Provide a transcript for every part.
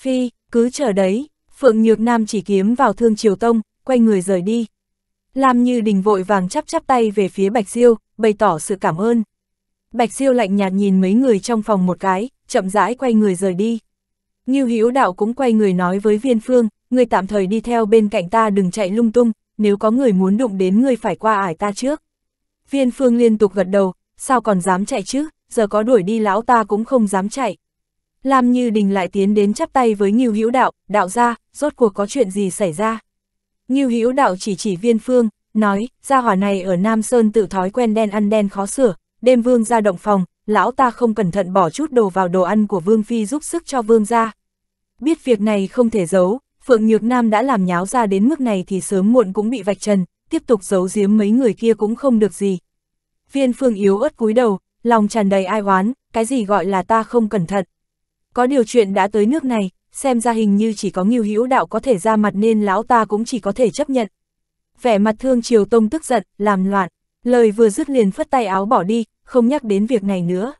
Phi, cứ chờ đấy, Phượng Nhược Nam chỉ kiếm vào thương triều tông, quay người rời đi. Làm như đình vội vàng chắp chắp tay về phía Bạch Diêu, bày tỏ sự cảm ơn. Bạch Diêu lạnh nhạt nhìn mấy người trong phòng một cái, chậm rãi quay người rời đi. như Hữu Đạo cũng quay người nói với Viên Phương, người tạm thời đi theo bên cạnh ta đừng chạy lung tung, nếu có người muốn đụng đến người phải qua ải ta trước. Viên Phương liên tục gật đầu, sao còn dám chạy chứ, giờ có đuổi đi lão ta cũng không dám chạy. Lam Như Đình lại tiến đến chắp tay với Ngưu Hữu Đạo, đạo gia, rốt cuộc có chuyện gì xảy ra. Ngưu Hữu Đạo chỉ chỉ viên phương, nói, gia hỏa này ở Nam Sơn tự thói quen đen ăn đen khó sửa, đêm vương gia động phòng, lão ta không cẩn thận bỏ chút đồ vào đồ ăn của vương phi giúp sức cho vương gia. Biết việc này không thể giấu, Phượng Nhược Nam đã làm nháo ra đến mức này thì sớm muộn cũng bị vạch trần, tiếp tục giấu giếm mấy người kia cũng không được gì. Viên phương yếu ớt cúi đầu, lòng tràn đầy ai oán, cái gì gọi là ta không cẩn thận, có điều chuyện đã tới nước này, xem ra hình như chỉ có Ngưu hữu đạo có thể ra mặt nên lão ta cũng chỉ có thể chấp nhận. Vẻ mặt thương triều tông tức giận, làm loạn, lời vừa dứt liền phất tay áo bỏ đi, không nhắc đến việc này nữa.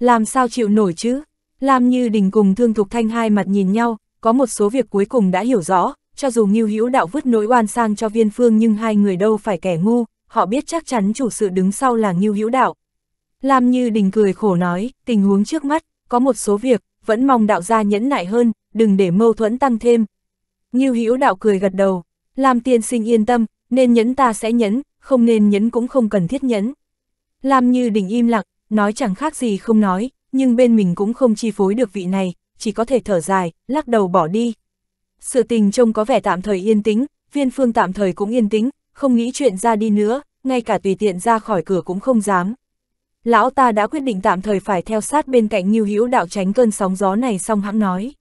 Làm sao chịu nổi chứ? Lam như đình cùng thương thục thanh hai mặt nhìn nhau, có một số việc cuối cùng đã hiểu rõ, cho dù Ngưu hữu đạo vứt nỗi oan sang cho viên phương nhưng hai người đâu phải kẻ ngu, họ biết chắc chắn chủ sự đứng sau là Ngưu hữu đạo. Lam như đình cười khổ nói, tình huống trước mắt, có một số việc, vẫn mong đạo gia nhẫn nại hơn, đừng để mâu thuẫn tăng thêm. Nghiêu Hữu đạo cười gật đầu, lam tiên sinh yên tâm, nên nhẫn ta sẽ nhẫn, không nên nhẫn cũng không cần thiết nhẫn. lam như đình im lặng, nói chẳng khác gì không nói, nhưng bên mình cũng không chi phối được vị này, chỉ có thể thở dài, lắc đầu bỏ đi. Sự tình trông có vẻ tạm thời yên tĩnh, viên phương tạm thời cũng yên tĩnh, không nghĩ chuyện ra đi nữa, ngay cả tùy tiện ra khỏi cửa cũng không dám lão ta đã quyết định tạm thời phải theo sát bên cạnh Ngưu Hữu đạo tránh cơn sóng gió này xong hãng nói.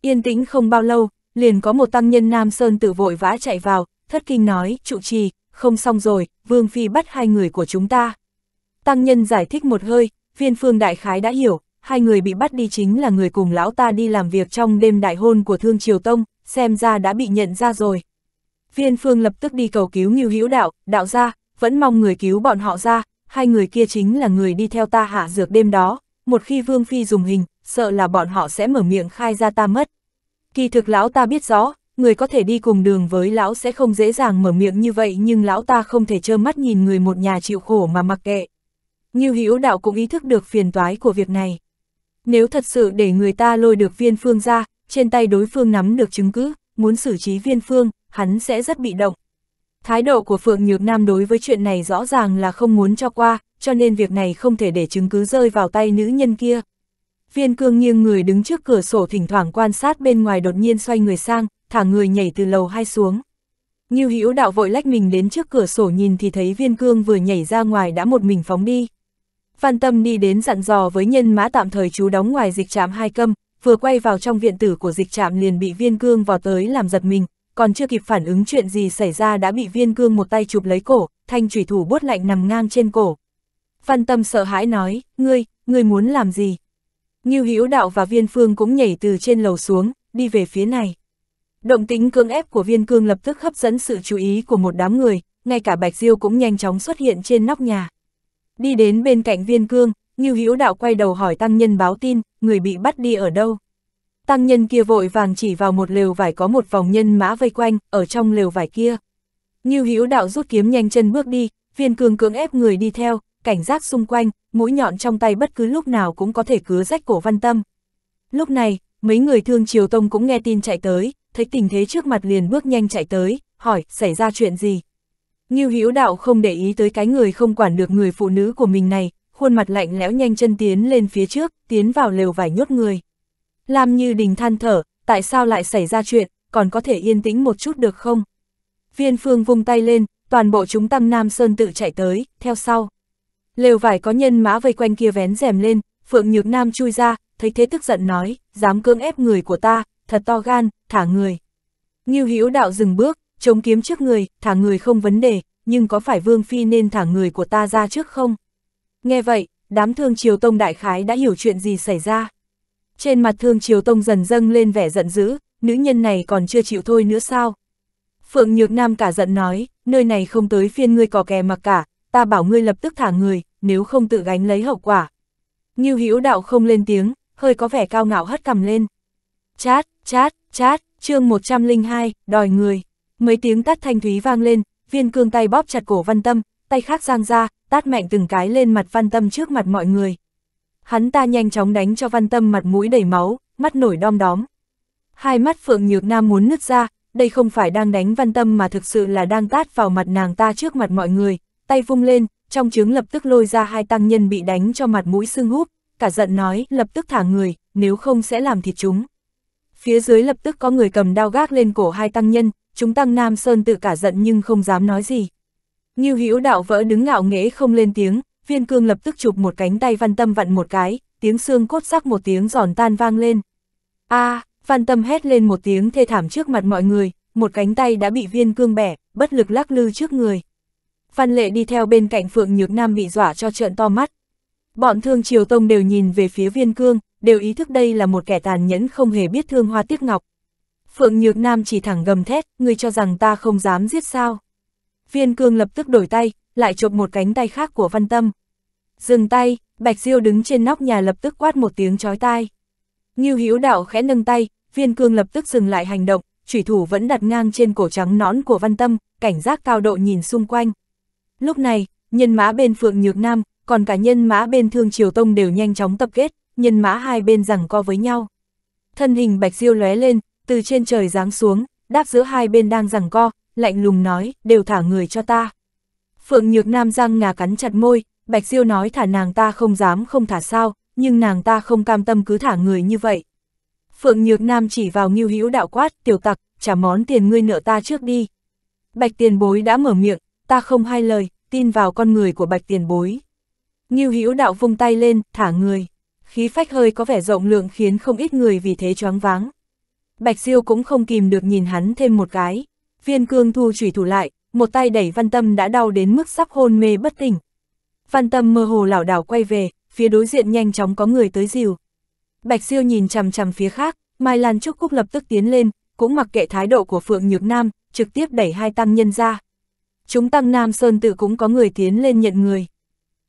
Yên tĩnh không bao lâu, liền có một tăng nhân Nam Sơn tử vội vã chạy vào, thất kinh nói, trụ trì, không xong rồi, Vương Phi bắt hai người của chúng ta. Tăng nhân giải thích một hơi, viên phương đại khái đã hiểu, hai người bị bắt đi chính là người cùng lão ta đi làm việc trong đêm đại hôn của Thương Triều Tông, xem ra đã bị nhận ra rồi. Viên phương lập tức đi cầu cứu Ngưu Hữu đạo, đạo ra, vẫn mong người cứu bọn họ ra, hai người kia chính là người đi theo ta hạ dược đêm đó, một khi Vương Phi dùng hình, sợ là bọn họ sẽ mở miệng khai ra ta mất. Kỳ thực lão ta biết rõ, người có thể đi cùng đường với lão sẽ không dễ dàng mở miệng như vậy nhưng lão ta không thể trơ mắt nhìn người một nhà chịu khổ mà mặc kệ. Như hữu đạo cũng ý thức được phiền toái của việc này. Nếu thật sự để người ta lôi được viên phương ra, trên tay đối phương nắm được chứng cứ, muốn xử trí viên phương, hắn sẽ rất bị động. Thái độ của Phượng Nhược Nam đối với chuyện này rõ ràng là không muốn cho qua, cho nên việc này không thể để chứng cứ rơi vào tay nữ nhân kia. Viên cương nghiêng người đứng trước cửa sổ thỉnh thoảng quan sát bên ngoài đột nhiên xoay người sang, thả người nhảy từ lầu hai xuống. Như hữu đạo vội lách mình đến trước cửa sổ nhìn thì thấy viên cương vừa nhảy ra ngoài đã một mình phóng đi. Phan tâm đi đến dặn dò với nhân mã tạm thời chú đóng ngoài dịch trạm hai câm, vừa quay vào trong viện tử của dịch trạm liền bị viên cương vào tới làm giật mình, còn chưa kịp phản ứng chuyện gì xảy ra đã bị viên cương một tay chụp lấy cổ, thanh thủy thủ bốt lạnh nằm ngang trên cổ. phan tâm sợ hãi nói, ngươi, ngươi muốn làm gì? Ngưu Hữu Đạo và Viên Phương cũng nhảy từ trên lầu xuống, đi về phía này. Động tính cương ép của Viên Cương lập tức hấp dẫn sự chú ý của một đám người, ngay cả Bạch Diêu cũng nhanh chóng xuất hiện trên nóc nhà. Đi đến bên cạnh Viên Cương, Ngưu Hữu Đạo quay đầu hỏi tăng nhân báo tin, người bị bắt đi ở đâu? Tăng nhân kia vội vàng chỉ vào một lều vải có một vòng nhân mã vây quanh, ở trong lều vải kia. Như hữu đạo rút kiếm nhanh chân bước đi, viên cường cưỡng ép người đi theo, cảnh giác xung quanh, mũi nhọn trong tay bất cứ lúc nào cũng có thể cứa rách cổ văn tâm. Lúc này, mấy người thương triều tông cũng nghe tin chạy tới, thấy tình thế trước mặt liền bước nhanh chạy tới, hỏi, xảy ra chuyện gì? Như hữu đạo không để ý tới cái người không quản được người phụ nữ của mình này, khuôn mặt lạnh lẽo nhanh chân tiến lên phía trước, tiến vào lều vải nhốt người. Lam Như Đình than thở, tại sao lại xảy ra chuyện, còn có thể yên tĩnh một chút được không? Viên Phương vung tay lên, toàn bộ chúng tăng Nam Sơn tự chạy tới, theo sau. Lều vải có nhân mã vây quanh kia vén rèm lên, Phượng Nhược Nam chui ra, thấy thế tức giận nói, dám cưỡng ép người của ta, thật to gan, thả người. Ngưu Hữu đạo dừng bước, chống kiếm trước người, thả người không vấn đề, nhưng có phải Vương Phi nên thả người của ta ra trước không? Nghe vậy, đám thương triều tông đại khái đã hiểu chuyện gì xảy ra trên mặt Thương Triều Tông dần dâng lên vẻ giận dữ, nữ nhân này còn chưa chịu thôi nữa sao? Phượng Nhược Nam cả giận nói, nơi này không tới phiên ngươi cò kè mặc cả, ta bảo ngươi lập tức thả người, nếu không tự gánh lấy hậu quả. Ngưu Hữu Đạo không lên tiếng, hơi có vẻ cao ngạo hất cầm lên. Chát, chát, chát, chương 102, đòi người. Mấy tiếng tát thanh thúy vang lên, viên cương tay bóp chặt cổ văn tâm, tay khác giang ra, tát mạnh từng cái lên mặt văn tâm trước mặt mọi người hắn ta nhanh chóng đánh cho văn tâm mặt mũi đầy máu, mắt nổi đom đóm. Hai mắt Phượng Nhược Nam muốn nứt ra, đây không phải đang đánh văn tâm mà thực sự là đang tát vào mặt nàng ta trước mặt mọi người, tay vung lên, trong chướng lập tức lôi ra hai tăng nhân bị đánh cho mặt mũi sưng húp, cả giận nói lập tức thả người, nếu không sẽ làm thịt chúng. Phía dưới lập tức có người cầm đao gác lên cổ hai tăng nhân, chúng tăng Nam Sơn tự cả giận nhưng không dám nói gì. như Hữu đạo vỡ đứng ngạo nghễ không lên tiếng, viên cương lập tức chụp một cánh tay văn tâm vặn một cái, tiếng xương cốt sắc một tiếng giòn tan vang lên. a à, văn tâm hét lên một tiếng thê thảm trước mặt mọi người, một cánh tay đã bị viên cương bẻ, bất lực lắc lư trước người. Văn lệ đi theo bên cạnh Phượng Nhược Nam bị dọa cho trợn to mắt. Bọn thương triều tông đều nhìn về phía viên cương, đều ý thức đây là một kẻ tàn nhẫn không hề biết thương hoa tiếc ngọc. Phượng Nhược Nam chỉ thẳng gầm thét, ngươi cho rằng ta không dám giết sao. Viên cương lập tức đổi tay, lại chộp một cánh tay khác của văn tâm. Dừng tay, Bạch Diêu đứng trên nóc nhà lập tức quát một tiếng chói tai. Như Hữu Đạo khẽ nâng tay, Viên Cương lập tức dừng lại hành động, chủy thủ vẫn đặt ngang trên cổ trắng nõn của Văn Tâm, cảnh giác cao độ nhìn xung quanh. Lúc này, nhân mã bên Phượng Nhược Nam, còn cả nhân mã bên Thương Triều Tông đều nhanh chóng tập kết, nhân mã hai bên giằng co với nhau. Thân hình Bạch Diêu lóe lên, từ trên trời giáng xuống, đáp giữa hai bên đang giằng co, lạnh lùng nói, đều thả người cho ta. Phượng Nhược Nam răng ngà cắn chặt môi, Bạch Diêu nói thả nàng ta không dám không thả sao, nhưng nàng ta không cam tâm cứ thả người như vậy. Phượng Nhược Nam chỉ vào nghiêu hữu đạo quát, tiểu tặc, trả món tiền ngươi nợ ta trước đi. Bạch tiền bối đã mở miệng, ta không hai lời, tin vào con người của bạch tiền bối. Nghiêu hữu đạo vung tay lên, thả người. Khí phách hơi có vẻ rộng lượng khiến không ít người vì thế choáng váng. Bạch Diêu cũng không kìm được nhìn hắn thêm một cái. Viên cương thu chủy thủ lại, một tay đẩy văn tâm đã đau đến mức sắp hôn mê bất tỉnh. Văn tâm mơ hồ lảo đảo quay về, phía đối diện nhanh chóng có người tới dìu. Bạch siêu nhìn chằm chằm phía khác, Mai Lan Trúc Cúc lập tức tiến lên, cũng mặc kệ thái độ của Phượng Nhược Nam, trực tiếp đẩy hai tăng nhân ra. Chúng tăng Nam Sơn tự cũng có người tiến lên nhận người.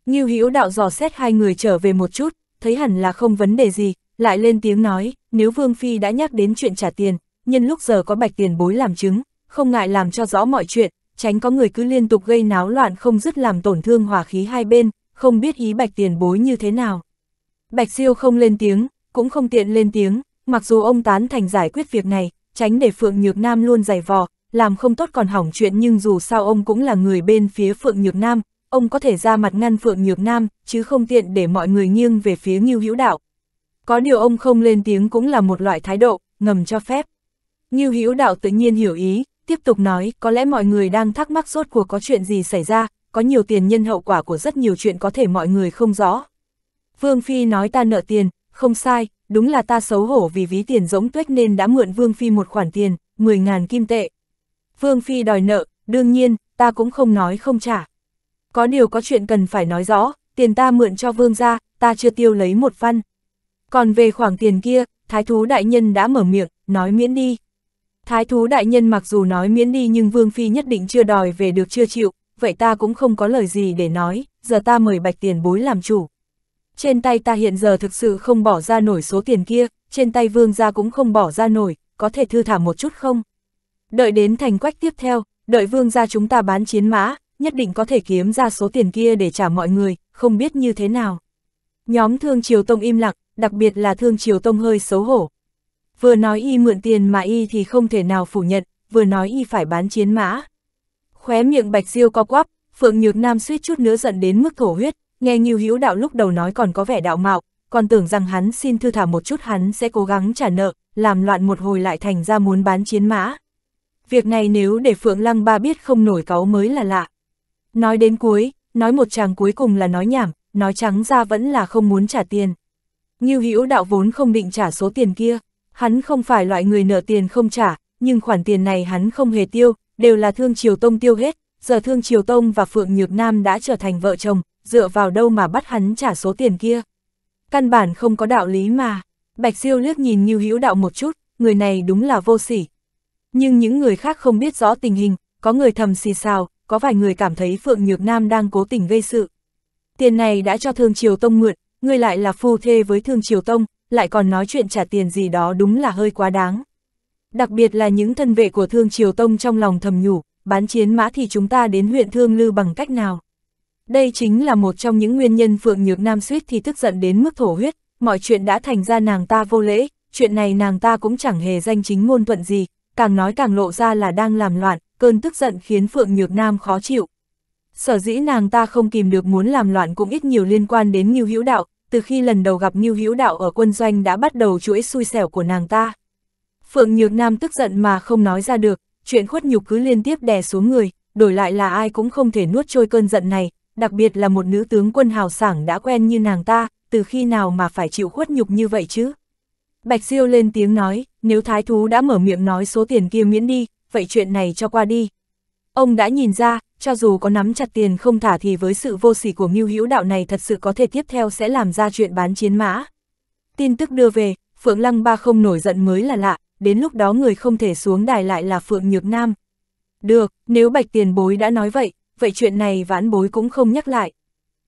Ngưu Hữu đạo dò xét hai người trở về một chút, thấy hẳn là không vấn đề gì, lại lên tiếng nói, nếu Vương Phi đã nhắc đến chuyện trả tiền, nhân lúc giờ có bạch tiền bối làm chứng, không ngại làm cho rõ mọi chuyện, tránh có người cứ liên tục gây náo loạn không dứt làm tổn thương hòa khí hai bên, không biết ý bạch tiền bối như thế nào. Bạch siêu không lên tiếng, cũng không tiện lên tiếng, mặc dù ông tán thành giải quyết việc này, tránh để Phượng Nhược Nam luôn giày vò, làm không tốt còn hỏng chuyện nhưng dù sao ông cũng là người bên phía Phượng Nhược Nam, ông có thể ra mặt ngăn Phượng Nhược Nam, chứ không tiện để mọi người nghiêng về phía Ngưu Hữu Đạo. Có điều ông không lên tiếng cũng là một loại thái độ, ngầm cho phép. Ngưu Hữu Đạo tự nhiên hiểu ý, tiếp tục nói, có lẽ mọi người đang thắc mắc rốt cuộc có chuyện gì xảy ra, có nhiều tiền nhân hậu quả của rất nhiều chuyện có thể mọi người không rõ. Vương Phi nói ta nợ tiền, không sai, đúng là ta xấu hổ vì ví tiền giống tuyết nên đã mượn Vương Phi một khoản tiền, 10.000 kim tệ. Vương Phi đòi nợ, đương nhiên, ta cũng không nói không trả. Có điều có chuyện cần phải nói rõ, tiền ta mượn cho Vương ra, ta chưa tiêu lấy một văn. Còn về khoảng tiền kia, Thái Thú Đại Nhân đã mở miệng, nói miễn đi. Thái thú đại nhân mặc dù nói miễn đi nhưng Vương Phi nhất định chưa đòi về được chưa chịu, vậy ta cũng không có lời gì để nói, giờ ta mời bạch tiền bối làm chủ. Trên tay ta hiện giờ thực sự không bỏ ra nổi số tiền kia, trên tay Vương ra cũng không bỏ ra nổi, có thể thư thả một chút không? Đợi đến thành quách tiếp theo, đợi Vương ra chúng ta bán chiến mã, nhất định có thể kiếm ra số tiền kia để trả mọi người, không biết như thế nào. Nhóm Thương Triều Tông im lặng, đặc biệt là Thương Triều Tông hơi xấu hổ, vừa nói y mượn tiền mà y thì không thể nào phủ nhận, vừa nói y phải bán chiến mã. Khóe miệng Bạch Diêu co quắp, Phượng Nhược Nam suýt chút nữa giận đến mức thổ huyết, nghe Ngưu Hữu Đạo lúc đầu nói còn có vẻ đạo mạo, còn tưởng rằng hắn xin thư thả một chút hắn sẽ cố gắng trả nợ, làm loạn một hồi lại thành ra muốn bán chiến mã. Việc này nếu để Phượng Lăng Ba biết không nổi cáu mới là lạ. Nói đến cuối, nói một chàng cuối cùng là nói nhảm, nói trắng ra vẫn là không muốn trả tiền. Ngưu Hữu Đạo vốn không định trả số tiền kia, Hắn không phải loại người nợ tiền không trả, nhưng khoản tiền này hắn không hề tiêu, đều là Thương Triều Tông tiêu hết, giờ Thương Triều Tông và Phượng Nhược Nam đã trở thành vợ chồng, dựa vào đâu mà bắt hắn trả số tiền kia. Căn bản không có đạo lý mà. Bạch siêu liếc nhìn Ngưu Hữu Đạo một chút, người này đúng là vô sỉ. Nhưng những người khác không biết rõ tình hình, có người thầm xì xào, có vài người cảm thấy Phượng Nhược Nam đang cố tình gây sự. Tiền này đã cho Thương Triều Tông mượn, người lại là phu thê với Thương Triều Tông, lại còn nói chuyện trả tiền gì đó đúng là hơi quá đáng. Đặc biệt là những thân vệ của Thương Triều Tông trong lòng thầm nhủ, bán chiến mã thì chúng ta đến huyện Thương Lư bằng cách nào. Đây chính là một trong những nguyên nhân Phượng Nhược Nam suýt thì tức giận đến mức thổ huyết, mọi chuyện đã thành ra nàng ta vô lễ, chuyện này nàng ta cũng chẳng hề danh chính ngôn thuận gì, càng nói càng lộ ra là đang làm loạn, cơn tức giận khiến Phượng Nhược Nam khó chịu. Sở dĩ nàng ta không kìm được muốn làm loạn cũng ít nhiều liên quan đến Ngưu Hữu Đạo, từ khi lần đầu gặp Ngưu Hữu Đạo ở quân doanh đã bắt đầu chuỗi xui xẻo của nàng ta. Phượng Nhược Nam tức giận mà không nói ra được, chuyện khuất nhục cứ liên tiếp đè xuống người, đổi lại là ai cũng không thể nuốt trôi cơn giận này, đặc biệt là một nữ tướng quân hào sảng đã quen như nàng ta, từ khi nào mà phải chịu khuất nhục như vậy chứ? Bạch Siêu lên tiếng nói, nếu thái thú đã mở miệng nói số tiền kia miễn đi, vậy chuyện này cho qua đi. Ông đã nhìn ra, cho dù có nắm chặt tiền không thả thì với sự vô sỉ của Ngưu Hữu Đạo này thật sự có thể tiếp theo sẽ làm ra chuyện bán chiến mã. Tin tức đưa về, Phượng Lăng Ba không nổi giận mới là lạ, đến lúc đó người không thể xuống đài lại là Phượng Nhược Nam. Được, nếu Bạch Tiền Bối đã nói vậy, vậy chuyện này vãn bối cũng không nhắc lại.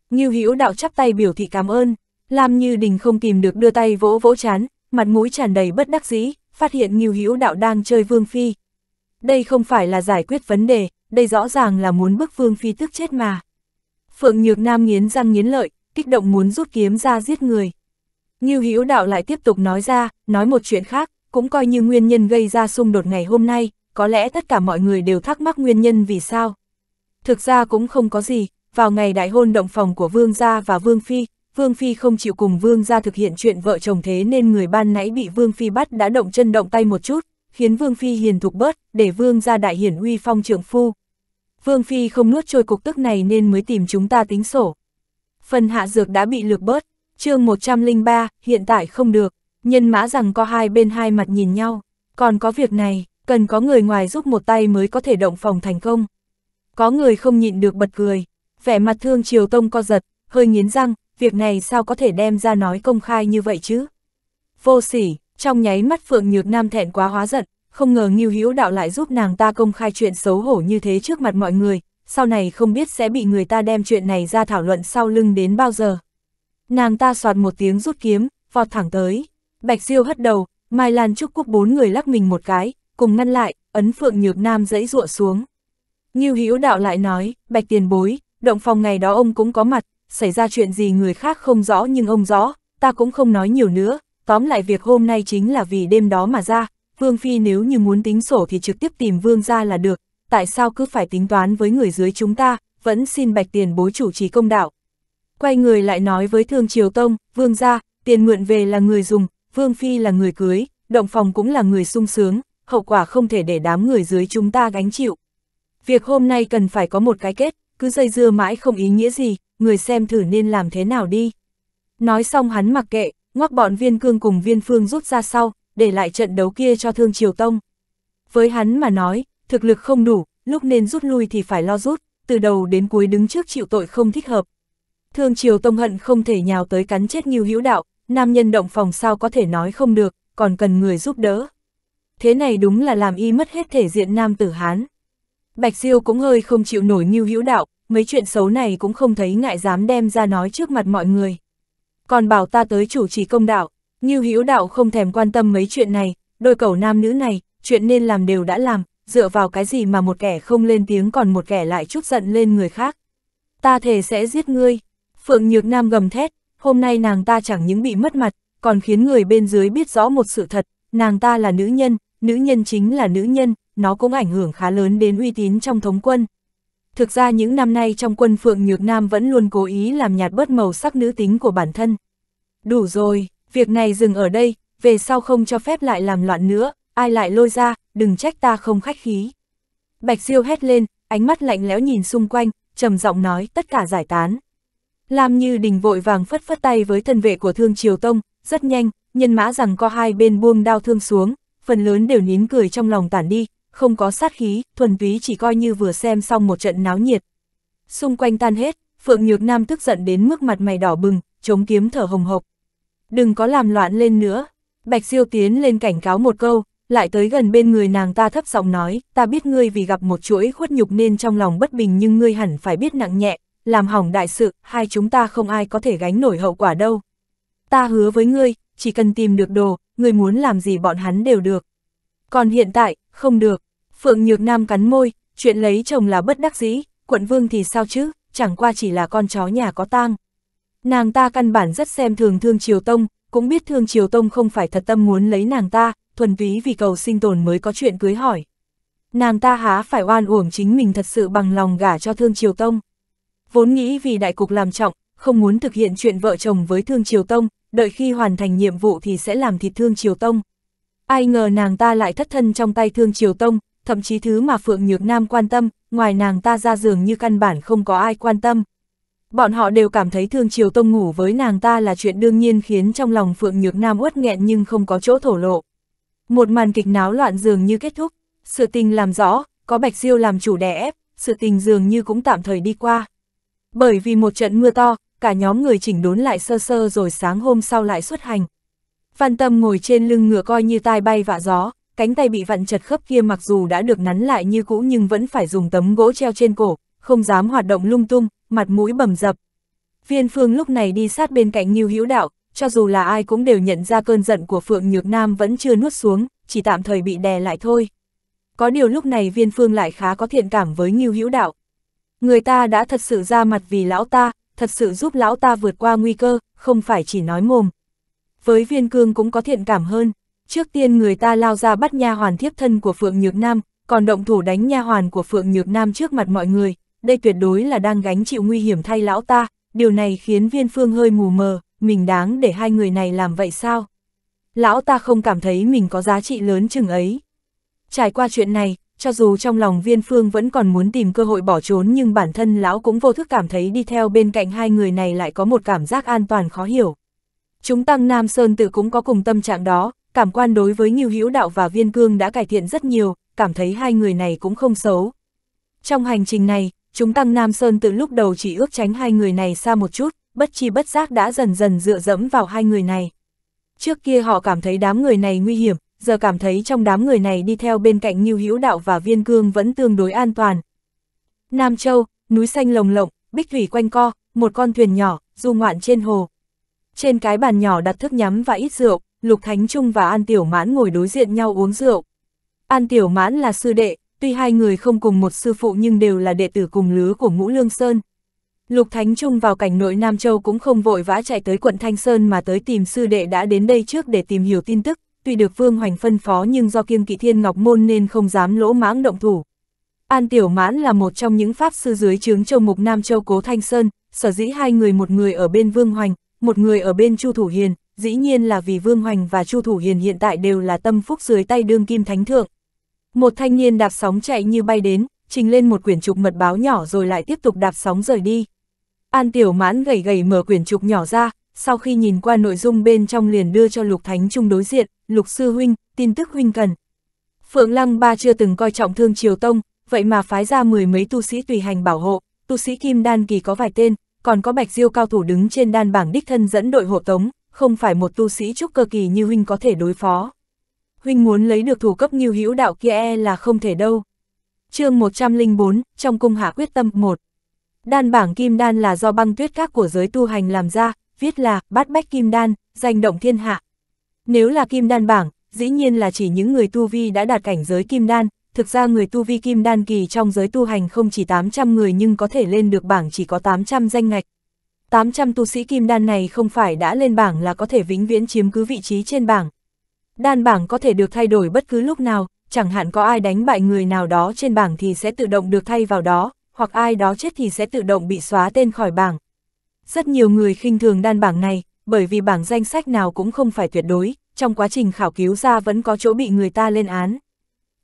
Ngưu Hữu Đạo chắp tay biểu thị cảm ơn, Lam Như Đình không kìm được đưa tay vỗ vỗ chán, mặt mũi tràn đầy bất đắc dĩ, phát hiện Ngưu Hữu Đạo đang chơi Vương Phi. Đây không phải là giải quyết vấn đề, đây rõ ràng là muốn bức Vương Phi tức chết mà. Phượng Nhược Nam nghiến răng nghiến lợi, kích động muốn rút kiếm ra giết người. Như Hữu Đạo lại tiếp tục nói ra, nói một chuyện khác, cũng coi như nguyên nhân gây ra xung đột ngày hôm nay, có lẽ tất cả mọi người đều thắc mắc nguyên nhân vì sao. Thực ra cũng không có gì, vào ngày đại hôn động phòng của Vương Gia và Vương Phi, Vương Phi không chịu cùng Vương Gia thực hiện chuyện vợ chồng thế nên người ban nãy bị Vương Phi bắt đã động chân động tay một chút, khiến Vương Phi hiền thục bớt, để Vương Gia đại hiển uy phong trưởng phu. Vương Phi không nuốt trôi cục tức này nên mới tìm chúng ta tính sổ. Phần hạ dược đã bị lược bớt, chương 103, hiện tại không được, nhân mã rằng có hai bên hai mặt nhìn nhau, còn có việc này, cần có người ngoài giúp một tay mới có thể động phòng thành công. Có người không nhịn được bật cười, vẻ mặt thương triều tông co giật, hơi nghiến răng, việc này sao có thể đem ra nói công khai như vậy chứ? Vô sỉ, trong nháy mắt Phượng Nhược Nam thẹn quá hóa giận, không ngờ Ngưu Hữu Đạo lại giúp nàng ta công khai chuyện xấu hổ như thế trước mặt mọi người, sau này không biết sẽ bị người ta đem chuyện này ra thảo luận sau lưng đến bao giờ. Nàng ta soạt một tiếng rút kiếm, vọt thẳng tới. Bạch Diêu hất đầu, Mai Lan Trúc quốc bốn người lắc mình một cái, cùng ngăn lại, ấn Phượng Nhược Nam dẫy rụa xuống. Ngưu Hữu Đạo lại nói, Bạch Tiền Bối, động phòng ngày đó ông cũng có mặt, xảy ra chuyện gì người khác không rõ nhưng ông rõ, ta cũng không nói nhiều nữa, tóm lại việc hôm nay chính là vì đêm đó mà ra, Vương Phi nếu như muốn tính sổ thì trực tiếp tìm Vương ra là được, tại sao cứ phải tính toán với người dưới chúng ta, vẫn xin bạch tiền bối chủ trì công đạo. Quay người lại nói với Thương Triều Tông, Vương ra, tiền mượn về là người dùng, Vương Phi là người cưới, động phòng cũng là người sung sướng, hậu quả không thể để đám người dưới chúng ta gánh chịu. Việc hôm nay cần phải có một cái kết, cứ dây dưa mãi không ý nghĩa gì, người xem thử nên làm thế nào đi. Nói xong hắn mặc kệ, ngoắc bọn viên cương cùng viên phương rút ra sau, để lại trận đấu kia cho Thương Triều Tông. Với hắn mà nói, thực lực không đủ, lúc nên rút lui thì phải lo rút, từ đầu đến cuối đứng trước chịu tội không thích hợp. Thương Triều Tông hận không thể nhào tới cắn chết như Hữu Đạo, nam nhân động phòng sao có thể nói không được, còn cần người giúp đỡ. Thế này đúng là làm y mất hết thể diện nam tử Hán. Bạch Diêu cũng hơi không chịu nổi như Hữu Đạo, mấy chuyện xấu này cũng không thấy ngại dám đem ra nói trước mặt mọi người. Còn bảo ta tới chủ trì công đạo, như Hữu đạo không thèm quan tâm mấy chuyện này, đôi cầu nam nữ này, chuyện nên làm đều đã làm, dựa vào cái gì mà một kẻ không lên tiếng còn một kẻ lại chút giận lên người khác. Ta thề sẽ giết ngươi. Phượng Nhược Nam gầm thét, hôm nay nàng ta chẳng những bị mất mặt, còn khiến người bên dưới biết rõ một sự thật, nàng ta là nữ nhân, nữ nhân chính là nữ nhân, nó cũng ảnh hưởng khá lớn đến uy tín trong thống quân. Thực ra những năm nay trong quân Phượng Nhược Nam vẫn luôn cố ý làm nhạt bớt màu sắc nữ tính của bản thân. Đủ rồi, việc này dừng ở đây, về sau không cho phép lại làm loạn nữa, ai lại lôi ra, đừng trách ta không khách khí. Bạch Diêu hét lên, ánh mắt lạnh lẽo nhìn xung quanh, trầm giọng nói tất cả giải tán. Lam Như Đình vội vàng phất phất tay với thân vệ của Thương Triều Tông, rất nhanh, nhân mã rằng có hai bên buông đao thương xuống, phần lớn đều nín cười trong lòng tản đi, không có sát khí, thuần túy chỉ coi như vừa xem xong một trận náo nhiệt. Xung quanh tan hết, Phượng Nhược Nam tức giận đến mức mặt mày đỏ bừng, chống kiếm thở hồng hộc, đừng có làm loạn lên nữa. Bạch siêu tiến lên cảnh cáo một câu, lại tới gần bên người nàng ta thấp giọng nói, ta biết ngươi vì gặp một chuỗi khuất nhục nên trong lòng bất bình nhưng ngươi hẳn phải biết nặng nhẹ, làm hỏng đại sự, hai chúng ta không ai có thể gánh nổi hậu quả đâu. Ta hứa với ngươi, chỉ cần tìm được đồ, ngươi muốn làm gì bọn hắn đều được. Còn hiện tại, không được. Phượng Nhược Nam cắn môi, chuyện lấy chồng là bất đắc dĩ, quận vương thì sao chứ, chẳng qua chỉ là con chó nhà có tang nàng ta căn bản rất xem thường Thương Triều Tông, cũng biết Thương Triều Tông không phải thật tâm muốn lấy nàng ta, thuần túy vì cầu sinh tồn mới có chuyện cưới hỏi. Nàng ta há phải oan uổng chính mình thật sự bằng lòng gả cho Thương Triều Tông. Vốn nghĩ vì đại cục làm trọng, không muốn thực hiện chuyện vợ chồng với Thương Triều Tông, đợi khi hoàn thành nhiệm vụ thì sẽ làm thịt Thương Triều Tông. Ai ngờ nàng ta lại thất thân trong tay Thương Triều Tông, thậm chí thứ mà Phượng Nhược Nam quan tâm, ngoài nàng ta ra giường như căn bản không có ai quan tâm. Bọn họ đều cảm thấy thương triều tông ngủ với nàng ta là chuyện đương nhiên khiến trong lòng Phượng Nhược Nam uất nghẹn nhưng không có chỗ thổ lộ. Một màn kịch náo loạn dường như kết thúc, sự tình làm rõ, có Bạch Diêu làm chủ đè ép, sự tình dường như cũng tạm thời đi qua. Bởi vì một trận mưa to, cả nhóm người chỉnh đốn lại sơ sơ rồi sáng hôm sau lại xuất hành. Văn Tâm ngồi trên lưng ngựa coi như tai bay vạ gió, cánh tay bị vặn chật khớp kia mặc dù đã được nắn lại như cũ nhưng vẫn phải dùng tấm gỗ treo trên cổ, không dám hoạt động lung tung mặt mũi bầm dập. Viên Phương lúc này đi sát bên cạnh Ngưu Hữu Đạo, cho dù là ai cũng đều nhận ra cơn giận của Phượng Nhược Nam vẫn chưa nuốt xuống, chỉ tạm thời bị đè lại thôi. Có điều lúc này Viên Phương lại khá có thiện cảm với Ngưu Hữu Đạo. Người ta đã thật sự ra mặt vì lão ta, thật sự giúp lão ta vượt qua nguy cơ, không phải chỉ nói mồm. Với Viên Cương cũng có thiện cảm hơn, trước tiên người ta lao ra bắt nha hoàn thiếp thân của Phượng Nhược Nam, còn động thủ đánh nha hoàn của Phượng Nhược Nam trước mặt mọi người, đây tuyệt đối là đang gánh chịu nguy hiểm thay lão ta, điều này khiến viên phương hơi mù mờ, mình đáng để hai người này làm vậy sao? Lão ta không cảm thấy mình có giá trị lớn chừng ấy. Trải qua chuyện này, cho dù trong lòng viên phương vẫn còn muốn tìm cơ hội bỏ trốn nhưng bản thân lão cũng vô thức cảm thấy đi theo bên cạnh hai người này lại có một cảm giác an toàn khó hiểu. Chúng tăng Nam Sơn tự cũng có cùng tâm trạng đó, cảm quan đối với Nhiêu Hữu Đạo và Viên Cương đã cải thiện rất nhiều, cảm thấy hai người này cũng không xấu. Trong hành trình này, chúng Tăng Nam Sơn từ lúc đầu chỉ ước tránh hai người này xa một chút, bất chi bất giác đã dần dần dựa dẫm vào hai người này. Trước kia họ cảm thấy đám người này nguy hiểm, giờ cảm thấy trong đám người này đi theo bên cạnh Nhiêu Hữu Đạo và Viên Cương vẫn tương đối an toàn. Nam Châu, núi xanh lồng lộng, bích thủy quanh co, một con thuyền nhỏ, du ngoạn trên hồ. Trên cái bàn nhỏ đặt thức nhắm và ít rượu, Lục Thánh Trung và An Tiểu Mãn ngồi đối diện nhau uống rượu. An Tiểu Mãn là sư đệ, Tuy hai người không cùng một sư phụ nhưng đều là đệ tử cùng lứa của Ngũ Lương Sơn. Lục Thánh Trung vào cảnh nội Nam Châu cũng không vội vã chạy tới quận Thanh Sơn mà tới tìm sư đệ đã đến đây trước để tìm hiểu tin tức, tuy được Vương Hoành phân phó nhưng do kiêng kỵ thiên ngọc môn nên không dám lỗ mãng động thủ. An Tiểu Mãn là một trong những pháp sư dưới trướng châu mục Nam Châu Cố Thanh Sơn, sở dĩ hai người một người ở bên Vương Hoành, một người ở bên Chu Thủ Hiền, dĩ nhiên là vì Vương Hoành và Chu Thủ Hiền hiện tại đều là tâm phúc dưới tay đương kim thánh thượng. Một thanh niên đạp sóng chạy như bay đến, trình lên một quyển trục mật báo nhỏ rồi lại tiếp tục đạp sóng rời đi. An Tiểu Mãn gầy gầy mở quyển trục nhỏ ra, sau khi nhìn qua nội dung bên trong liền đưa cho Lục Thánh Trung đối diện, Lục Sư Huynh, tin tức Huynh cần. Phượng Lăng Ba chưa từng coi trọng thương Triều Tông, vậy mà phái ra mười mấy tu sĩ tùy hành bảo hộ, tu sĩ Kim Đan Kỳ có vài tên, còn có Bạch Diêu cao thủ đứng trên đan bảng đích thân dẫn đội hộ tống, không phải một tu sĩ trúc cơ kỳ như Huynh có thể đối phó huynh muốn lấy được thủ cấp nghiêu hữu đạo kia e là không thể đâu. chương 104, trong cung hạ quyết tâm 1. Đan bảng kim đan là do băng tuyết các của giới tu hành làm ra, viết là bát bách kim đan, danh động thiên hạ. Nếu là kim đan bảng, dĩ nhiên là chỉ những người tu vi đã đạt cảnh giới kim đan, thực ra người tu vi kim đan kỳ trong giới tu hành không chỉ 800 người nhưng có thể lên được bảng chỉ có 800 danh ngạch. 800 tu sĩ kim đan này không phải đã lên bảng là có thể vĩnh viễn chiếm cứ vị trí trên bảng, Đan bảng có thể được thay đổi bất cứ lúc nào, chẳng hạn có ai đánh bại người nào đó trên bảng thì sẽ tự động được thay vào đó, hoặc ai đó chết thì sẽ tự động bị xóa tên khỏi bảng. Rất nhiều người khinh thường đan bảng này, bởi vì bảng danh sách nào cũng không phải tuyệt đối, trong quá trình khảo cứu ra vẫn có chỗ bị người ta lên án.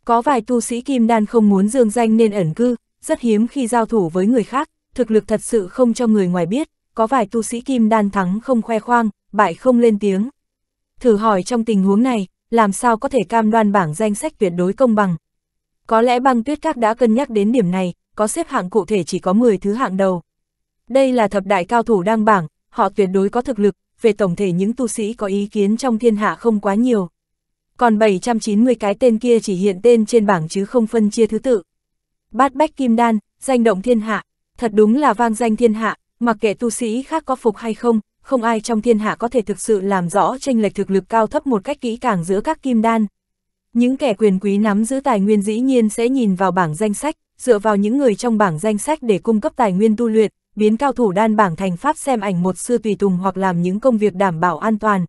Có vài tu sĩ kim đan không muốn dương danh nên ẩn cư, rất hiếm khi giao thủ với người khác, thực lực thật sự không cho người ngoài biết, có vài tu sĩ kim đan thắng không khoe khoang, bại không lên tiếng, thử hỏi trong tình huống này, làm sao có thể cam đoan bảng danh sách tuyệt đối công bằng. Có lẽ băng tuyết các đã cân nhắc đến điểm này, có xếp hạng cụ thể chỉ có 10 thứ hạng đầu. Đây là thập đại cao thủ đang bảng, họ tuyệt đối có thực lực, về tổng thể những tu sĩ có ý kiến trong thiên hạ không quá nhiều. Còn 790 cái tên kia chỉ hiện tên trên bảng chứ không phân chia thứ tự. Bát Bách Kim Đan, danh động thiên hạ, thật đúng là vang danh thiên hạ, mặc kệ tu sĩ khác có phục hay không, không ai trong thiên hạ có thể thực sự làm rõ tranh lệch thực lực cao thấp một cách kỹ càng giữa các kim đan. Những kẻ quyền quý nắm giữ tài nguyên dĩ nhiên sẽ nhìn vào bảng danh sách, dựa vào những người trong bảng danh sách để cung cấp tài nguyên tu luyện, biến cao thủ đan bảng thành pháp xem ảnh một sư tùy tùng hoặc làm những công việc đảm bảo an toàn.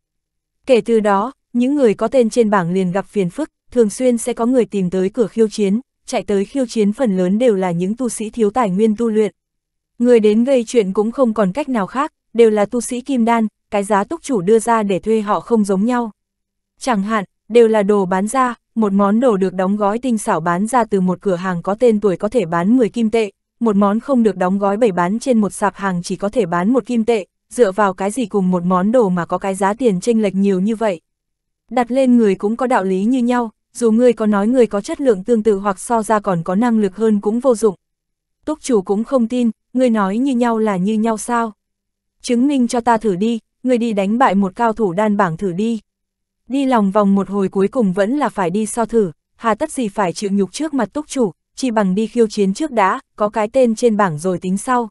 Kể từ đó, những người có tên trên bảng liền gặp phiền phức, thường xuyên sẽ có người tìm tới cửa khiêu chiến, chạy tới khiêu chiến phần lớn đều là những tu sĩ thiếu tài nguyên tu luyện. Người đến gây chuyện cũng không còn cách nào khác, đều là tu sĩ kim đan, cái giá túc chủ đưa ra để thuê họ không giống nhau. Chẳng hạn, đều là đồ bán ra, một món đồ được đóng gói tinh xảo bán ra từ một cửa hàng có tên tuổi có thể bán 10 kim tệ, một món không được đóng gói bày bán trên một sạp hàng chỉ có thể bán một kim tệ, dựa vào cái gì cùng một món đồ mà có cái giá tiền chênh lệch nhiều như vậy. Đặt lên người cũng có đạo lý như nhau, dù người có nói người có chất lượng tương tự hoặc so ra còn có năng lực hơn cũng vô dụng. Túc chủ cũng không tin, người nói như nhau là như nhau sao? chứng minh cho ta thử đi, người đi đánh bại một cao thủ đan bảng thử đi. Đi lòng vòng một hồi cuối cùng vẫn là phải đi so thử, hà tất gì phải chịu nhục trước mặt túc chủ, chỉ bằng đi khiêu chiến trước đã, có cái tên trên bảng rồi tính sau.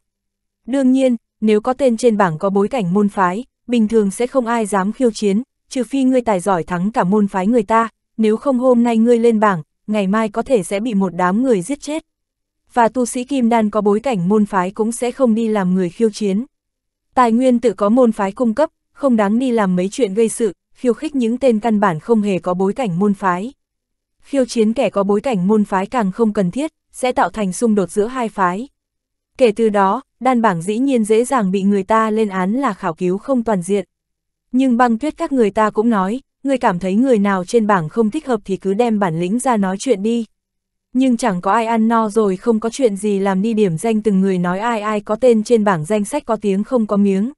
Đương nhiên, nếu có tên trên bảng có bối cảnh môn phái, bình thường sẽ không ai dám khiêu chiến, trừ phi ngươi tài giỏi thắng cả môn phái người ta, nếu không hôm nay ngươi lên bảng, ngày mai có thể sẽ bị một đám người giết chết. Và tu sĩ kim đan có bối cảnh môn phái cũng sẽ không đi làm người khiêu chiến. Tài nguyên tự có môn phái cung cấp, không đáng đi làm mấy chuyện gây sự, khiêu khích những tên căn bản không hề có bối cảnh môn phái. Khiêu chiến kẻ có bối cảnh môn phái càng không cần thiết, sẽ tạo thành xung đột giữa hai phái. Kể từ đó, đan bảng dĩ nhiên dễ dàng bị người ta lên án là khảo cứu không toàn diện. Nhưng băng tuyết các người ta cũng nói, người cảm thấy người nào trên bảng không thích hợp thì cứ đem bản lĩnh ra nói chuyện đi nhưng chẳng có ai ăn no rồi không có chuyện gì làm đi điểm danh từng người nói ai ai có tên trên bảng danh sách có tiếng không có miếng.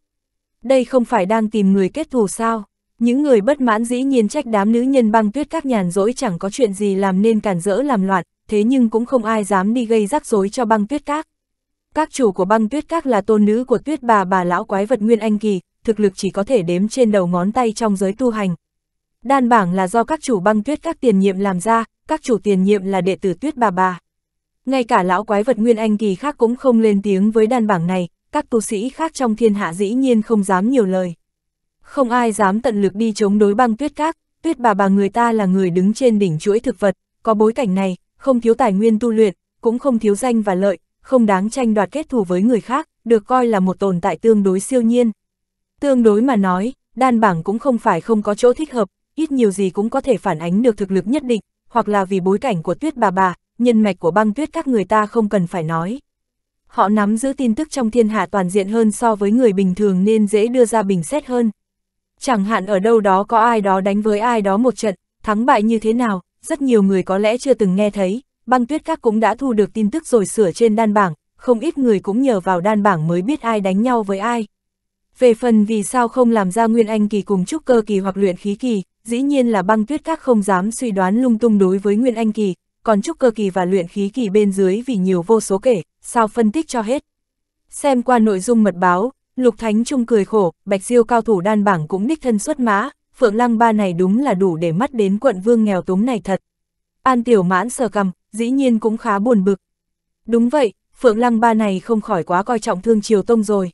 Đây không phải đang tìm người kết thù sao? Những người bất mãn dĩ nhiên trách đám nữ nhân băng tuyết các nhàn rỗi chẳng có chuyện gì làm nên cản rỡ làm loạn, thế nhưng cũng không ai dám đi gây rắc rối cho băng tuyết các. Các chủ của băng tuyết các là tôn nữ của tuyết bà bà lão quái vật Nguyên Anh Kỳ, thực lực chỉ có thể đếm trên đầu ngón tay trong giới tu hành, Đan bảng là do các chủ băng tuyết các tiền nhiệm làm ra, các chủ tiền nhiệm là đệ tử tuyết bà bà. Ngay cả lão quái vật Nguyên Anh kỳ khác cũng không lên tiếng với đan bảng này, các tu sĩ khác trong thiên hạ dĩ nhiên không dám nhiều lời. Không ai dám tận lực đi chống đối băng tuyết các, tuyết bà bà người ta là người đứng trên đỉnh chuỗi thực vật, có bối cảnh này, không thiếu tài nguyên tu luyện, cũng không thiếu danh và lợi, không đáng tranh đoạt kết thù với người khác, được coi là một tồn tại tương đối siêu nhiên. Tương đối mà nói, đan bảng cũng không phải không có chỗ thích hợp, ít nhiều gì cũng có thể phản ánh được thực lực nhất định, hoặc là vì bối cảnh của tuyết bà bà, nhân mạch của băng tuyết các người ta không cần phải nói. Họ nắm giữ tin tức trong thiên hạ toàn diện hơn so với người bình thường nên dễ đưa ra bình xét hơn. Chẳng hạn ở đâu đó có ai đó đánh với ai đó một trận, thắng bại như thế nào, rất nhiều người có lẽ chưa từng nghe thấy, băng tuyết các cũng đã thu được tin tức rồi sửa trên đan bảng, không ít người cũng nhờ vào đan bảng mới biết ai đánh nhau với ai. Về phần vì sao không làm ra nguyên anh kỳ cùng trúc cơ kỳ hoặc luyện khí kỳ, dĩ nhiên là băng tuyết các không dám suy đoán lung tung đối với Nguyên Anh Kỳ, còn trúc cơ kỳ và luyện khí kỳ bên dưới vì nhiều vô số kể, sao phân tích cho hết. Xem qua nội dung mật báo, Lục Thánh Trung cười khổ, Bạch Diêu cao thủ đan bảng cũng đích thân xuất mã, Phượng Lăng ba này đúng là đủ để mắt đến quận vương nghèo túng này thật. An Tiểu Mãn sờ cầm, dĩ nhiên cũng khá buồn bực. Đúng vậy, Phượng Lăng ba này không khỏi quá coi trọng thương triều tông rồi.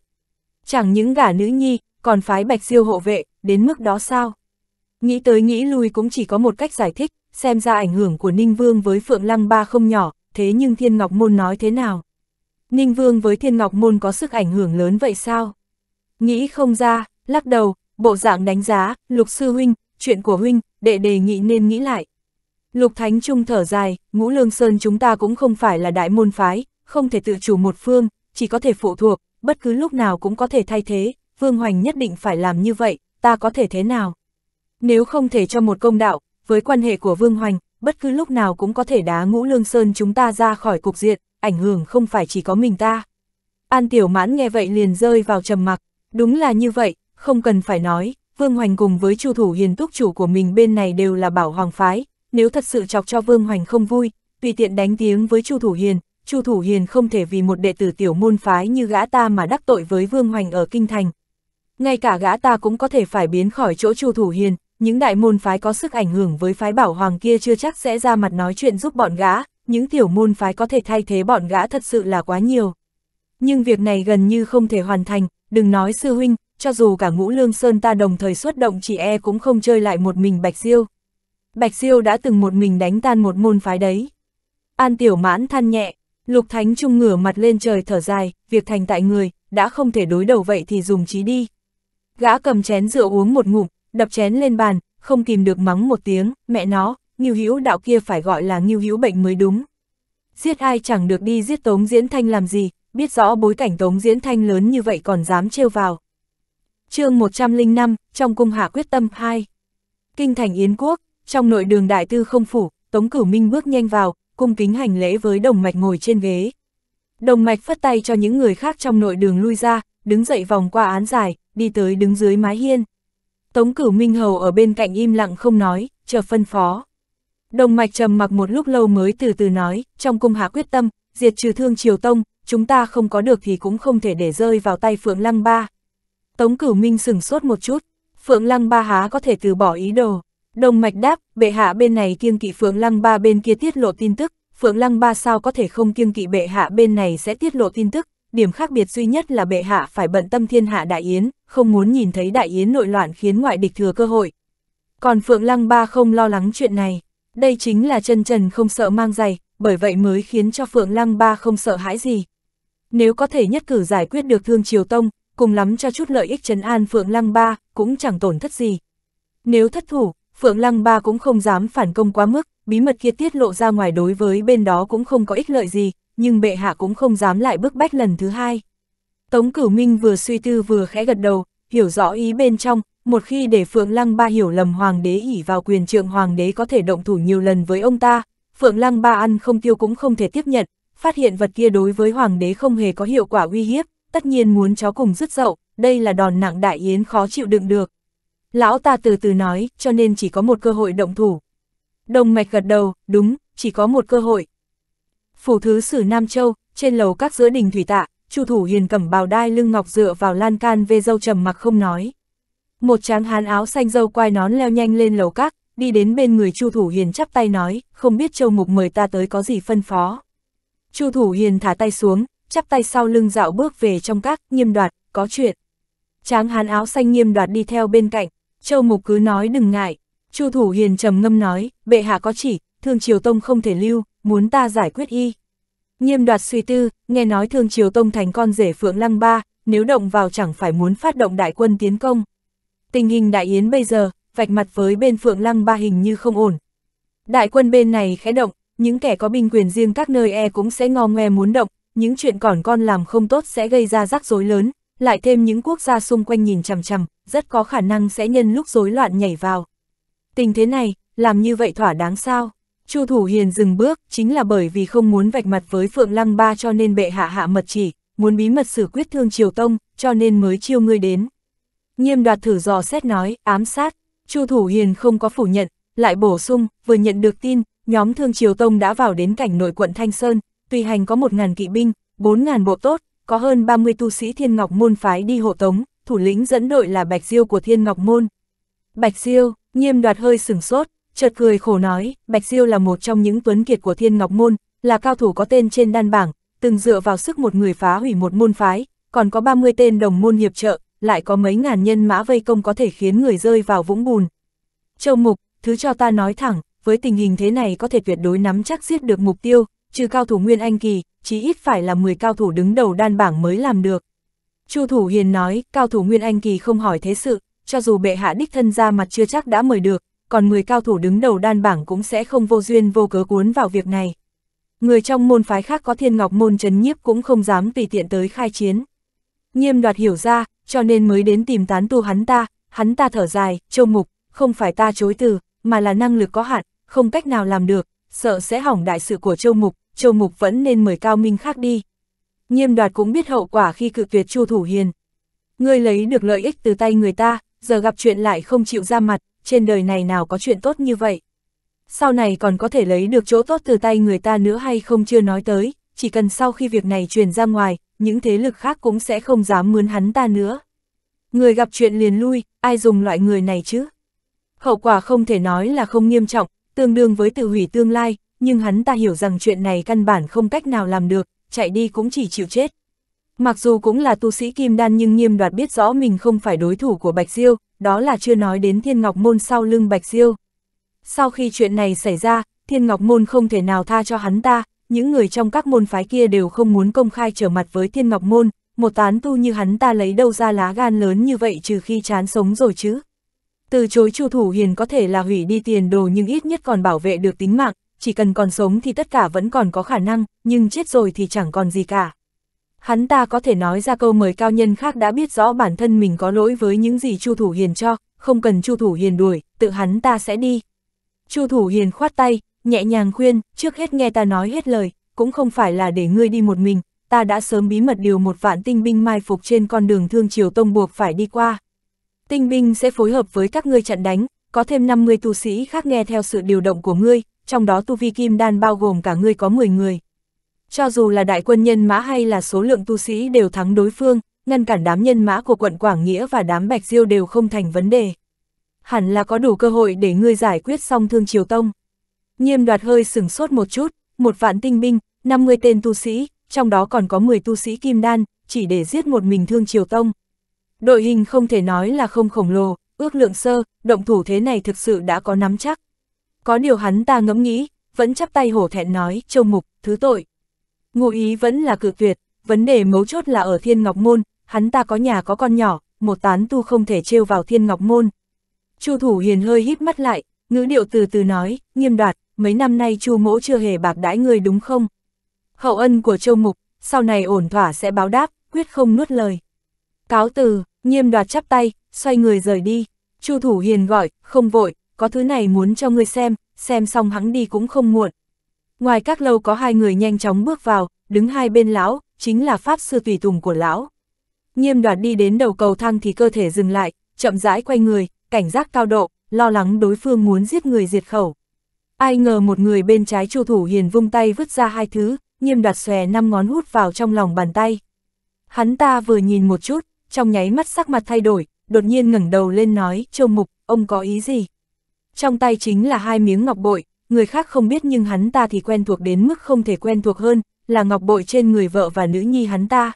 Chẳng những gả nữ nhi, còn phái Bạch Diêu hộ vệ, đến mức đó sao? Nghĩ tới nghĩ lui cũng chỉ có một cách giải thích, xem ra ảnh hưởng của Ninh Vương với Phượng Lăng Ba không nhỏ, thế nhưng Thiên Ngọc Môn nói thế nào? Ninh Vương với Thiên Ngọc Môn có sức ảnh hưởng lớn vậy sao? Nghĩ không ra, lắc đầu, bộ dạng đánh giá, lục sư huynh, chuyện của huynh, đệ đề nghị nên nghĩ lại. Lục Thánh Trung thở dài, ngũ lương sơn chúng ta cũng không phải là đại môn phái, không thể tự chủ một phương, chỉ có thể phụ thuộc, bất cứ lúc nào cũng có thể thay thế, Vương Hoành nhất định phải làm như vậy, ta có thể thế nào? Nếu không thể cho một công đạo, với quan hệ của Vương Hoành, bất cứ lúc nào cũng có thể đá ngũ lương sơn chúng ta ra khỏi cục diện, ảnh hưởng không phải chỉ có mình ta. An Tiểu Mãn nghe vậy liền rơi vào trầm mặc, đúng là như vậy, không cần phải nói, Vương Hoành cùng với chu thủ hiền túc chủ của mình bên này đều là bảo hoàng phái, nếu thật sự chọc cho Vương Hoành không vui, tùy tiện đánh tiếng với chu thủ hiền, chu thủ hiền không thể vì một đệ tử tiểu môn phái như gã ta mà đắc tội với Vương Hoành ở Kinh Thành. Ngay cả gã ta cũng có thể phải biến khỏi chỗ chu thủ hiền, những đại môn phái có sức ảnh hưởng với phái bảo hoàng kia chưa chắc sẽ ra mặt nói chuyện giúp bọn gã, những tiểu môn phái có thể thay thế bọn gã thật sự là quá nhiều. Nhưng việc này gần như không thể hoàn thành, đừng nói sư huynh, cho dù cả ngũ lương sơn ta đồng thời xuất động chỉ e cũng không chơi lại một mình Bạch Diêu. Bạch Diêu đã từng một mình đánh tan một môn phái đấy. An tiểu mãn than nhẹ, lục thánh trung ngửa mặt lên trời thở dài, việc thành tại người, đã không thể đối đầu vậy thì dùng trí đi. Gã cầm chén rượu uống một ngụm, đập chén lên bàn, không kìm được mắng một tiếng, mẹ nó, nghiêu hữu đạo kia phải gọi là nghiêu hữu bệnh mới đúng. Giết ai chẳng được đi giết Tống Diễn Thanh làm gì, biết rõ bối cảnh Tống Diễn Thanh lớn như vậy còn dám trêu vào. chương 105, trong cung hạ quyết tâm 2. Kinh thành Yến Quốc, trong nội đường đại tư không phủ, Tống Cửu Minh bước nhanh vào, cung kính hành lễ với đồng mạch ngồi trên ghế. Đồng mạch phất tay cho những người khác trong nội đường lui ra, đứng dậy vòng qua án dài đi tới đứng dưới mái hiên. Tống Cửu Minh Hầu ở bên cạnh im lặng không nói, chờ phân phó. Đồng mạch trầm mặc một lúc lâu mới từ từ nói, trong cung hạ quyết tâm, diệt trừ thương triều tông, chúng ta không có được thì cũng không thể để rơi vào tay Phượng Lăng Ba. Tống Cửu Minh sừng sốt một chút, Phượng Lăng Ba há có thể từ bỏ ý đồ. Đồng mạch đáp, bệ hạ bên này kiêng kỵ Phượng Lăng Ba bên kia tiết lộ tin tức, Phượng Lăng Ba sao có thể không kiêng kỵ bệ hạ bên này sẽ tiết lộ tin tức, điểm khác biệt duy nhất là bệ hạ phải bận tâm thiên hạ đại yến, không muốn nhìn thấy đại yến nội loạn khiến ngoại địch thừa cơ hội. Còn Phượng Lăng Ba không lo lắng chuyện này, đây chính là chân trần không sợ mang giày, bởi vậy mới khiến cho Phượng Lăng Ba không sợ hãi gì. Nếu có thể nhất cử giải quyết được Thương Triều Tông, cùng lắm cho chút lợi ích trấn an Phượng Lăng Ba, cũng chẳng tổn thất gì. Nếu thất thủ, Phượng Lăng Ba cũng không dám phản công quá mức, bí mật kia tiết lộ ra ngoài đối với bên đó cũng không có ích lợi gì, nhưng bệ hạ cũng không dám lại bức bách lần thứ hai. Tống Cửu Minh vừa suy tư vừa khẽ gật đầu, hiểu rõ ý bên trong, một khi để Phượng Lăng Ba hiểu lầm hoàng đế ỉ vào quyền trượng hoàng đế có thể động thủ nhiều lần với ông ta, Phượng Lăng Ba ăn không tiêu cũng không thể tiếp nhận, phát hiện vật kia đối với hoàng đế không hề có hiệu quả uy hiếp, tất nhiên muốn chó cùng rứt dậu, đây là đòn nặng đại yến khó chịu đựng được. Lão ta từ từ nói, cho nên chỉ có một cơ hội động thủ. Đồng mạch gật đầu, đúng, chỉ có một cơ hội, phủ thứ sử Nam Châu, trên lầu các giữa đình thủy tạ, Chu thủ hiền cầm bào đai lưng ngọc dựa vào lan can về dâu trầm mặc không nói. Một tráng hán áo xanh dâu quai nón leo nhanh lên lầu các, đi đến bên người Chu thủ hiền chắp tay nói, không biết Châu Mục mời ta tới có gì phân phó. Chu thủ hiền thả tay xuống, chắp tay sau lưng dạo bước về trong các, nghiêm đoạt, có chuyện. Tráng hán áo xanh nghiêm đoạt đi theo bên cạnh, Châu Mục cứ nói đừng ngại. Chu thủ hiền trầm ngâm nói, bệ hạ có chỉ, Thương Triều Tông không thể lưu, muốn ta giải quyết y. Nghiêm đoạt suy tư, nghe nói Thương Triều Tông thành con rể Phượng Lăng Ba, nếu động vào chẳng phải muốn phát động đại quân tiến công. Tình hình đại yến bây giờ, vạch mặt với bên Phượng Lăng Ba hình như không ổn. Đại quân bên này khẽ động, những kẻ có binh quyền riêng các nơi e cũng sẽ ngò ngoe muốn động, những chuyện còn con làm không tốt sẽ gây ra rắc rối lớn, lại thêm những quốc gia xung quanh nhìn chằm chằm, rất có khả năng sẽ nhân lúc rối loạn nhảy vào. Tình thế này, làm như vậy thỏa đáng sao? Chu Thủ Hiền dừng bước, chính là bởi vì không muốn vạch mặt với Phượng Lăng Ba cho nên bệ hạ hạ mật chỉ, muốn bí mật xử quyết thương Triều Tông, cho nên mới chiêu ngươi đến. Nghiêm đoạt thử dò xét nói, ám sát, Chu Thủ Hiền không có phủ nhận, lại bổ sung, vừa nhận được tin, nhóm thương Triều Tông đã vào đến cảnh nội quận Thanh Sơn, tùy hành có 1.000 kỵ binh, 4.000 bộ tốt, có hơn 30 tu sĩ Thiên Ngọc Môn phái đi hộ tống, thủ lĩnh dẫn đội là Bạch Diêu của Thiên Ngọc Môn. Bạch Diêu, nghiêm đoạt hơi sửng sốt, chợt cười khổ nói, Bạch Diêu là một trong những tuấn kiệt của Thiên Ngọc Môn, là cao thủ có tên trên đan bảng, từng dựa vào sức một người phá hủy một môn phái, còn có 30 tên đồng môn hiệp trợ, lại có mấy ngàn nhân mã vây công có thể khiến người rơi vào vũng bùn. Châu Mục, thứ cho ta nói thẳng, với tình hình thế này có thể tuyệt đối nắm chắc giết được mục tiêu, trừ cao thủ Nguyên Anh Kỳ, chí ít phải là 10 cao thủ đứng đầu đan bảng mới làm được. Chu Thủ Hiền nói, cao thủ Nguyên Anh Kỳ không hỏi thế sự, cho dù bệ hạ đích thân ra mặt chưa chắc đã mời được, còn 10 cao thủ đứng đầu đan bảng cũng sẽ không vô duyên vô cớ cuốn vào việc này. Người trong môn phái khác có thiên ngọc môn chấn nhiếp cũng không dám tùy tiện tới khai chiến. Nghiêm đoạt hiểu ra, cho nên mới đến tìm tán tu hắn ta, hắn ta thở dài, châu mục, không phải ta chối từ, mà là năng lực có hạn, không cách nào làm được, sợ sẽ hỏng đại sự của châu mục, châu mục vẫn nên mời cao minh khác đi. Nghiêm đoạt cũng biết hậu quả khi cự tuyệt chu thủ hiền. Ngươi lấy được lợi ích từ tay người ta, giờ gặp chuyện lại không chịu ra mặt, trên đời này nào có chuyện tốt như vậy. Sau này còn có thể lấy được chỗ tốt từ tay người ta nữa hay không chưa nói tới, chỉ cần sau khi việc này truyền ra ngoài, những thế lực khác cũng sẽ không dám mướn hắn ta nữa. Người gặp chuyện liền lui, ai dùng loại người này chứ? Hậu quả không thể nói là không nghiêm trọng, tương đương với tự hủy tương lai, nhưng hắn ta hiểu rằng chuyện này căn bản không cách nào làm được, chạy đi cũng chỉ chịu chết. Mặc dù cũng là tu sĩ kim đan nhưng nghiêm đoạt biết rõ mình không phải đối thủ của Bạch Diêu, đó là chưa nói đến Thiên Ngọc Môn sau lưng Bạch Diêu. Sau khi chuyện này xảy ra, Thiên Ngọc Môn không thể nào tha cho hắn ta, những người trong các môn phái kia đều không muốn công khai trở mặt với Thiên Ngọc Môn, một tán tu như hắn ta lấy đâu ra lá gan lớn như vậy trừ khi chán sống rồi chứ. Từ chối chu thủ hiền có thể là hủy đi tiền đồ nhưng ít nhất còn bảo vệ được tính mạng, chỉ cần còn sống thì tất cả vẫn còn có khả năng, nhưng chết rồi thì chẳng còn gì cả hắn ta có thể nói ra câu mời cao nhân khác đã biết rõ bản thân mình có lỗi với những gì Chu Thủ Hiền cho, không cần Chu Thủ Hiền đuổi, tự hắn ta sẽ đi. Chu Thủ Hiền khoát tay, nhẹ nhàng khuyên, trước hết nghe ta nói hết lời, cũng không phải là để ngươi đi một mình, ta đã sớm bí mật điều một vạn tinh binh mai phục trên con đường thương triều tông buộc phải đi qua. Tinh binh sẽ phối hợp với các ngươi chặn đánh, có thêm 50 tu sĩ khác nghe theo sự điều động của ngươi, trong đó tu vi kim đan bao gồm cả ngươi có 10 người. Cho dù là đại quân nhân mã hay là số lượng tu sĩ đều thắng đối phương, ngăn cản đám nhân mã của quận Quảng Nghĩa và đám Bạch Diêu đều không thành vấn đề. Hẳn là có đủ cơ hội để ngươi giải quyết xong thương triều tông. Nhiêm đoạt hơi sừng sốt một chút, một vạn tinh binh, 50 tên tu sĩ, trong đó còn có 10 tu sĩ kim đan, chỉ để giết một mình thương triều tông. Đội hình không thể nói là không khổng lồ, ước lượng sơ, động thủ thế này thực sự đã có nắm chắc. Có điều hắn ta ngẫm nghĩ, vẫn chắp tay hổ thẹn nói, châu mục, thứ tội. Ngụ ý vẫn là cự tuyệt, vấn đề mấu chốt là ở Thiên Ngọc Môn, hắn ta có nhà có con nhỏ, một tán tu không thể trêu vào Thiên Ngọc Môn. Chu Thủ Hiền hơi hít mắt lại, ngữ điệu từ từ nói, nghiêm đoạt, mấy năm nay Chu Mỗ chưa hề bạc đãi người đúng không? Hậu ân của Châu Mục, sau này ổn thỏa sẽ báo đáp, quyết không nuốt lời. Cáo từ, nghiêm đoạt chắp tay, xoay người rời đi. Chu Thủ Hiền gọi, không vội, có thứ này muốn cho ngươi xem, xem xong hắn đi cũng không muộn. Ngoài các lâu có hai người nhanh chóng bước vào, đứng hai bên lão, chính là pháp sư tùy tùng của lão. Nghiêm đoạt đi đến đầu cầu thang thì cơ thể dừng lại, chậm rãi quay người, cảnh giác cao độ, lo lắng đối phương muốn giết người diệt khẩu. Ai ngờ một người bên trái chu thủ hiền vung tay vứt ra hai thứ, nghiêm đoạt xòe năm ngón hút vào trong lòng bàn tay. Hắn ta vừa nhìn một chút, trong nháy mắt sắc mặt thay đổi, đột nhiên ngẩng đầu lên nói, châu mục, ông có ý gì? Trong tay chính là hai miếng ngọc bội, người khác không biết nhưng hắn ta thì quen thuộc đến mức không thể quen thuộc hơn, là ngọc bội trên người vợ và nữ nhi hắn ta.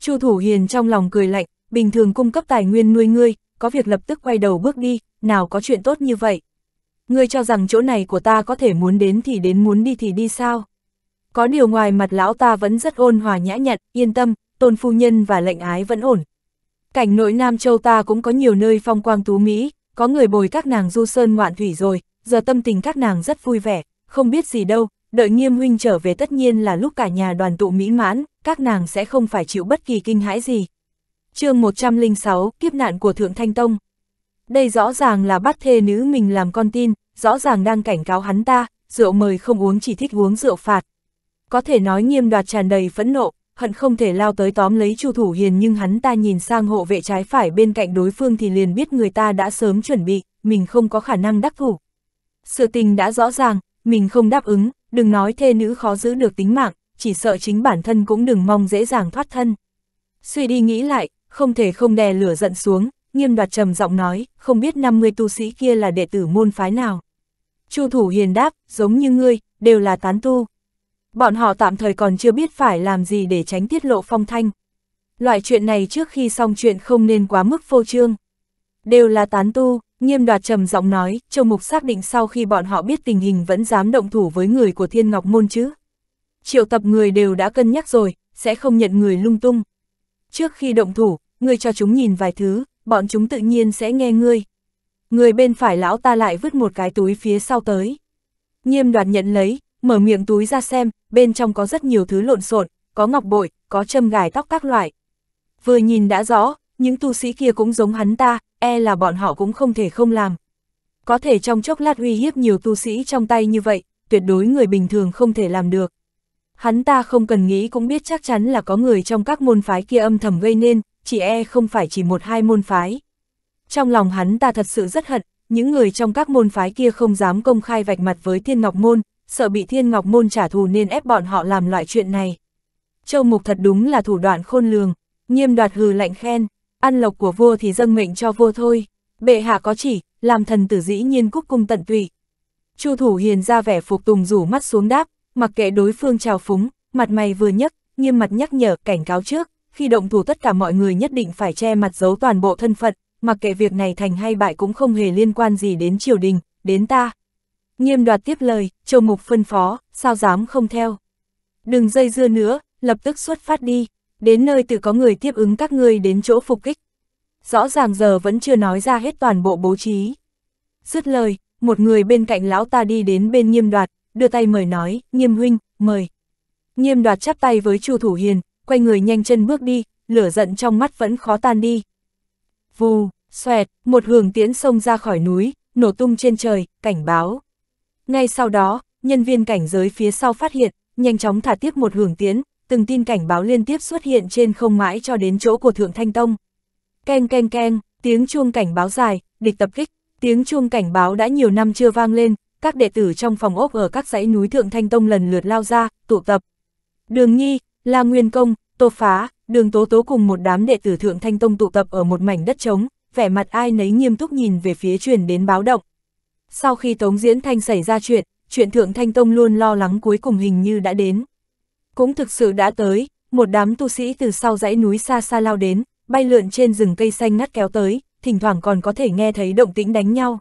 Chu Thủ Hiền trong lòng cười lạnh, bình thường cung cấp tài nguyên nuôi ngươi, có việc lập tức quay đầu bước đi, nào có chuyện tốt như vậy. Ngươi cho rằng chỗ này của ta có thể muốn đến thì đến muốn đi thì đi sao? Có điều ngoài mặt lão ta vẫn rất ôn hòa nhã nhặn, yên tâm, tôn phu nhân và lệnh ái vẫn ổn. Cảnh nội Nam Châu ta cũng có nhiều nơi phong quang tú Mỹ, có người bồi các nàng du sơn ngoạn thủy rồi, giờ tâm tình các nàng rất vui vẻ, không biết gì đâu, đợi nghiêm huynh trở về tất nhiên là lúc cả nhà đoàn tụ mỹ mãn, các nàng sẽ không phải chịu bất kỳ kinh hãi gì. chương 106, kiếp nạn của Thượng Thanh Tông. Đây rõ ràng là bắt thê nữ mình làm con tin, rõ ràng đang cảnh cáo hắn ta, rượu mời không uống chỉ thích uống rượu phạt. Có thể nói nghiêm đoạt tràn đầy phẫn nộ, hận không thể lao tới tóm lấy Chu Thủ Hiền nhưng hắn ta nhìn sang hộ vệ trái phải bên cạnh đối phương thì liền biết người ta đã sớm chuẩn bị, mình không có khả năng đắc thủ sự tình đã rõ ràng, mình không đáp ứng, đừng nói thê nữ khó giữ được tính mạng, chỉ sợ chính bản thân cũng đừng mong dễ dàng thoát thân. Suy đi nghĩ lại, không thể không đè lửa giận xuống, nghiêm đoạt trầm giọng nói, không biết 50 tu sĩ kia là đệ tử môn phái nào. Chu Thủ Hiền đáp, giống như ngươi, đều là tán tu. Bọn họ tạm thời còn chưa biết phải làm gì để tránh tiết lộ phong thanh. Loại chuyện này trước khi xong chuyện không nên quá mức phô trương. Đều là tán tu, Nghiêm đoạt trầm giọng nói, châu mục xác định sau khi bọn họ biết tình hình vẫn dám động thủ với người của thiên ngọc môn chứ. Triệu tập người đều đã cân nhắc rồi, sẽ không nhận người lung tung. Trước khi động thủ, ngươi cho chúng nhìn vài thứ, bọn chúng tự nhiên sẽ nghe ngươi. Người bên phải lão ta lại vứt một cái túi phía sau tới. Nghiêm đoạt nhận lấy, mở miệng túi ra xem, bên trong có rất nhiều thứ lộn xộn, có ngọc bội, có châm gài tóc các loại. Vừa nhìn đã rõ, những tu sĩ kia cũng giống hắn ta, e là bọn họ cũng không thể không làm. Có thể trong chốc lát uy hiếp nhiều tu sĩ trong tay như vậy, tuyệt đối người bình thường không thể làm được. Hắn ta không cần nghĩ cũng biết chắc chắn là có người trong các môn phái kia âm thầm gây nên, chỉ e không phải chỉ một hai môn phái. Trong lòng hắn ta thật sự rất hận, những người trong các môn phái kia không dám công khai vạch mặt với Thiên Ngọc Môn, sợ bị Thiên Ngọc Môn trả thù nên ép bọn họ làm loại chuyện này. Châu Mục thật đúng là thủ đoạn khôn lường, nghiêm đoạt hừ lạnh khen, Ăn lộc của vua thì dâng mệnh cho vua thôi, bệ hạ có chỉ, làm thần tử dĩ nhiên cúc cung tận tụy. Chu Thủ Hiền ra vẻ phục tùng rủ mắt xuống đáp, mặc kệ đối phương trào phúng, mặt mày vừa nhấc, nghiêm mặt nhắc nhở, cảnh cáo trước, khi động thủ tất cả mọi người nhất định phải che mặt giấu toàn bộ thân phận, mặc kệ việc này thành hay bại cũng không hề liên quan gì đến triều đình, đến ta. Nghiêm đoạt tiếp lời, châu mục phân phó, sao dám không theo. Đừng dây dưa nữa, lập tức xuất phát đi, đến nơi từ có người tiếp ứng các ngươi đến chỗ phục kích. Rõ ràng giờ vẫn chưa nói ra hết toàn bộ bố trí. Dứt lời, một người bên cạnh lão ta đi đến bên nghiêm đoạt, đưa tay mời nói, nghiêm huynh, mời. Nghiêm đoạt chắp tay với chu thủ hiền, quay người nhanh chân bước đi, lửa giận trong mắt vẫn khó tan đi. Vù, xoẹt, một hưởng tiễn sông ra khỏi núi, nổ tung trên trời, cảnh báo. Ngay sau đó, nhân viên cảnh giới phía sau phát hiện, nhanh chóng thả tiếp một hưởng tiễn, từng tin cảnh báo liên tiếp xuất hiện trên không mãi cho đến chỗ của Thượng Thanh Tông. Keng keng keng, tiếng chuông cảnh báo dài, địch tập kích, tiếng chuông cảnh báo đã nhiều năm chưa vang lên, các đệ tử trong phòng ốc ở các dãy núi Thượng Thanh Tông lần lượt lao ra, tụ tập. Đường Nhi, La Nguyên Công, Tô Phá, Đường Tố Tố cùng một đám đệ tử Thượng Thanh Tông tụ tập ở một mảnh đất trống, vẻ mặt ai nấy nghiêm túc nhìn về phía truyền đến báo động. Sau khi Tống Diễn Thanh xảy ra chuyện, chuyện Thượng Thanh Tông luôn lo lắng cuối cùng hình như đã đến cũng thực sự đã tới, một đám tu sĩ từ sau dãy núi xa xa lao đến, bay lượn trên rừng cây xanh ngắt kéo tới, thỉnh thoảng còn có thể nghe thấy động tĩnh đánh nhau.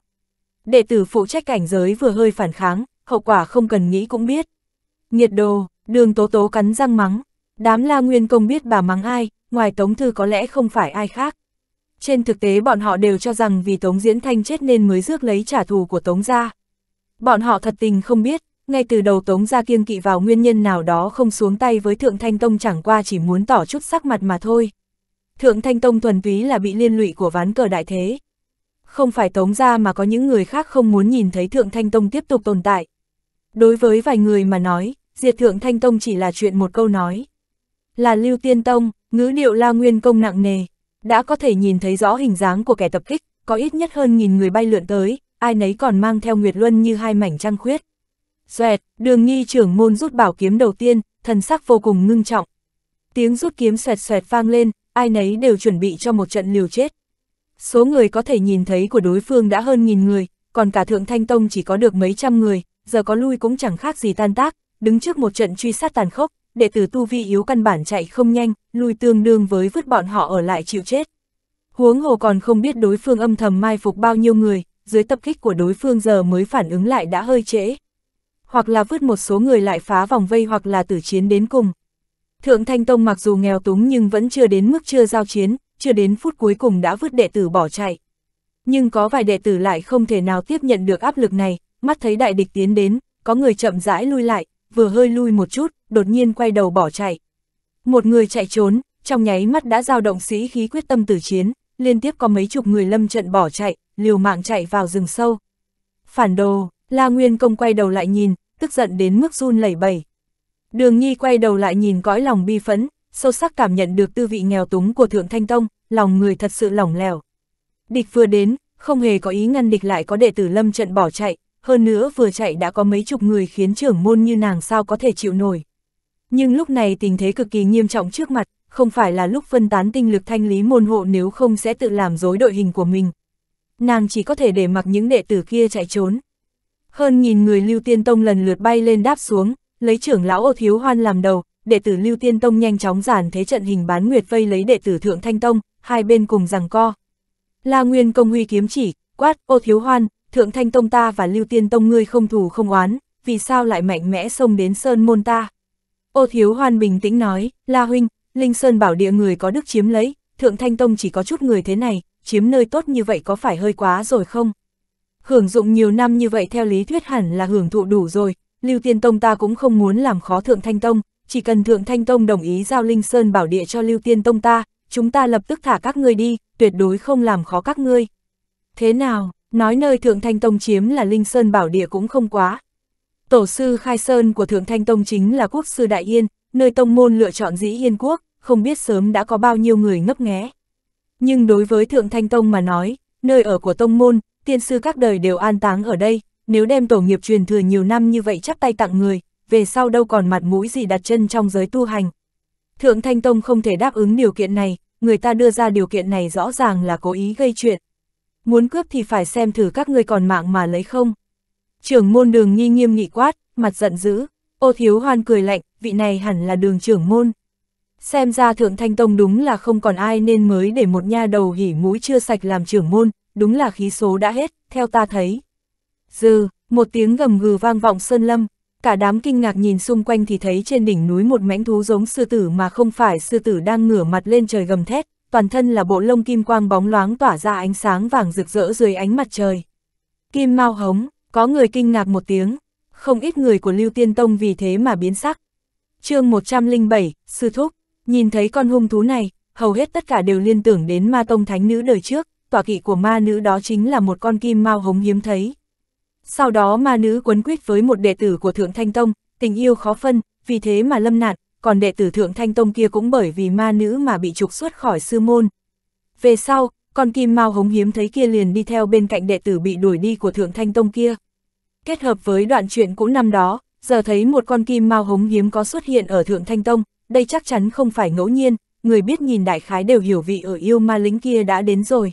Đệ tử phụ trách cảnh giới vừa hơi phản kháng, hậu quả không cần nghĩ cũng biết. Nhiệt đồ, đường tố tố cắn răng mắng, đám la nguyên công biết bà mắng ai, ngoài tống thư có lẽ không phải ai khác. Trên thực tế bọn họ đều cho rằng vì tống diễn thanh chết nên mới rước lấy trả thù của tống gia. Bọn họ thật tình không biết, ngay từ đầu Tống Gia kiêng kỵ vào nguyên nhân nào đó không xuống tay với Thượng Thanh Tông chẳng qua chỉ muốn tỏ chút sắc mặt mà thôi. Thượng Thanh Tông thuần túy là bị liên lụy của ván cờ đại thế. Không phải Tống Gia mà có những người khác không muốn nhìn thấy Thượng Thanh Tông tiếp tục tồn tại. Đối với vài người mà nói, diệt Thượng Thanh Tông chỉ là chuyện một câu nói. Là Lưu Tiên Tông, ngữ điệu la nguyên công nặng nề, đã có thể nhìn thấy rõ hình dáng của kẻ tập kích, có ít nhất hơn nghìn người bay lượn tới, ai nấy còn mang theo Nguyệt Luân như hai mảnh trăng khuyết. Xoẹt, đường nghi trưởng môn rút bảo kiếm đầu tiên, thần sắc vô cùng ngưng trọng. Tiếng rút kiếm xoẹt xoẹt vang lên, ai nấy đều chuẩn bị cho một trận liều chết. Số người có thể nhìn thấy của đối phương đã hơn nghìn người, còn cả thượng thanh tông chỉ có được mấy trăm người, giờ có lui cũng chẳng khác gì tan tác, đứng trước một trận truy sát tàn khốc, đệ tử tu vi yếu căn bản chạy không nhanh, lui tương đương với vứt bọn họ ở lại chịu chết. Huống hồ còn không biết đối phương âm thầm mai phục bao nhiêu người, dưới tập kích của đối phương giờ mới phản ứng lại đã hơi trễ hoặc là vứt một số người lại phá vòng vây hoặc là tử chiến đến cùng. Thượng Thanh Tông mặc dù nghèo túng nhưng vẫn chưa đến mức chưa giao chiến, chưa đến phút cuối cùng đã vứt đệ tử bỏ chạy. Nhưng có vài đệ tử lại không thể nào tiếp nhận được áp lực này, mắt thấy đại địch tiến đến, có người chậm rãi lui lại, vừa hơi lui một chút, đột nhiên quay đầu bỏ chạy. Một người chạy trốn, trong nháy mắt đã giao động sĩ khí quyết tâm tử chiến, liên tiếp có mấy chục người lâm trận bỏ chạy, liều mạng chạy vào rừng sâu. Phản đồ, La Nguyên Công quay đầu lại nhìn, tức giận đến mức run lẩy bẩy. Đường Nhi quay đầu lại nhìn cõi lòng bi phấn, sâu sắc cảm nhận được tư vị nghèo túng của Thượng Thanh Tông, lòng người thật sự lỏng lẻo. Địch vừa đến, không hề có ý ngăn địch lại có đệ tử lâm trận bỏ chạy, hơn nữa vừa chạy đã có mấy chục người khiến trưởng môn như nàng sao có thể chịu nổi. Nhưng lúc này tình thế cực kỳ nghiêm trọng trước mặt, không phải là lúc phân tán tinh lực thanh lý môn hộ nếu không sẽ tự làm dối đội hình của mình. Nàng chỉ có thể để mặc những đệ tử kia chạy trốn. Hơn nghìn người Lưu Tiên Tông lần lượt bay lên đáp xuống, lấy trưởng lão ô thiếu hoan làm đầu, đệ tử Lưu Tiên Tông nhanh chóng giản thế trận hình bán nguyệt vây lấy đệ tử Thượng Thanh Tông, hai bên cùng rằng co. La Nguyên công huy kiếm chỉ, quát, ô thiếu hoan, Thượng Thanh Tông ta và Lưu Tiên Tông ngươi không thù không oán, vì sao lại mạnh mẽ xông đến Sơn Môn ta? Ô thiếu hoan bình tĩnh nói, La Huynh, Linh Sơn bảo địa người có đức chiếm lấy, Thượng Thanh Tông chỉ có chút người thế này, chiếm nơi tốt như vậy có phải hơi quá rồi không? hưởng dụng nhiều năm như vậy theo lý thuyết hẳn là hưởng thụ đủ rồi, Lưu Tiên Tông ta cũng không muốn làm khó Thượng Thanh Tông, chỉ cần Thượng Thanh Tông đồng ý giao Linh Sơn bảo địa cho Lưu Tiên Tông ta, chúng ta lập tức thả các ngươi đi, tuyệt đối không làm khó các ngươi. Thế nào, nói nơi Thượng Thanh Tông chiếm là Linh Sơn bảo địa cũng không quá. Tổ sư khai sơn của Thượng Thanh Tông chính là quốc sư Đại Yên, nơi tông môn lựa chọn dĩ Yên Quốc, không biết sớm đã có bao nhiêu người ngấp nghé. Nhưng đối với Thượng Thanh Tông mà nói, nơi ở của tông môn, tiên sư các đời đều an táng ở đây, nếu đem tổ nghiệp truyền thừa nhiều năm như vậy chắp tay tặng người, về sau đâu còn mặt mũi gì đặt chân trong giới tu hành. Thượng Thanh Tông không thể đáp ứng điều kiện này, người ta đưa ra điều kiện này rõ ràng là cố ý gây chuyện. Muốn cướp thì phải xem thử các ngươi còn mạng mà lấy không. Trưởng môn đường nghi nghiêm nghị quát, mặt giận dữ, ô thiếu hoan cười lạnh, vị này hẳn là đường trưởng môn. Xem ra Thượng Thanh Tông đúng là không còn ai nên mới để một nha đầu hỉ mũi chưa sạch làm trưởng môn, đúng là khí số đã hết, theo ta thấy. Dừ, một tiếng gầm gừ vang vọng sơn lâm, cả đám kinh ngạc nhìn xung quanh thì thấy trên đỉnh núi một mãnh thú giống sư tử mà không phải sư tử đang ngửa mặt lên trời gầm thét, toàn thân là bộ lông kim quang bóng loáng tỏa ra ánh sáng vàng rực rỡ dưới ánh mặt trời. Kim mau hống, có người kinh ngạc một tiếng, không ít người của Lưu Tiên Tông vì thế mà biến sắc. chương 107, Sư Thúc Nhìn thấy con hung thú này, hầu hết tất cả đều liên tưởng đến ma tông thánh nữ đời trước, tỏa kỵ của ma nữ đó chính là một con kim mao hống hiếm thấy. Sau đó ma nữ quấn quýt với một đệ tử của Thượng Thanh Tông, tình yêu khó phân, vì thế mà lâm nạn, còn đệ tử Thượng Thanh Tông kia cũng bởi vì ma nữ mà bị trục xuất khỏi sư môn. Về sau, con kim mao hống hiếm thấy kia liền đi theo bên cạnh đệ tử bị đuổi đi của Thượng Thanh Tông kia. Kết hợp với đoạn chuyện cũ năm đó, giờ thấy một con kim mao hống hiếm có xuất hiện ở Thượng Thanh Tông, đây chắc chắn không phải ngẫu nhiên, người biết nhìn đại khái đều hiểu vị ở yêu ma lính kia đã đến rồi.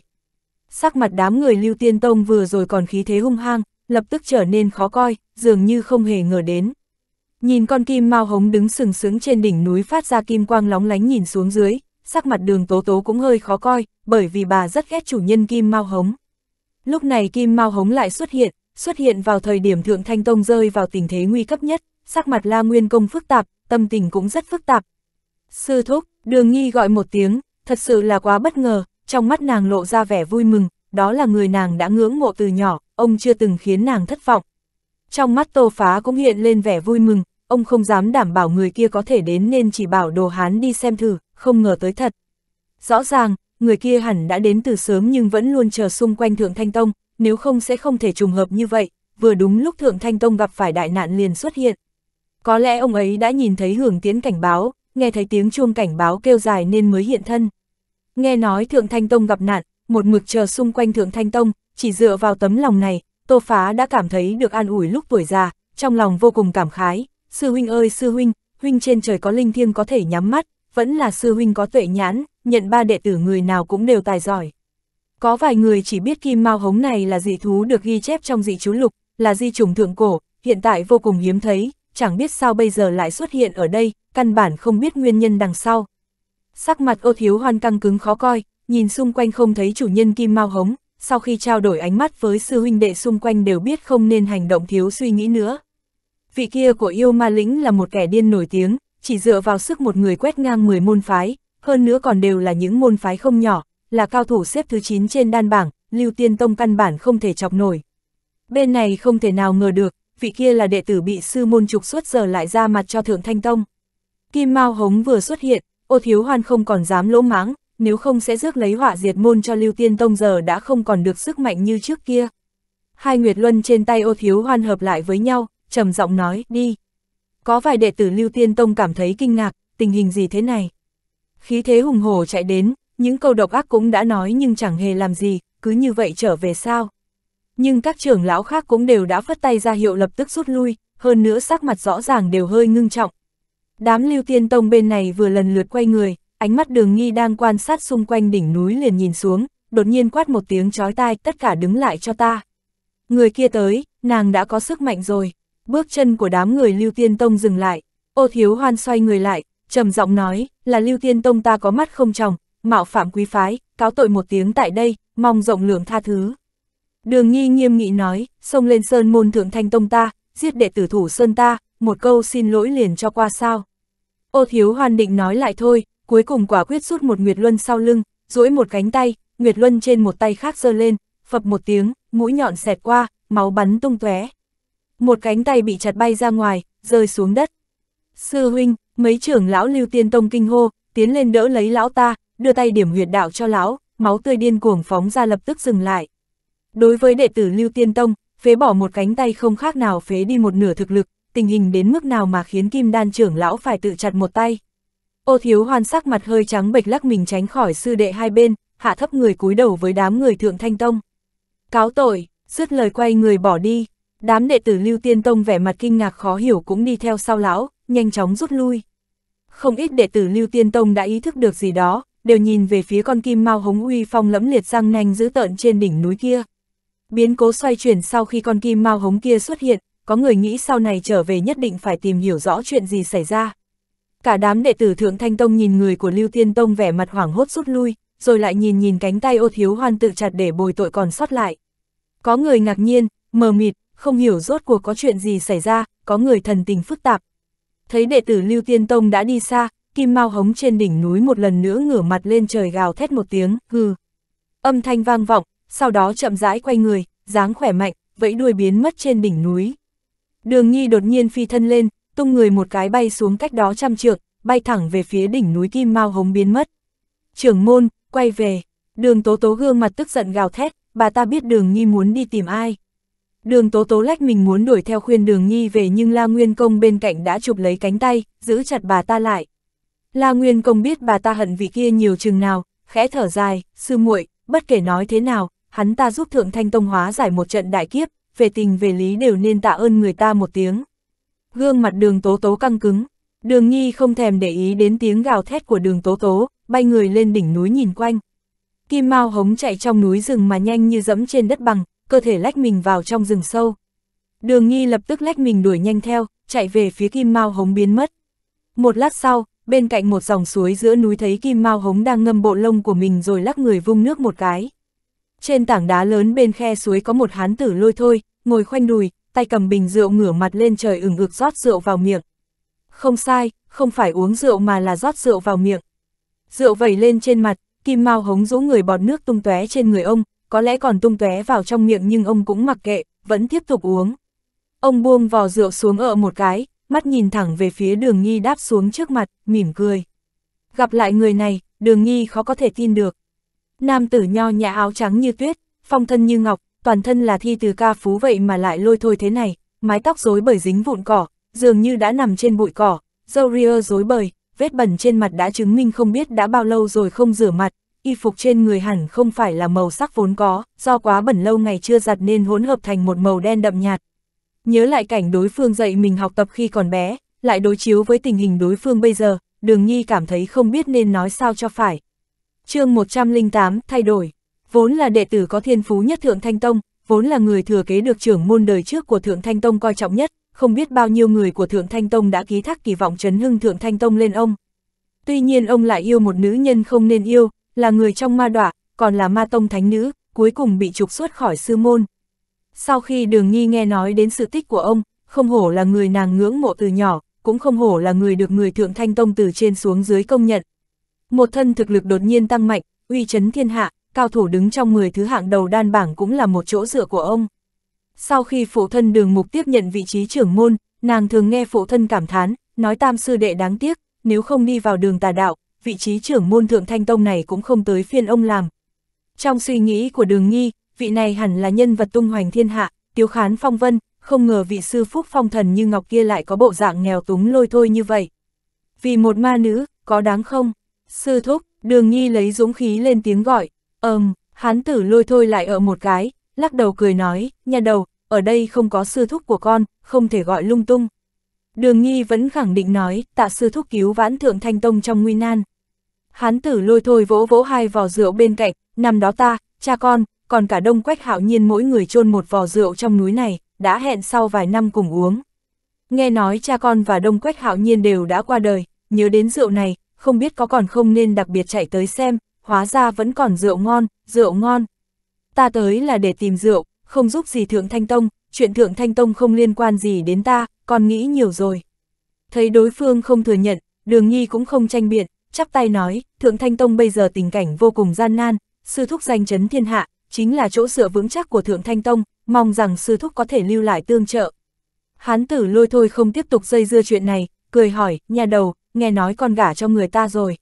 Sắc mặt đám người lưu tiên tông vừa rồi còn khí thế hung hăng, lập tức trở nên khó coi, dường như không hề ngờ đến. Nhìn con kim mao hống đứng sừng sững trên đỉnh núi phát ra kim quang lóng lánh nhìn xuống dưới, sắc mặt đường tố tố cũng hơi khó coi, bởi vì bà rất ghét chủ nhân kim mao hống. Lúc này kim mao hống lại xuất hiện, xuất hiện vào thời điểm thượng thanh tông rơi vào tình thế nguy cấp nhất, sắc mặt La Nguyên Công phức tạp, tâm tình cũng rất phức tạp. Sư thúc, đường nghi gọi một tiếng, thật sự là quá bất ngờ, trong mắt nàng lộ ra vẻ vui mừng, đó là người nàng đã ngưỡng mộ từ nhỏ, ông chưa từng khiến nàng thất vọng. Trong mắt Tô Phá cũng hiện lên vẻ vui mừng, ông không dám đảm bảo người kia có thể đến nên chỉ bảo đồ hán đi xem thử, không ngờ tới thật. Rõ ràng, người kia hẳn đã đến từ sớm nhưng vẫn luôn chờ xung quanh Thượng Thanh Tông, nếu không sẽ không thể trùng hợp như vậy, vừa đúng lúc Thượng Thanh Tông gặp phải đại nạn liền xuất hiện. Có lẽ ông ấy đã nhìn thấy hưởng tiến cảnh báo, nghe thấy tiếng chuông cảnh báo kêu dài nên mới hiện thân. Nghe nói Thượng Thanh Tông gặp nạn, một mực chờ xung quanh Thượng Thanh Tông, chỉ dựa vào tấm lòng này, Tô Phá đã cảm thấy được an ủi lúc tuổi già, trong lòng vô cùng cảm khái. Sư huynh ơi sư huynh, huynh trên trời có linh thiêng có thể nhắm mắt, vẫn là sư huynh có tuệ nhãn, nhận ba đệ tử người nào cũng đều tài giỏi. Có vài người chỉ biết kim mao hống này là dị thú được ghi chép trong dị chú lục, là di trùng thượng cổ, hiện tại vô cùng hiếm thấy, chẳng biết sao bây giờ lại xuất hiện ở đây, căn bản không biết nguyên nhân đằng sau. Sắc mặt ô thiếu hoan căng cứng khó coi, nhìn xung quanh không thấy chủ nhân kim mau hống, sau khi trao đổi ánh mắt với sư huynh đệ xung quanh đều biết không nên hành động thiếu suy nghĩ nữa. Vị kia của yêu ma lĩnh là một kẻ điên nổi tiếng, chỉ dựa vào sức một người quét ngang 10 môn phái, hơn nữa còn đều là những môn phái không nhỏ, là cao thủ xếp thứ 9 trên đan bảng, lưu tiên tông căn bản không thể chọc nổi. Bên này không thể nào ngờ được, vị kia là đệ tử bị sư môn trục xuất giờ lại ra mặt cho thượng thanh tông. Kim Mao Hống vừa xuất hiện, ô thiếu hoan không còn dám lỗ máng, nếu không sẽ rước lấy họa diệt môn cho lưu tiên tông giờ đã không còn được sức mạnh như trước kia. Hai Nguyệt Luân trên tay ô thiếu hoan hợp lại với nhau, trầm giọng nói, đi. Có vài đệ tử lưu tiên tông cảm thấy kinh ngạc, tình hình gì thế này? Khí thế hùng hổ chạy đến, những câu độc ác cũng đã nói nhưng chẳng hề làm gì, cứ như vậy trở về sao? nhưng các trưởng lão khác cũng đều đã phất tay ra hiệu lập tức rút lui, hơn nữa sắc mặt rõ ràng đều hơi ngưng trọng. Đám lưu tiên tông bên này vừa lần lượt quay người, ánh mắt đường nghi đang quan sát xung quanh đỉnh núi liền nhìn xuống, đột nhiên quát một tiếng chói tai tất cả đứng lại cho ta. Người kia tới, nàng đã có sức mạnh rồi, bước chân của đám người lưu tiên tông dừng lại, ô thiếu hoan xoay người lại, trầm giọng nói, là lưu tiên tông ta có mắt không tròng, mạo phạm quý phái, cáo tội một tiếng tại đây, mong rộng lượng tha thứ. Đường Nhi nghiêm nghị nói, xông lên sơn môn thượng thanh tông ta, giết đệ tử thủ sơn ta, một câu xin lỗi liền cho qua sao. Ô thiếu hoàn định nói lại thôi, cuối cùng quả quyết rút một Nguyệt Luân sau lưng, duỗi một cánh tay, Nguyệt Luân trên một tay khác giơ lên, phập một tiếng, mũi nhọn xẹt qua, máu bắn tung tóe. Một cánh tay bị chặt bay ra ngoài, rơi xuống đất. Sư huynh, mấy trưởng lão lưu tiên tông kinh hô, tiến lên đỡ lấy lão ta, đưa tay điểm huyệt đạo cho lão, máu tươi điên cuồng phóng ra lập tức dừng lại. Đối với đệ tử Lưu Tiên Tông, phế bỏ một cánh tay không khác nào phế đi một nửa thực lực, tình hình đến mức nào mà khiến Kim Đan trưởng lão phải tự chặt một tay. Ô thiếu hoan sắc mặt hơi trắng bệch lắc mình tránh khỏi sư đệ hai bên, hạ thấp người cúi đầu với đám người thượng thanh tông. Cáo tội, dứt lời quay người bỏ đi, đám đệ tử lưu tiên tông vẻ mặt kinh ngạc khó hiểu cũng đi theo sau lão, nhanh chóng rút lui. Không ít đệ tử lưu tiên tông đã ý thức được gì đó, đều nhìn về phía con kim mau hống uy phong lẫm liệt răng nanh giữ tợn trên đỉnh núi kia. Biến cố xoay chuyển sau khi con kim mao hống kia xuất hiện, có người nghĩ sau này trở về nhất định phải tìm hiểu rõ chuyện gì xảy ra. Cả đám đệ tử Thượng Thanh Tông nhìn người của Lưu Tiên Tông vẻ mặt hoảng hốt rút lui, rồi lại nhìn nhìn cánh tay ô thiếu hoan tự chặt để bồi tội còn sót lại. Có người ngạc nhiên, mờ mịt, không hiểu rốt cuộc có chuyện gì xảy ra, có người thần tình phức tạp. Thấy đệ tử Lưu Tiên Tông đã đi xa, Kim Mao hống trên đỉnh núi một lần nữa ngửa mặt lên trời gào thét một tiếng, hừ. Âm thanh vang vọng, sau đó chậm rãi quay người, dáng khỏe mạnh, vẫy đuôi biến mất trên đỉnh núi. Đường Nhi đột nhiên phi thân lên, tung người một cái bay xuống cách đó trăm trượng, bay thẳng về phía đỉnh núi Kim Mao Hống biến mất. Trưởng môn, quay về, đường tố tố gương mặt tức giận gào thét, bà ta biết đường Nhi muốn đi tìm ai. Đường tố tố lách mình muốn đuổi theo khuyên đường Nhi về nhưng La Nguyên Công bên cạnh đã chụp lấy cánh tay, giữ chặt bà ta lại. La Nguyên Công biết bà ta hận vị kia nhiều chừng nào, khẽ thở dài, sư muội bất kể nói thế nào, hắn ta giúp Thượng Thanh Tông hóa giải một trận đại kiếp, về tình về lý đều nên tạ ơn người ta một tiếng. Gương mặt đường tố tố căng cứng, đường nghi không thèm để ý đến tiếng gào thét của đường tố tố, bay người lên đỉnh núi nhìn quanh. Kim Mao hống chạy trong núi rừng mà nhanh như dẫm trên đất bằng, cơ thể lách mình vào trong rừng sâu. Đường nghi lập tức lách mình đuổi nhanh theo, chạy về phía Kim Mao hống biến mất. Một lát sau, bên cạnh một dòng suối giữa núi thấy Kim Mao hống đang ngâm bộ lông của mình rồi lắc người vung nước một cái. Trên tảng đá lớn bên khe suối có một hán tử lôi thôi, ngồi khoanh đùi, tay cầm bình rượu ngửa mặt lên trời ửng ngực rót rượu vào miệng. Không sai, không phải uống rượu mà là rót rượu vào miệng. Rượu vẩy lên trên mặt, kim mau hống rũ người bọt nước tung tóe trên người ông, có lẽ còn tung tóe vào trong miệng nhưng ông cũng mặc kệ, vẫn tiếp tục uống. Ông buông vò rượu xuống ở một cái, mắt nhìn thẳng về phía đường nghi đáp xuống trước mặt, mỉm cười. Gặp lại người này, đường nghi khó có thể tin được. Nam tử nho nhã áo trắng như tuyết, phong thân như ngọc, toàn thân là thi từ ca phú vậy mà lại lôi thôi thế này, mái tóc rối bởi dính vụn cỏ, dường như đã nằm trên bụi cỏ, dâu ria rối bời, vết bẩn trên mặt đã chứng minh không biết đã bao lâu rồi không rửa mặt, y phục trên người hẳn không phải là màu sắc vốn có, do quá bẩn lâu ngày chưa giặt nên hỗn hợp thành một màu đen đậm nhạt. Nhớ lại cảnh đối phương dạy mình học tập khi còn bé, lại đối chiếu với tình hình đối phương bây giờ, đường nhi cảm thấy không biết nên nói sao cho phải chương 108, thay đổi. Vốn là đệ tử có thiên phú nhất Thượng Thanh Tông, vốn là người thừa kế được trưởng môn đời trước của Thượng Thanh Tông coi trọng nhất, không biết bao nhiêu người của Thượng Thanh Tông đã ký thác kỳ vọng chấn hưng Thượng Thanh Tông lên ông. Tuy nhiên ông lại yêu một nữ nhân không nên yêu, là người trong ma đọa, còn là ma tông thánh nữ, cuối cùng bị trục xuất khỏi sư môn. Sau khi Đường Nghi nghe nói đến sự tích của ông, không hổ là người nàng ngưỡng mộ từ nhỏ, cũng không hổ là người được người Thượng Thanh Tông từ trên xuống dưới công nhận, một thân thực lực đột nhiên tăng mạnh, uy chấn thiên hạ, cao thủ đứng trong 10 thứ hạng đầu đan bảng cũng là một chỗ dựa của ông. Sau khi phụ thân đường mục tiếp nhận vị trí trưởng môn, nàng thường nghe phụ thân cảm thán, nói tam sư đệ đáng tiếc, nếu không đi vào đường tà đạo, vị trí trưởng môn thượng thanh tông này cũng không tới phiên ông làm. Trong suy nghĩ của đường nghi, vị này hẳn là nhân vật tung hoành thiên hạ, tiếu khán phong vân, không ngờ vị sư phúc phong thần như ngọc kia lại có bộ dạng nghèo túng lôi thôi như vậy. Vì một ma nữ, có đáng không? Sư thúc, đường Nhi lấy dũng khí lên tiếng gọi, ầm, um, hán tử lôi thôi lại ở một cái, lắc đầu cười nói, nhà đầu, ở đây không có sư thúc của con, không thể gọi lung tung. Đường Nhi vẫn khẳng định nói, tạ sư thúc cứu vãn thượng thanh tông trong nguy nan. Hán tử lôi thôi vỗ vỗ hai vò rượu bên cạnh, nằm đó ta, cha con, còn cả đông quách hạo nhiên mỗi người chôn một vò rượu trong núi này, đã hẹn sau vài năm cùng uống. Nghe nói cha con và đông quách hạo nhiên đều đã qua đời, nhớ đến rượu này, không biết có còn không nên đặc biệt chạy tới xem, hóa ra vẫn còn rượu ngon, rượu ngon. Ta tới là để tìm rượu, không giúp gì Thượng Thanh Tông, chuyện Thượng Thanh Tông không liên quan gì đến ta, còn nghĩ nhiều rồi. Thấy đối phương không thừa nhận, Đường Nhi cũng không tranh biện, chắp tay nói, Thượng Thanh Tông bây giờ tình cảnh vô cùng gian nan, sư thúc danh chấn thiên hạ, chính là chỗ sửa vững chắc của Thượng Thanh Tông, mong rằng sư thúc có thể lưu lại tương trợ. Hán tử lôi thôi không tiếp tục dây dưa chuyện này, cười hỏi, nhà đầu, nghe nói con gả cho người ta rồi.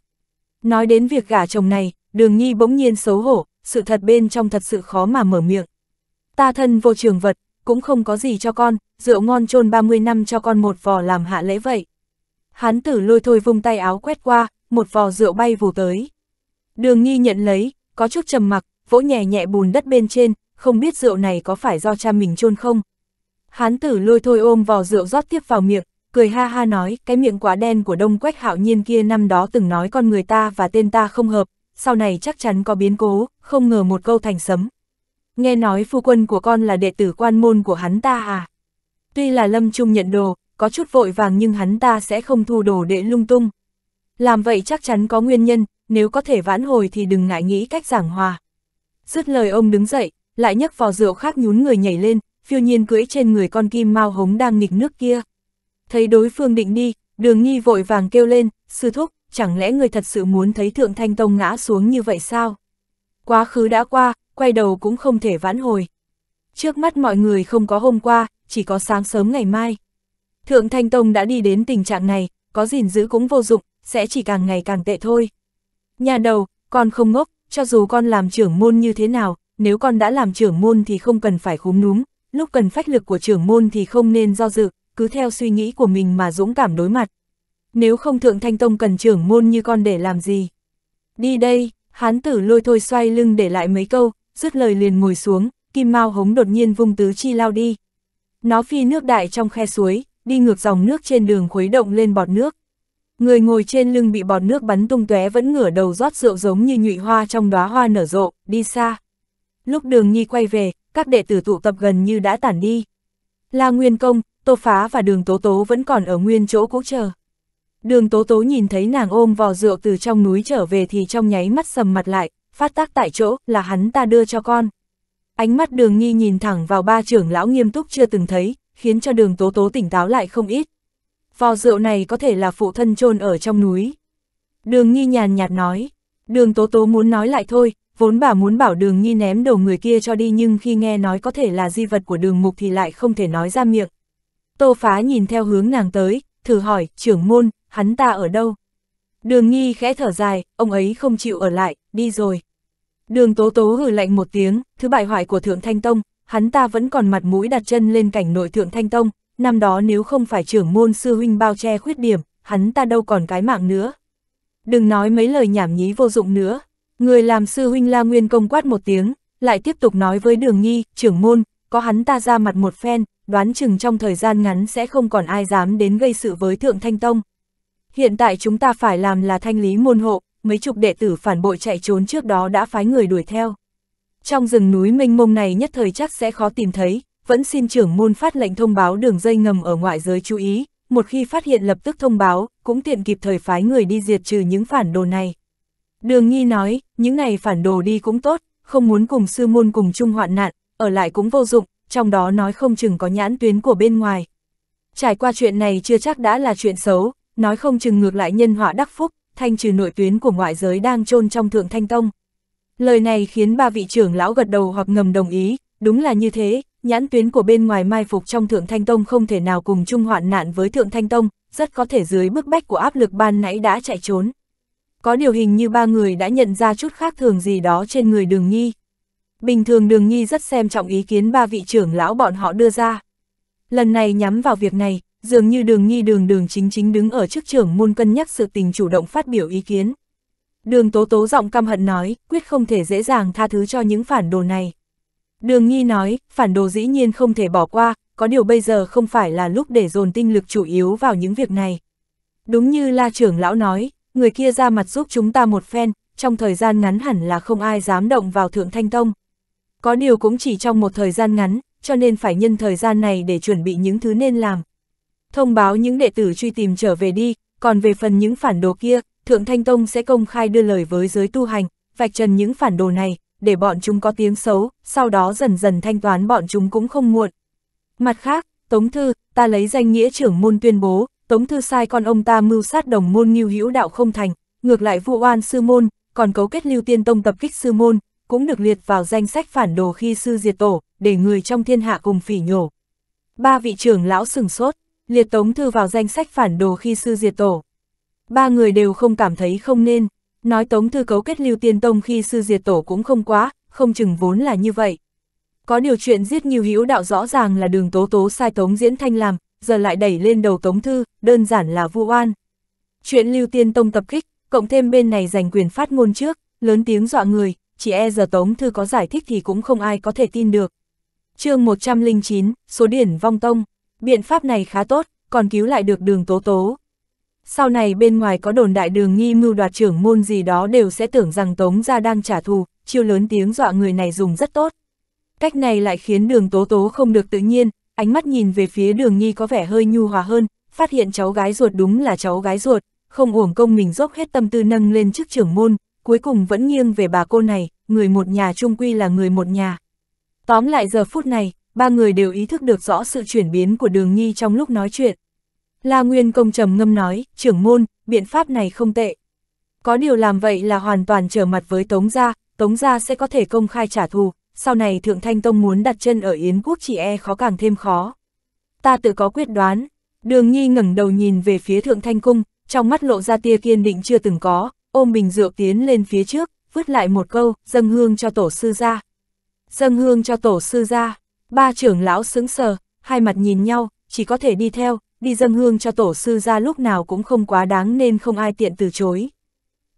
Nói đến việc gả chồng này, đường nhi bỗng nhiên xấu hổ, sự thật bên trong thật sự khó mà mở miệng. Ta thân vô trường vật, cũng không có gì cho con, rượu ngon trôn 30 năm cho con một vò làm hạ lễ vậy. Hán tử lôi thôi vung tay áo quét qua, một vò rượu bay vù tới. Đường nhi nhận lấy, có chút trầm mặc, vỗ nhẹ nhẹ bùn đất bên trên, không biết rượu này có phải do cha mình trôn không. Hán tử lôi thôi ôm vò rượu rót tiếp vào miệng, cười ha ha nói, cái miệng quá đen của đông quách hạo nhiên kia năm đó từng nói con người ta và tên ta không hợp, sau này chắc chắn có biến cố, không ngờ một câu thành sấm. Nghe nói phu quân của con là đệ tử quan môn của hắn ta à? Tuy là Lâm Trung nhận đồ, có chút vội vàng nhưng hắn ta sẽ không thu đồ đệ lung tung. Làm vậy chắc chắn có nguyên nhân, nếu có thể vãn hồi thì đừng ngại nghĩ cách giảng hòa. Dứt lời ông đứng dậy, lại nhấc vò rượu khác nhún người nhảy lên, phiêu nhiên cưỡi trên người con kim mao hống đang nghịch nước kia. Thấy đối phương định đi, đường Nhi vội vàng kêu lên, sư thúc, chẳng lẽ người thật sự muốn thấy Thượng Thanh Tông ngã xuống như vậy sao? Quá khứ đã qua, quay đầu cũng không thể vãn hồi. Trước mắt mọi người không có hôm qua, chỉ có sáng sớm ngày mai. Thượng Thanh Tông đã đi đến tình trạng này, có gìn giữ cũng vô dụng, sẽ chỉ càng ngày càng tệ thôi. Nhà đầu, con không ngốc, cho dù con làm trưởng môn như thế nào, nếu con đã làm trưởng môn thì không cần phải khúm núm, lúc cần phách lực của trưởng môn thì không nên do dự, cứ theo suy nghĩ của mình mà dũng cảm đối mặt. Nếu không Thượng Thanh Tông cần trưởng môn như con để làm gì? Đi đây, hán tử lôi thôi xoay lưng để lại mấy câu, dứt lời liền ngồi xuống, kim mao hống đột nhiên vung tứ chi lao đi. Nó phi nước đại trong khe suối, đi ngược dòng nước trên đường khuấy động lên bọt nước. Người ngồi trên lưng bị bọt nước bắn tung tóe vẫn ngửa đầu rót rượu giống như nhụy hoa trong đóa hoa nở rộ, đi xa. Lúc đường nhi quay về, các đệ tử tụ tập gần như đã tản đi. La Nguyên Công, Tô Phá và đường Tố Tố vẫn còn ở nguyên chỗ cũ chờ. Đường Tố Tố nhìn thấy nàng ôm vò rượu từ trong núi trở về thì trong nháy mắt sầm mặt lại, phát tác tại chỗ là hắn ta đưa cho con. Ánh mắt đường Nhi nhìn thẳng vào ba trưởng lão nghiêm túc chưa từng thấy, khiến cho đường Tố Tố tỉnh táo lại không ít. Vò rượu này có thể là phụ thân chôn ở trong núi. Đường Nhi nhàn nhạt nói, đường Tố Tố muốn nói lại thôi, vốn bà muốn bảo đường Nhi ném đầu người kia cho đi nhưng khi nghe nói có thể là di vật của đường mục thì lại không thể nói ra miệng. Tô Phá nhìn theo hướng nàng tới, thử hỏi, trưởng môn, hắn ta ở đâu? Đường nghi khẽ thở dài, ông ấy không chịu ở lại, đi rồi. Đường tố tố hử lạnh một tiếng, thứ bại hoại của Thượng Thanh Tông, hắn ta vẫn còn mặt mũi đặt chân lên cảnh nội Thượng Thanh Tông, năm đó nếu không phải trưởng môn sư huynh bao che khuyết điểm, hắn ta đâu còn cái mạng nữa. Đừng nói mấy lời nhảm nhí vô dụng nữa, người làm sư huynh La Nguyên công quát một tiếng, lại tiếp tục nói với đường nghi, trưởng môn, có hắn ta ra mặt một phen, đoán chừng trong thời gian ngắn sẽ không còn ai dám đến gây sự với Thượng Thanh Tông. Hiện tại chúng ta phải làm là thanh lý môn hộ, mấy chục đệ tử phản bội chạy trốn trước đó đã phái người đuổi theo. Trong rừng núi mênh mông này nhất thời chắc sẽ khó tìm thấy, vẫn xin trưởng môn phát lệnh thông báo đường dây ngầm ở ngoại giới chú ý, một khi phát hiện lập tức thông báo, cũng tiện kịp thời phái người đi diệt trừ những phản đồ này. Đường nghi nói, những này phản đồ đi cũng tốt, không muốn cùng sư môn cùng chung hoạn nạn, ở lại cũng vô dụng, trong đó nói không chừng có nhãn tuyến của bên ngoài. Trải qua chuyện này chưa chắc đã là chuyện xấu, nói không chừng ngược lại nhân họa đắc phúc, thanh trừ nội tuyến của ngoại giới đang chôn trong thượng thanh tông. Lời này khiến ba vị trưởng lão gật đầu hoặc ngầm đồng ý, đúng là như thế, nhãn tuyến của bên ngoài mai phục trong Thượng Thanh Tông không thể nào cùng chung hoạn nạn với Thượng Thanh Tông, rất có thể dưới bức bách của áp lực ban nãy đã chạy trốn. Có điều hình như ba người đã nhận ra chút khác thường gì đó trên người đường nghi. Bình thường đường Nhi rất xem trọng ý kiến ba vị trưởng lão bọn họ đưa ra. Lần này nhắm vào việc này, dường như đường Nhi đường đường chính chính đứng ở trước trưởng môn cân nhắc sự tình chủ động phát biểu ý kiến. Đường tố tố giọng căm hận nói, quyết không thể dễ dàng tha thứ cho những phản đồ này. Đường Nhi nói, phản đồ dĩ nhiên không thể bỏ qua, có điều bây giờ không phải là lúc để dồn tinh lực chủ yếu vào những việc này. Đúng như la trưởng lão nói, người kia ra mặt giúp chúng ta một phen, trong thời gian ngắn hẳn là không ai dám động vào thượng thanh tông. Có điều cũng chỉ trong một thời gian ngắn, cho nên phải nhân thời gian này để chuẩn bị những thứ nên làm. Thông báo những đệ tử truy tìm trở về đi, còn về phần những phản đồ kia, Thượng Thanh Tông sẽ công khai đưa lời với giới tu hành, vạch trần những phản đồ này, để bọn chúng có tiếng xấu, sau đó dần dần thanh toán bọn chúng cũng không muộn. Mặt khác, Tống Thư, ta lấy danh nghĩa trưởng môn tuyên bố, Tống Thư sai con ông ta mưu sát đồng môn nghiêu hữu đạo không thành, ngược lại vụ oan sư môn, còn cấu kết lưu tiên tông tập kích sư môn, cũng được liệt vào danh sách phản đồ khi sư diệt tổ, để người trong thiên hạ cùng phỉ nhổ. Ba vị trưởng lão sừng sốt, liệt tống thư vào danh sách phản đồ khi sư diệt tổ. Ba người đều không cảm thấy không nên, nói tống thư cấu kết lưu tiên tông khi sư diệt tổ cũng không quá, không chừng vốn là như vậy. Có điều chuyện giết nhiều hữu đạo rõ ràng là đường tố tố sai tống diễn thanh làm, giờ lại đẩy lên đầu tống thư, đơn giản là vu oan. Chuyện lưu tiên tông tập kích, cộng thêm bên này giành quyền phát ngôn trước, lớn tiếng dọa người, chỉ e giờ Tống Thư có giải thích thì cũng không ai có thể tin được. chương 109, số điển vong tông, biện pháp này khá tốt, còn cứu lại được đường tố tố. Sau này bên ngoài có đồn đại đường nghi mưu đoạt trưởng môn gì đó đều sẽ tưởng rằng Tống ra đang trả thù, chiêu lớn tiếng dọa người này dùng rất tốt. Cách này lại khiến đường tố tố không được tự nhiên, ánh mắt nhìn về phía đường nghi có vẻ hơi nhu hòa hơn, phát hiện cháu gái ruột đúng là cháu gái ruột, không uổng công mình dốc hết tâm tư nâng lên chức trưởng môn, cuối cùng vẫn nghiêng về bà cô này, người một nhà trung quy là người một nhà. Tóm lại giờ phút này, ba người đều ý thức được rõ sự chuyển biến của đường Nhi trong lúc nói chuyện. La Nguyên Công trầm ngâm nói, trưởng môn, biện pháp này không tệ. Có điều làm vậy là hoàn toàn trở mặt với Tống Gia, Tống Gia sẽ có thể công khai trả thù, sau này Thượng Thanh Tông muốn đặt chân ở Yến Quốc chỉ e khó càng thêm khó. Ta tự có quyết đoán, đường Nhi ngẩng đầu nhìn về phía Thượng Thanh Cung, trong mắt lộ ra tia kiên định chưa từng có, ôm bình rượu tiến lên phía trước, vứt lại một câu, dâng hương cho tổ sư ra. Dâng hương cho tổ sư ra, ba trưởng lão sững sờ, hai mặt nhìn nhau, chỉ có thể đi theo, đi dâng hương cho tổ sư ra lúc nào cũng không quá đáng nên không ai tiện từ chối.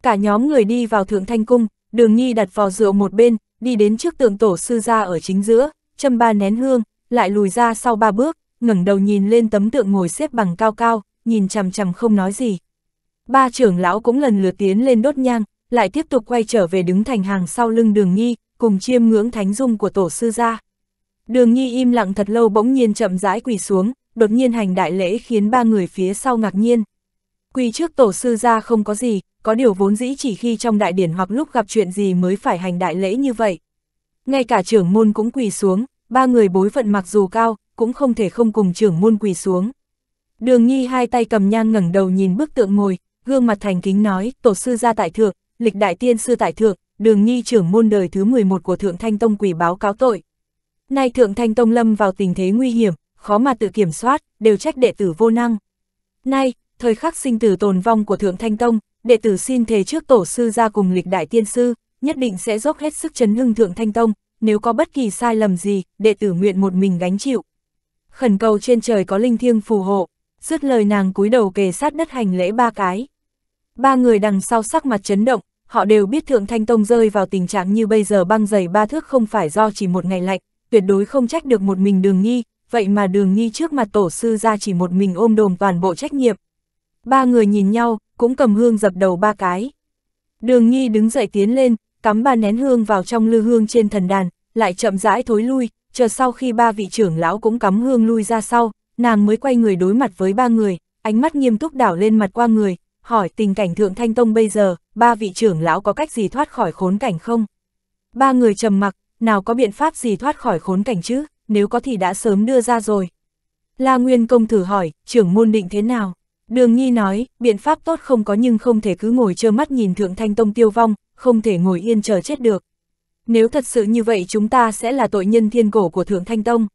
Cả nhóm người đi vào thượng thanh cung, đường nhi đặt vò rượu một bên, đi đến trước tượng tổ sư ra ở chính giữa, châm ba nén hương, lại lùi ra sau ba bước, ngẩng đầu nhìn lên tấm tượng ngồi xếp bằng cao cao, nhìn chằm chằm không nói gì. Ba trưởng lão cũng lần lượt tiến lên đốt nhang, lại tiếp tục quay trở về đứng thành hàng sau lưng đường nghi, cùng chiêm ngưỡng thánh dung của tổ sư gia. Đường nghi im lặng thật lâu bỗng nhiên chậm rãi quỳ xuống, đột nhiên hành đại lễ khiến ba người phía sau ngạc nhiên. Quỳ trước tổ sư gia không có gì, có điều vốn dĩ chỉ khi trong đại điển hoặc lúc gặp chuyện gì mới phải hành đại lễ như vậy. Ngay cả trưởng môn cũng quỳ xuống, ba người bối phận mặc dù cao, cũng không thể không cùng trưởng môn quỳ xuống. Đường nghi hai tay cầm nhang ngẩng đầu nhìn bức tượng ngồi, gương mặt thành kính nói, tổ sư gia tại thượng, lịch đại tiên sư tại thượng, đường nhi trưởng môn đời thứ 11 của Thượng Thanh Tông quỷ báo cáo tội. Nay Thượng Thanh Tông lâm vào tình thế nguy hiểm, khó mà tự kiểm soát, đều trách đệ tử vô năng. Nay, thời khắc sinh tử tồn vong của Thượng Thanh Tông, đệ tử xin thề trước tổ sư ra cùng lịch đại tiên sư, nhất định sẽ dốc hết sức chấn hưng Thượng Thanh Tông, nếu có bất kỳ sai lầm gì, đệ tử nguyện một mình gánh chịu. Khẩn cầu trên trời có linh thiêng phù hộ, dứt lời nàng cúi đầu kề sát đất hành lễ ba cái. Ba người đằng sau sắc mặt chấn động, họ đều biết Thượng Thanh Tông rơi vào tình trạng như bây giờ băng dày ba thước không phải do chỉ một ngày lạnh, tuyệt đối không trách được một mình đường nghi, vậy mà đường nghi trước mặt tổ sư ra chỉ một mình ôm đồm toàn bộ trách nhiệm. Ba người nhìn nhau, cũng cầm hương dập đầu ba cái. Đường nghi đứng dậy tiến lên, cắm ba nén hương vào trong lư hương trên thần đàn, lại chậm rãi thối lui, chờ sau khi ba vị trưởng lão cũng cắm hương lui ra sau, nàng mới quay người đối mặt với ba người, ánh mắt nghiêm túc đảo lên mặt qua người, hỏi tình cảnh Thượng Thanh Tông bây giờ, ba vị trưởng lão có cách gì thoát khỏi khốn cảnh không? Ba người trầm mặc, nào có biện pháp gì thoát khỏi khốn cảnh chứ, nếu có thì đã sớm đưa ra rồi. La Nguyên Công thử hỏi, trưởng môn định thế nào? Đường Nhi nói, biện pháp tốt không có nhưng không thể cứ ngồi trơ mắt nhìn Thượng Thanh Tông tiêu vong, không thể ngồi yên chờ chết được. Nếu thật sự như vậy chúng ta sẽ là tội nhân thiên cổ của Thượng Thanh Tông.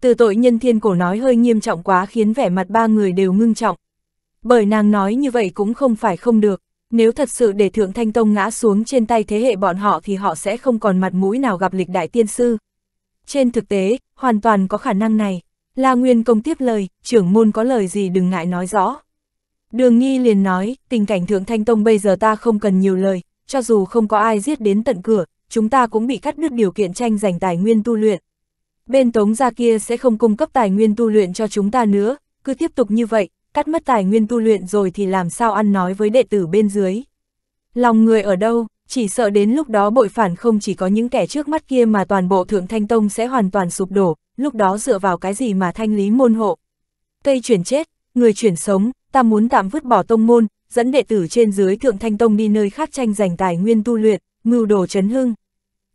Từ tội nhân thiên cổ nói hơi nghiêm trọng quá khiến vẻ mặt ba người đều ngưng trọng. Bởi nàng nói như vậy cũng không phải không được, nếu thật sự để Thượng Thanh Tông ngã xuống trên tay thế hệ bọn họ thì họ sẽ không còn mặt mũi nào gặp lịch đại tiên sư. Trên thực tế, hoàn toàn có khả năng này. La Nguyên Công tiếp lời, trưởng môn có lời gì đừng ngại nói rõ. Đường Nghi liền nói, tình cảnh Thượng Thanh Tông bây giờ ta không cần nhiều lời, cho dù không có ai giết đến tận cửa, chúng ta cũng bị cắt đứt điều kiện tranh giành tài nguyên tu luyện. Bên Tống gia kia sẽ không cung cấp tài nguyên tu luyện cho chúng ta nữa, cứ tiếp tục như vậy, cắt mất tài nguyên tu luyện rồi thì làm sao ăn nói với đệ tử bên dưới. Lòng người ở đâu, chỉ sợ đến lúc đó bội phản không chỉ có những kẻ trước mắt kia mà toàn bộ Thượng Thanh Tông sẽ hoàn toàn sụp đổ, lúc đó dựa vào cái gì mà thanh lý môn hộ. Cây chuyển chết, người chuyển sống, ta muốn tạm vứt bỏ tông môn, dẫn đệ tử trên dưới Thượng Thanh Tông đi nơi khác tranh giành tài nguyên tu luyện, mưu đồ chấn hưng.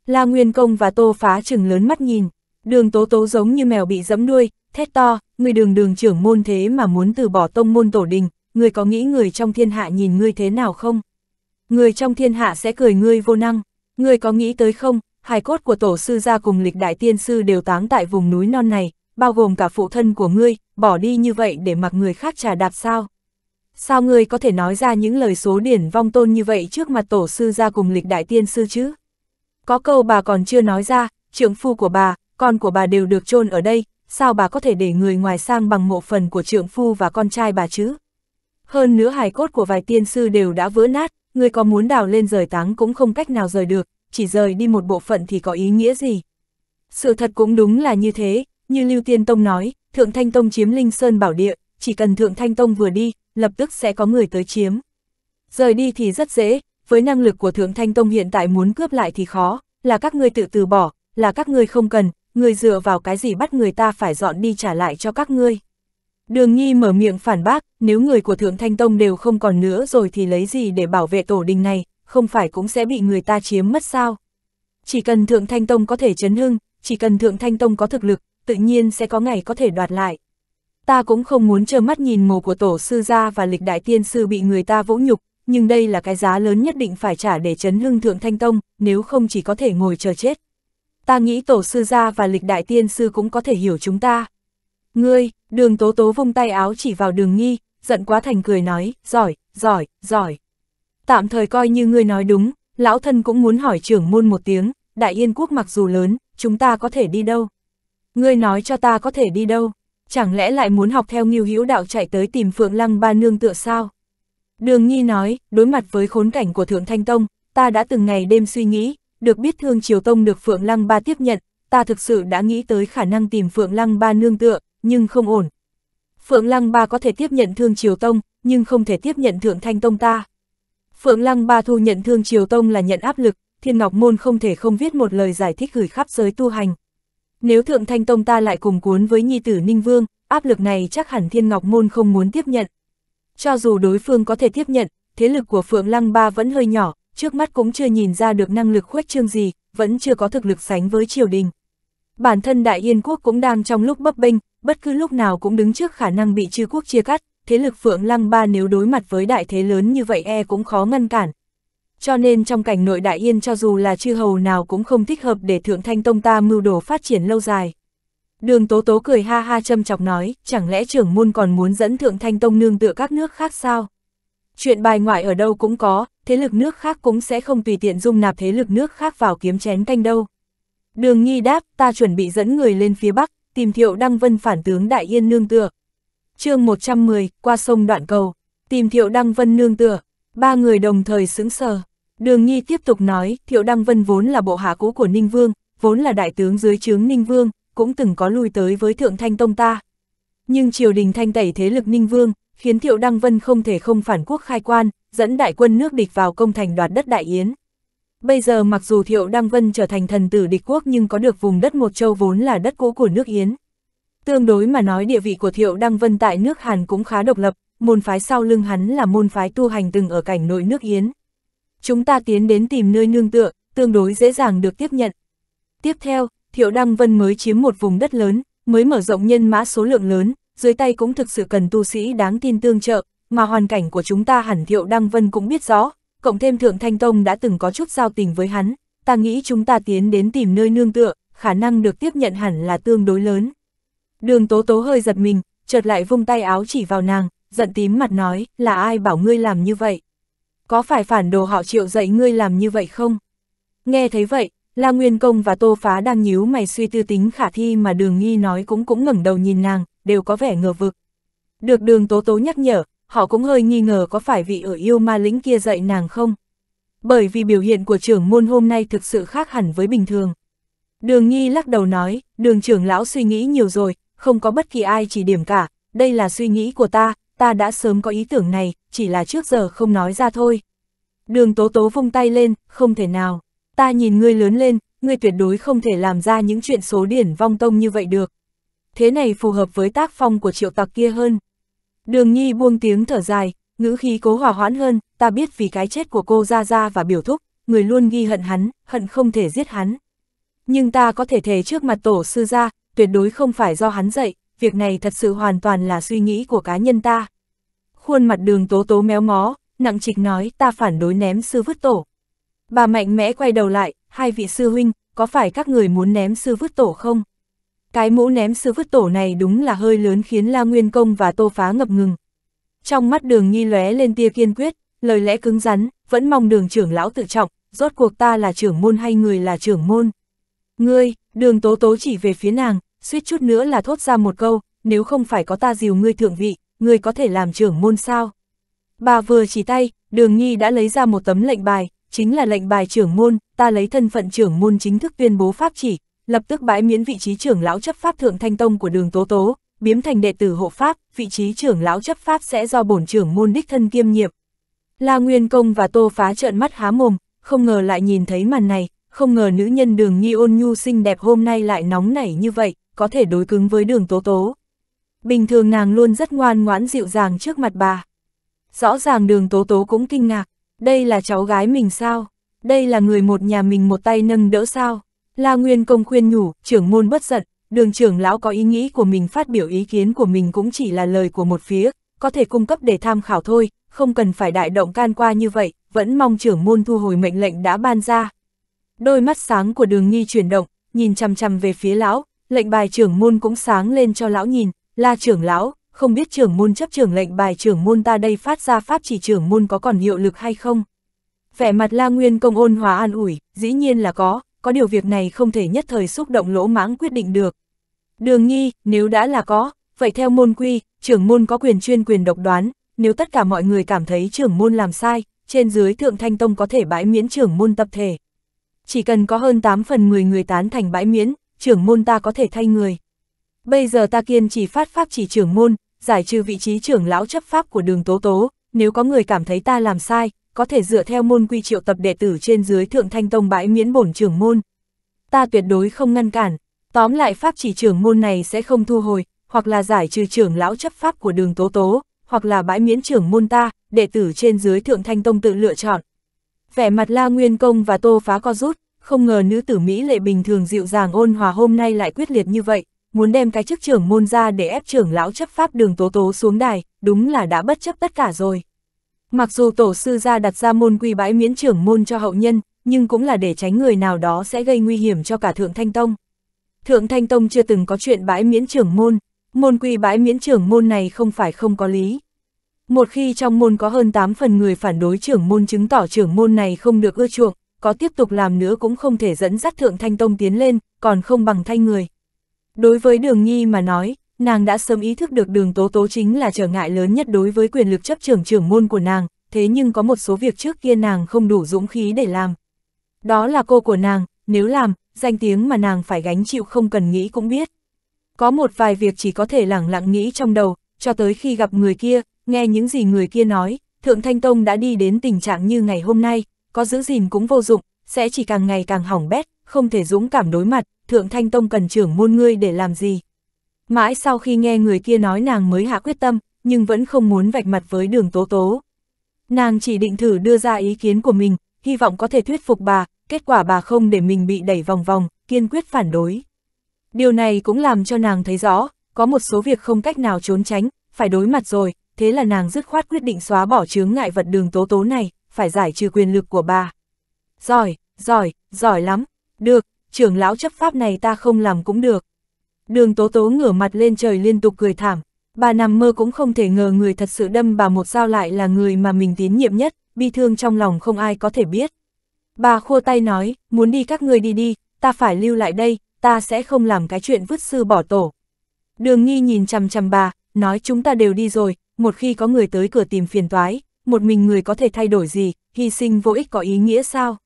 La Nguyên Công và Tô Phá chừng lớn mắt nhìn, đường tố tố giống như mèo bị dẫm đuôi, thét to, người đường đường trưởng môn thế mà muốn từ bỏ tông môn tổ đình, người có nghĩ người trong thiên hạ nhìn ngươi thế nào không? Người trong thiên hạ sẽ cười ngươi vô năng, người có nghĩ tới không, hài cốt của tổ sư gia cùng lịch đại tiên sư đều táng tại vùng núi non này, bao gồm cả phụ thân của ngươi, bỏ đi như vậy để mặc người khác trà đạp sao? Sao ngươi có thể nói ra những lời số điển vong tôn như vậy trước mặt tổ sư gia cùng lịch đại tiên sư chứ? Có câu bà còn chưa nói ra, trưởng phu của bà, con của bà đều được chôn ở đây, sao bà có thể để người ngoài sang bằng mộ phần của trượng phu và con trai bà chứ? Hơn nữa hài cốt của vài tiên sư đều đã vỡ nát, người có muốn đào lên rời táng cũng không cách nào rời được, chỉ rời đi một bộ phận thì có ý nghĩa gì? Sự thật cũng đúng là như thế, như Lưu Tiên Tông nói, Thượng Thanh Tông chiếm Linh Sơn bảo địa, chỉ cần Thượng Thanh Tông vừa đi, lập tức sẽ có người tới chiếm. Rời đi thì rất dễ, với năng lực của Thượng Thanh Tông hiện tại muốn cướp lại thì khó, là các ngươi tự từ bỏ, là các ngươi không cần, người dựa vào cái gì bắt người ta phải dọn đi trả lại cho các ngươi. Đường Nhi mở miệng phản bác, nếu người của Thượng Thanh Tông đều không còn nữa rồi thì lấy gì để bảo vệ tổ đình này, không phải cũng sẽ bị người ta chiếm mất sao. Chỉ cần Thượng Thanh Tông có thể chấn hưng, chỉ cần Thượng Thanh Tông có thực lực, tự nhiên sẽ có ngày có thể đoạt lại. Ta cũng không muốn trơ mắt nhìn mồ của tổ sư gia và lịch đại tiên sư bị người ta vỗ nhục, nhưng đây là cái giá lớn nhất định phải trả để chấn hưng Thượng Thanh Tông, nếu không chỉ có thể ngồi chờ chết ta nghĩ tổ sư gia và lịch đại tiên sư cũng có thể hiểu chúng ta. Ngươi, đường tố tố vung tay áo chỉ vào đường nghi, giận quá thành cười nói, giỏi, giỏi, giỏi. Tạm thời coi như ngươi nói đúng, lão thân cũng muốn hỏi trưởng môn một tiếng, đại yên quốc mặc dù lớn, chúng ta có thể đi đâu? Ngươi nói cho ta có thể đi đâu? Chẳng lẽ lại muốn học theo nghiêu hữu đạo chạy tới tìm Phượng Lăng ba nương tựa sao? Đường nghi nói, đối mặt với khốn cảnh của Thượng Thanh Tông, ta đã từng ngày đêm suy nghĩ, được biết Thương Triều Tông được Phượng Lăng Ba tiếp nhận, ta thực sự đã nghĩ tới khả năng tìm Phượng Lăng Ba nương tựa, nhưng không ổn. Phượng Lăng Ba có thể tiếp nhận Thương Triều Tông, nhưng không thể tiếp nhận Thượng Thanh Tông ta. Phượng Lăng Ba thu nhận Thương Triều Tông là nhận áp lực, Thiên Ngọc Môn không thể không viết một lời giải thích gửi khắp giới tu hành. Nếu Thượng Thanh Tông ta lại cùng cuốn với Nhi tử Ninh Vương, áp lực này chắc hẳn Thiên Ngọc Môn không muốn tiếp nhận. Cho dù đối phương có thể tiếp nhận, thế lực của Phượng Lăng Ba vẫn hơi nhỏ, trước mắt cũng chưa nhìn ra được năng lực khuếch trương gì, vẫn chưa có thực lực sánh với triều đình. Bản thân Đại Yên quốc cũng đang trong lúc bấp bênh, bất cứ lúc nào cũng đứng trước khả năng bị chư quốc chia cắt, thế lực Phượng Lăng Ba nếu đối mặt với đại thế lớn như vậy e cũng khó ngăn cản. Cho nên trong cảnh nội Đại Yên cho dù là chư hầu nào cũng không thích hợp để Thượng Thanh Tông ta mưu đồ phát triển lâu dài. Đường Tố Tố cười ha ha châm chọc nói, chẳng lẽ trưởng môn còn muốn dẫn Thượng Thanh Tông nương tựa các nước khác sao? Chuyện bài ngoại ở đâu cũng có, thế lực nước khác cũng sẽ không tùy tiện dung nạp thế lực nước khác vào kiếm chén canh đâu. Đường nhi đáp, ta chuẩn bị dẫn người lên phía Bắc, tìm Thiệu Đăng Vân phản tướng Đại Yên nương tựa. chương 110, qua sông đoạn cầu, tìm Thiệu Đăng Vân nương tựa, ba người đồng thời sững sờ. Đường nhi tiếp tục nói, Thiệu Đăng Vân vốn là bộ hạ cũ của Ninh Vương, vốn là đại tướng dưới chướng Ninh Vương, cũng từng có lui tới với Thượng Thanh Tông ta. Nhưng triều đình thanh tẩy thế lực Ninh Vương, khiến Thiệu Đăng Vân không thể không phản quốc khai quan, dẫn đại quân nước địch vào công thành đoạt đất Đại Yến. Bây giờ mặc dù Thiệu Đăng Vân trở thành thần tử địch quốc nhưng có được vùng đất một châu vốn là đất cũ của nước Yến. Tương đối mà nói địa vị của Thiệu Đăng Vân tại nước Hàn cũng khá độc lập, môn phái sau lưng hắn là môn phái tu hành từng ở cảnh nội nước Yến. Chúng ta tiến đến tìm nơi nương tựa, tương đối dễ dàng được tiếp nhận. Tiếp theo, Thiệu Đăng Vân mới chiếm một vùng đất lớn, mới mở rộng nhân mã số lượng lớn, dưới tay cũng thực sự cần tu sĩ đáng tin tương trợ, mà hoàn cảnh của chúng ta hẳn Thiệu Đăng Vân cũng biết rõ, cộng thêm Thượng Thanh Tông đã từng có chút giao tình với hắn, ta nghĩ chúng ta tiến đến tìm nơi nương tựa, khả năng được tiếp nhận hẳn là tương đối lớn. Đường Tố Tố hơi giật mình, chợt lại vung tay áo chỉ vào nàng, giận tím mặt nói, là ai bảo ngươi làm như vậy? Có phải phản đồ họ triệu dạy ngươi làm như vậy không? Nghe thấy vậy, La Nguyên Công và Tô Phá đang nhíu mày suy tư tính khả thi mà Đường Nghi nói cũng cũng ngẩng đầu nhìn nàng, đều có vẻ ngờ vực. Được đường tố tố nhắc nhở, họ cũng hơi nghi ngờ có phải vị ở yêu ma lĩnh kia dạy nàng không. Bởi vì biểu hiện của trưởng môn hôm nay thực sự khác hẳn với bình thường. Đường nghi lắc đầu nói, đường trưởng lão suy nghĩ nhiều rồi, không có bất kỳ ai chỉ điểm cả, đây là suy nghĩ của ta, ta đã sớm có ý tưởng này, chỉ là trước giờ không nói ra thôi. Đường tố tố vung tay lên, không thể nào, ta nhìn ngươi lớn lên, ngươi tuyệt đối không thể làm ra những chuyện số điển vong tông như vậy được thế này phù hợp với tác phong của triệu tặc kia hơn. Đường Nhi buông tiếng thở dài, ngữ khí cố hòa hoãn hơn, ta biết vì cái chết của cô Gia Gia và biểu thúc, người luôn ghi hận hắn, hận không thể giết hắn. Nhưng ta có thể thề trước mặt tổ sư gia, tuyệt đối không phải do hắn dạy, việc này thật sự hoàn toàn là suy nghĩ của cá nhân ta. Khuôn mặt đường tố tố méo mó, nặng trịch nói ta phản đối ném sư vứt tổ. Bà mạnh mẽ quay đầu lại, hai vị sư huynh, có phải các người muốn ném sư vứt tổ không? Cái mũ ném sư vứt tổ này đúng là hơi lớn khiến La Nguyên Công và Tô Phá ngập ngừng. Trong mắt đường nhi lóe lên tia kiên quyết, lời lẽ cứng rắn, vẫn mong đường trưởng lão tự trọng, rốt cuộc ta là trưởng môn hay người là trưởng môn. Ngươi, đường tố tố chỉ về phía nàng, suýt chút nữa là thốt ra một câu, nếu không phải có ta dìu ngươi thượng vị, ngươi có thể làm trưởng môn sao? Bà vừa chỉ tay, đường nhi đã lấy ra một tấm lệnh bài, chính là lệnh bài trưởng môn, ta lấy thân phận trưởng môn chính thức tuyên bố pháp chỉ, lập tức bãi miễn vị trí trưởng lão chấp pháp thượng thanh tông của đường Tố Tố, biếm thành đệ tử hộ pháp, vị trí trưởng lão chấp pháp sẽ do bổn trưởng môn đích thân kiêm nhiệm. La Nguyên Công và Tô Phá trợn mắt há mồm, không ngờ lại nhìn thấy màn này, không ngờ nữ nhân đường nghi ôn nhu xinh đẹp hôm nay lại nóng nảy như vậy, có thể đối cứng với đường Tố Tố. Bình thường nàng luôn rất ngoan ngoãn dịu dàng trước mặt bà. Rõ ràng đường Tố Tố cũng kinh ngạc, đây là cháu gái mình sao? Đây là người một nhà mình một tay nâng đỡ sao? La Nguyên Công khuyên nhủ, trưởng môn bất giận, đường trưởng lão có ý nghĩ của mình phát biểu ý kiến của mình cũng chỉ là lời của một phía, có thể cung cấp để tham khảo thôi, không cần phải đại động can qua như vậy, vẫn mong trưởng môn thu hồi mệnh lệnh đã ban ra. Đôi mắt sáng của đường nghi chuyển động, nhìn chăm chăm về phía lão, lệnh bài trưởng môn cũng sáng lên cho lão nhìn, la trưởng lão, không biết trưởng môn chấp trưởng lệnh bài trưởng môn ta đây phát ra pháp chỉ trưởng môn có còn hiệu lực hay không. Vẻ mặt la nguyên công ôn hòa an ủi, dĩ nhiên là có, có điều việc này không thể nhất thời xúc động lỗ mãng quyết định được. Đường nghi, nếu đã là có, vậy theo môn quy, trưởng môn có quyền chuyên quyền độc đoán, nếu tất cả mọi người cảm thấy trưởng môn làm sai, trên dưới thượng thanh tông có thể bãi miễn trưởng môn tập thể. Chỉ cần có hơn 8 phần 10 người tán thành bãi miễn, trưởng môn ta có thể thay người. Bây giờ ta kiên chỉ phát pháp chỉ trưởng môn, giải trừ vị trí trưởng lão chấp pháp của đường tố tố, nếu có người cảm thấy ta làm sai, có thể dựa theo môn quy triệu tập đệ tử trên dưới thượng thanh tông bãi miễn bổn trưởng môn. Ta tuyệt đối không ngăn cản, tóm lại pháp chỉ trưởng môn này sẽ không thu hồi, hoặc là giải trừ trưởng lão chấp pháp của đường tố tố, hoặc là bãi miễn trưởng môn ta, đệ tử trên dưới thượng thanh tông tự lựa chọn. Vẻ mặt La Nguyên Công và Tô Phá co rút, không ngờ nữ tử Mỹ lệ bình thường dịu dàng ôn hòa hôm nay lại quyết liệt như vậy, muốn đem cái chức trưởng môn ra để ép trưởng lão chấp pháp đường tố tố xuống đài, đúng là đã bất chấp tất cả rồi. Mặc dù tổ sư gia đặt ra môn quy bãi miễn trưởng môn cho hậu nhân, nhưng cũng là để tránh người nào đó sẽ gây nguy hiểm cho cả Thượng Thanh Tông. Thượng Thanh Tông chưa từng có chuyện bãi miễn trưởng môn, môn quy bãi miễn trưởng môn này không phải không có lý. Một khi trong môn có hơn 8 phần người phản đối trưởng môn chứng tỏ trưởng môn này không được ưa chuộng, có tiếp tục làm nữa cũng không thể dẫn dắt Thượng Thanh Tông tiến lên, còn không bằng thay người. Đối với Đường Nhi mà nói, nàng đã sớm ý thức được đường tố tố chính là trở ngại lớn nhất đối với quyền lực chấp trưởng trưởng môn của nàng, thế nhưng có một số việc trước kia nàng không đủ dũng khí để làm. Đó là cô của nàng, nếu làm, danh tiếng mà nàng phải gánh chịu không cần nghĩ cũng biết. Có một vài việc chỉ có thể lẳng lặng nghĩ trong đầu, cho tới khi gặp người kia, nghe những gì người kia nói, Thượng Thanh Tông đã đi đến tình trạng như ngày hôm nay, có giữ gìn cũng vô dụng, sẽ chỉ càng ngày càng hỏng bét, không thể dũng cảm đối mặt, Thượng Thanh Tông cần trưởng môn ngươi để làm gì. Mãi sau khi nghe người kia nói nàng mới hạ quyết tâm, nhưng vẫn không muốn vạch mặt với đường tố tố. Nàng chỉ định thử đưa ra ý kiến của mình, hy vọng có thể thuyết phục bà, kết quả bà không để mình bị đẩy vòng vòng, kiên quyết phản đối. Điều này cũng làm cho nàng thấy rõ, có một số việc không cách nào trốn tránh, phải đối mặt rồi, thế là nàng dứt khoát quyết định xóa bỏ chướng ngại vật đường tố tố này, phải giải trừ quyền lực của bà. Giỏi, giỏi, giỏi lắm, được, trưởng lão chấp pháp này ta không làm cũng được. Đường tố tố ngửa mặt lên trời liên tục cười thảm, bà nằm mơ cũng không thể ngờ người thật sự đâm bà một sao lại là người mà mình tín nhiệm nhất, bi thương trong lòng không ai có thể biết. Bà khua tay nói, muốn đi các người đi đi, ta phải lưu lại đây, ta sẽ không làm cái chuyện vứt sư bỏ tổ. Đường nghi nhìn chằm chằm bà, nói chúng ta đều đi rồi, một khi có người tới cửa tìm phiền toái, một mình người có thể thay đổi gì, hy sinh vô ích có ý nghĩa sao?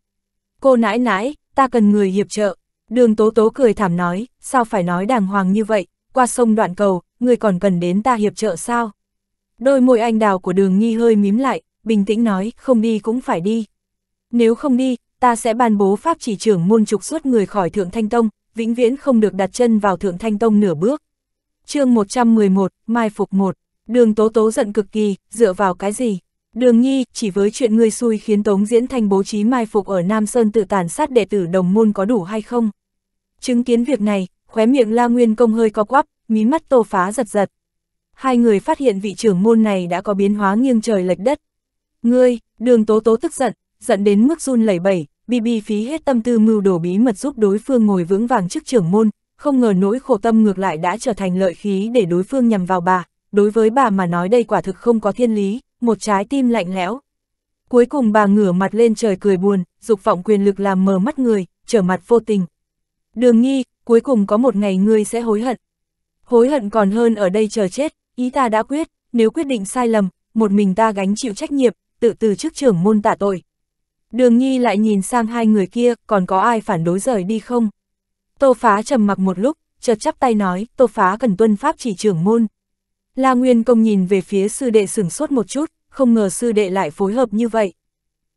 Cô nãi nãi, ta cần người hiệp trợ, Đường tố tố cười thảm nói, sao phải nói đàng hoàng như vậy, qua sông đoạn cầu, người còn cần đến ta hiệp trợ sao? Đôi môi anh đào của đường nghi hơi mím lại, bình tĩnh nói, không đi cũng phải đi. Nếu không đi, ta sẽ ban bố pháp chỉ trưởng môn trục xuất người khỏi Thượng Thanh Tông, vĩnh viễn không được đặt chân vào Thượng Thanh Tông nửa bước. chương 111, Mai Phục 1, đường tố tố giận cực kỳ, dựa vào cái gì? Đường Nhi, chỉ với chuyện ngươi xui khiến Tống Diễn Thanh bố trí mai phục ở Nam Sơn tự tàn sát đệ tử đồng môn có đủ hay không? Chứng kiến việc này, khóe miệng La Nguyên Công hơi co quắp, mí mắt Tô Phá giật giật. Hai người phát hiện vị trưởng môn này đã có biến hóa nghiêng trời lệch đất. Ngươi, đường tố tố tức giận, giận đến mức run lẩy bẩy, bi bi phí hết tâm tư mưu đồ bí mật giúp đối phương ngồi vững vàng trước trưởng môn, không ngờ nỗi khổ tâm ngược lại đã trở thành lợi khí để đối phương nhằm vào bà. Đối với bà mà nói đây quả thực không có thiên lý, một trái tim lạnh lẽo. Cuối cùng bà ngửa mặt lên trời cười buồn, dục vọng quyền lực làm mờ mắt người, trở mặt vô tình, Đường nghi, cuối cùng có một ngày ngươi sẽ hối hận. Hối hận còn hơn ở đây chờ chết, ý ta đã quyết, nếu quyết định sai lầm, một mình ta gánh chịu trách nhiệm, tự từ chức trưởng môn tả tội. Đường Nhi lại nhìn sang hai người kia, còn có ai phản đối rời đi không? Tô Phá trầm mặc một lúc, chợt chắp tay nói, Tô Phá cần tuân pháp chỉ trưởng môn. La Nguyên Công nhìn về phía sư đệ sửng sốt một chút, không ngờ sư đệ lại phối hợp như vậy.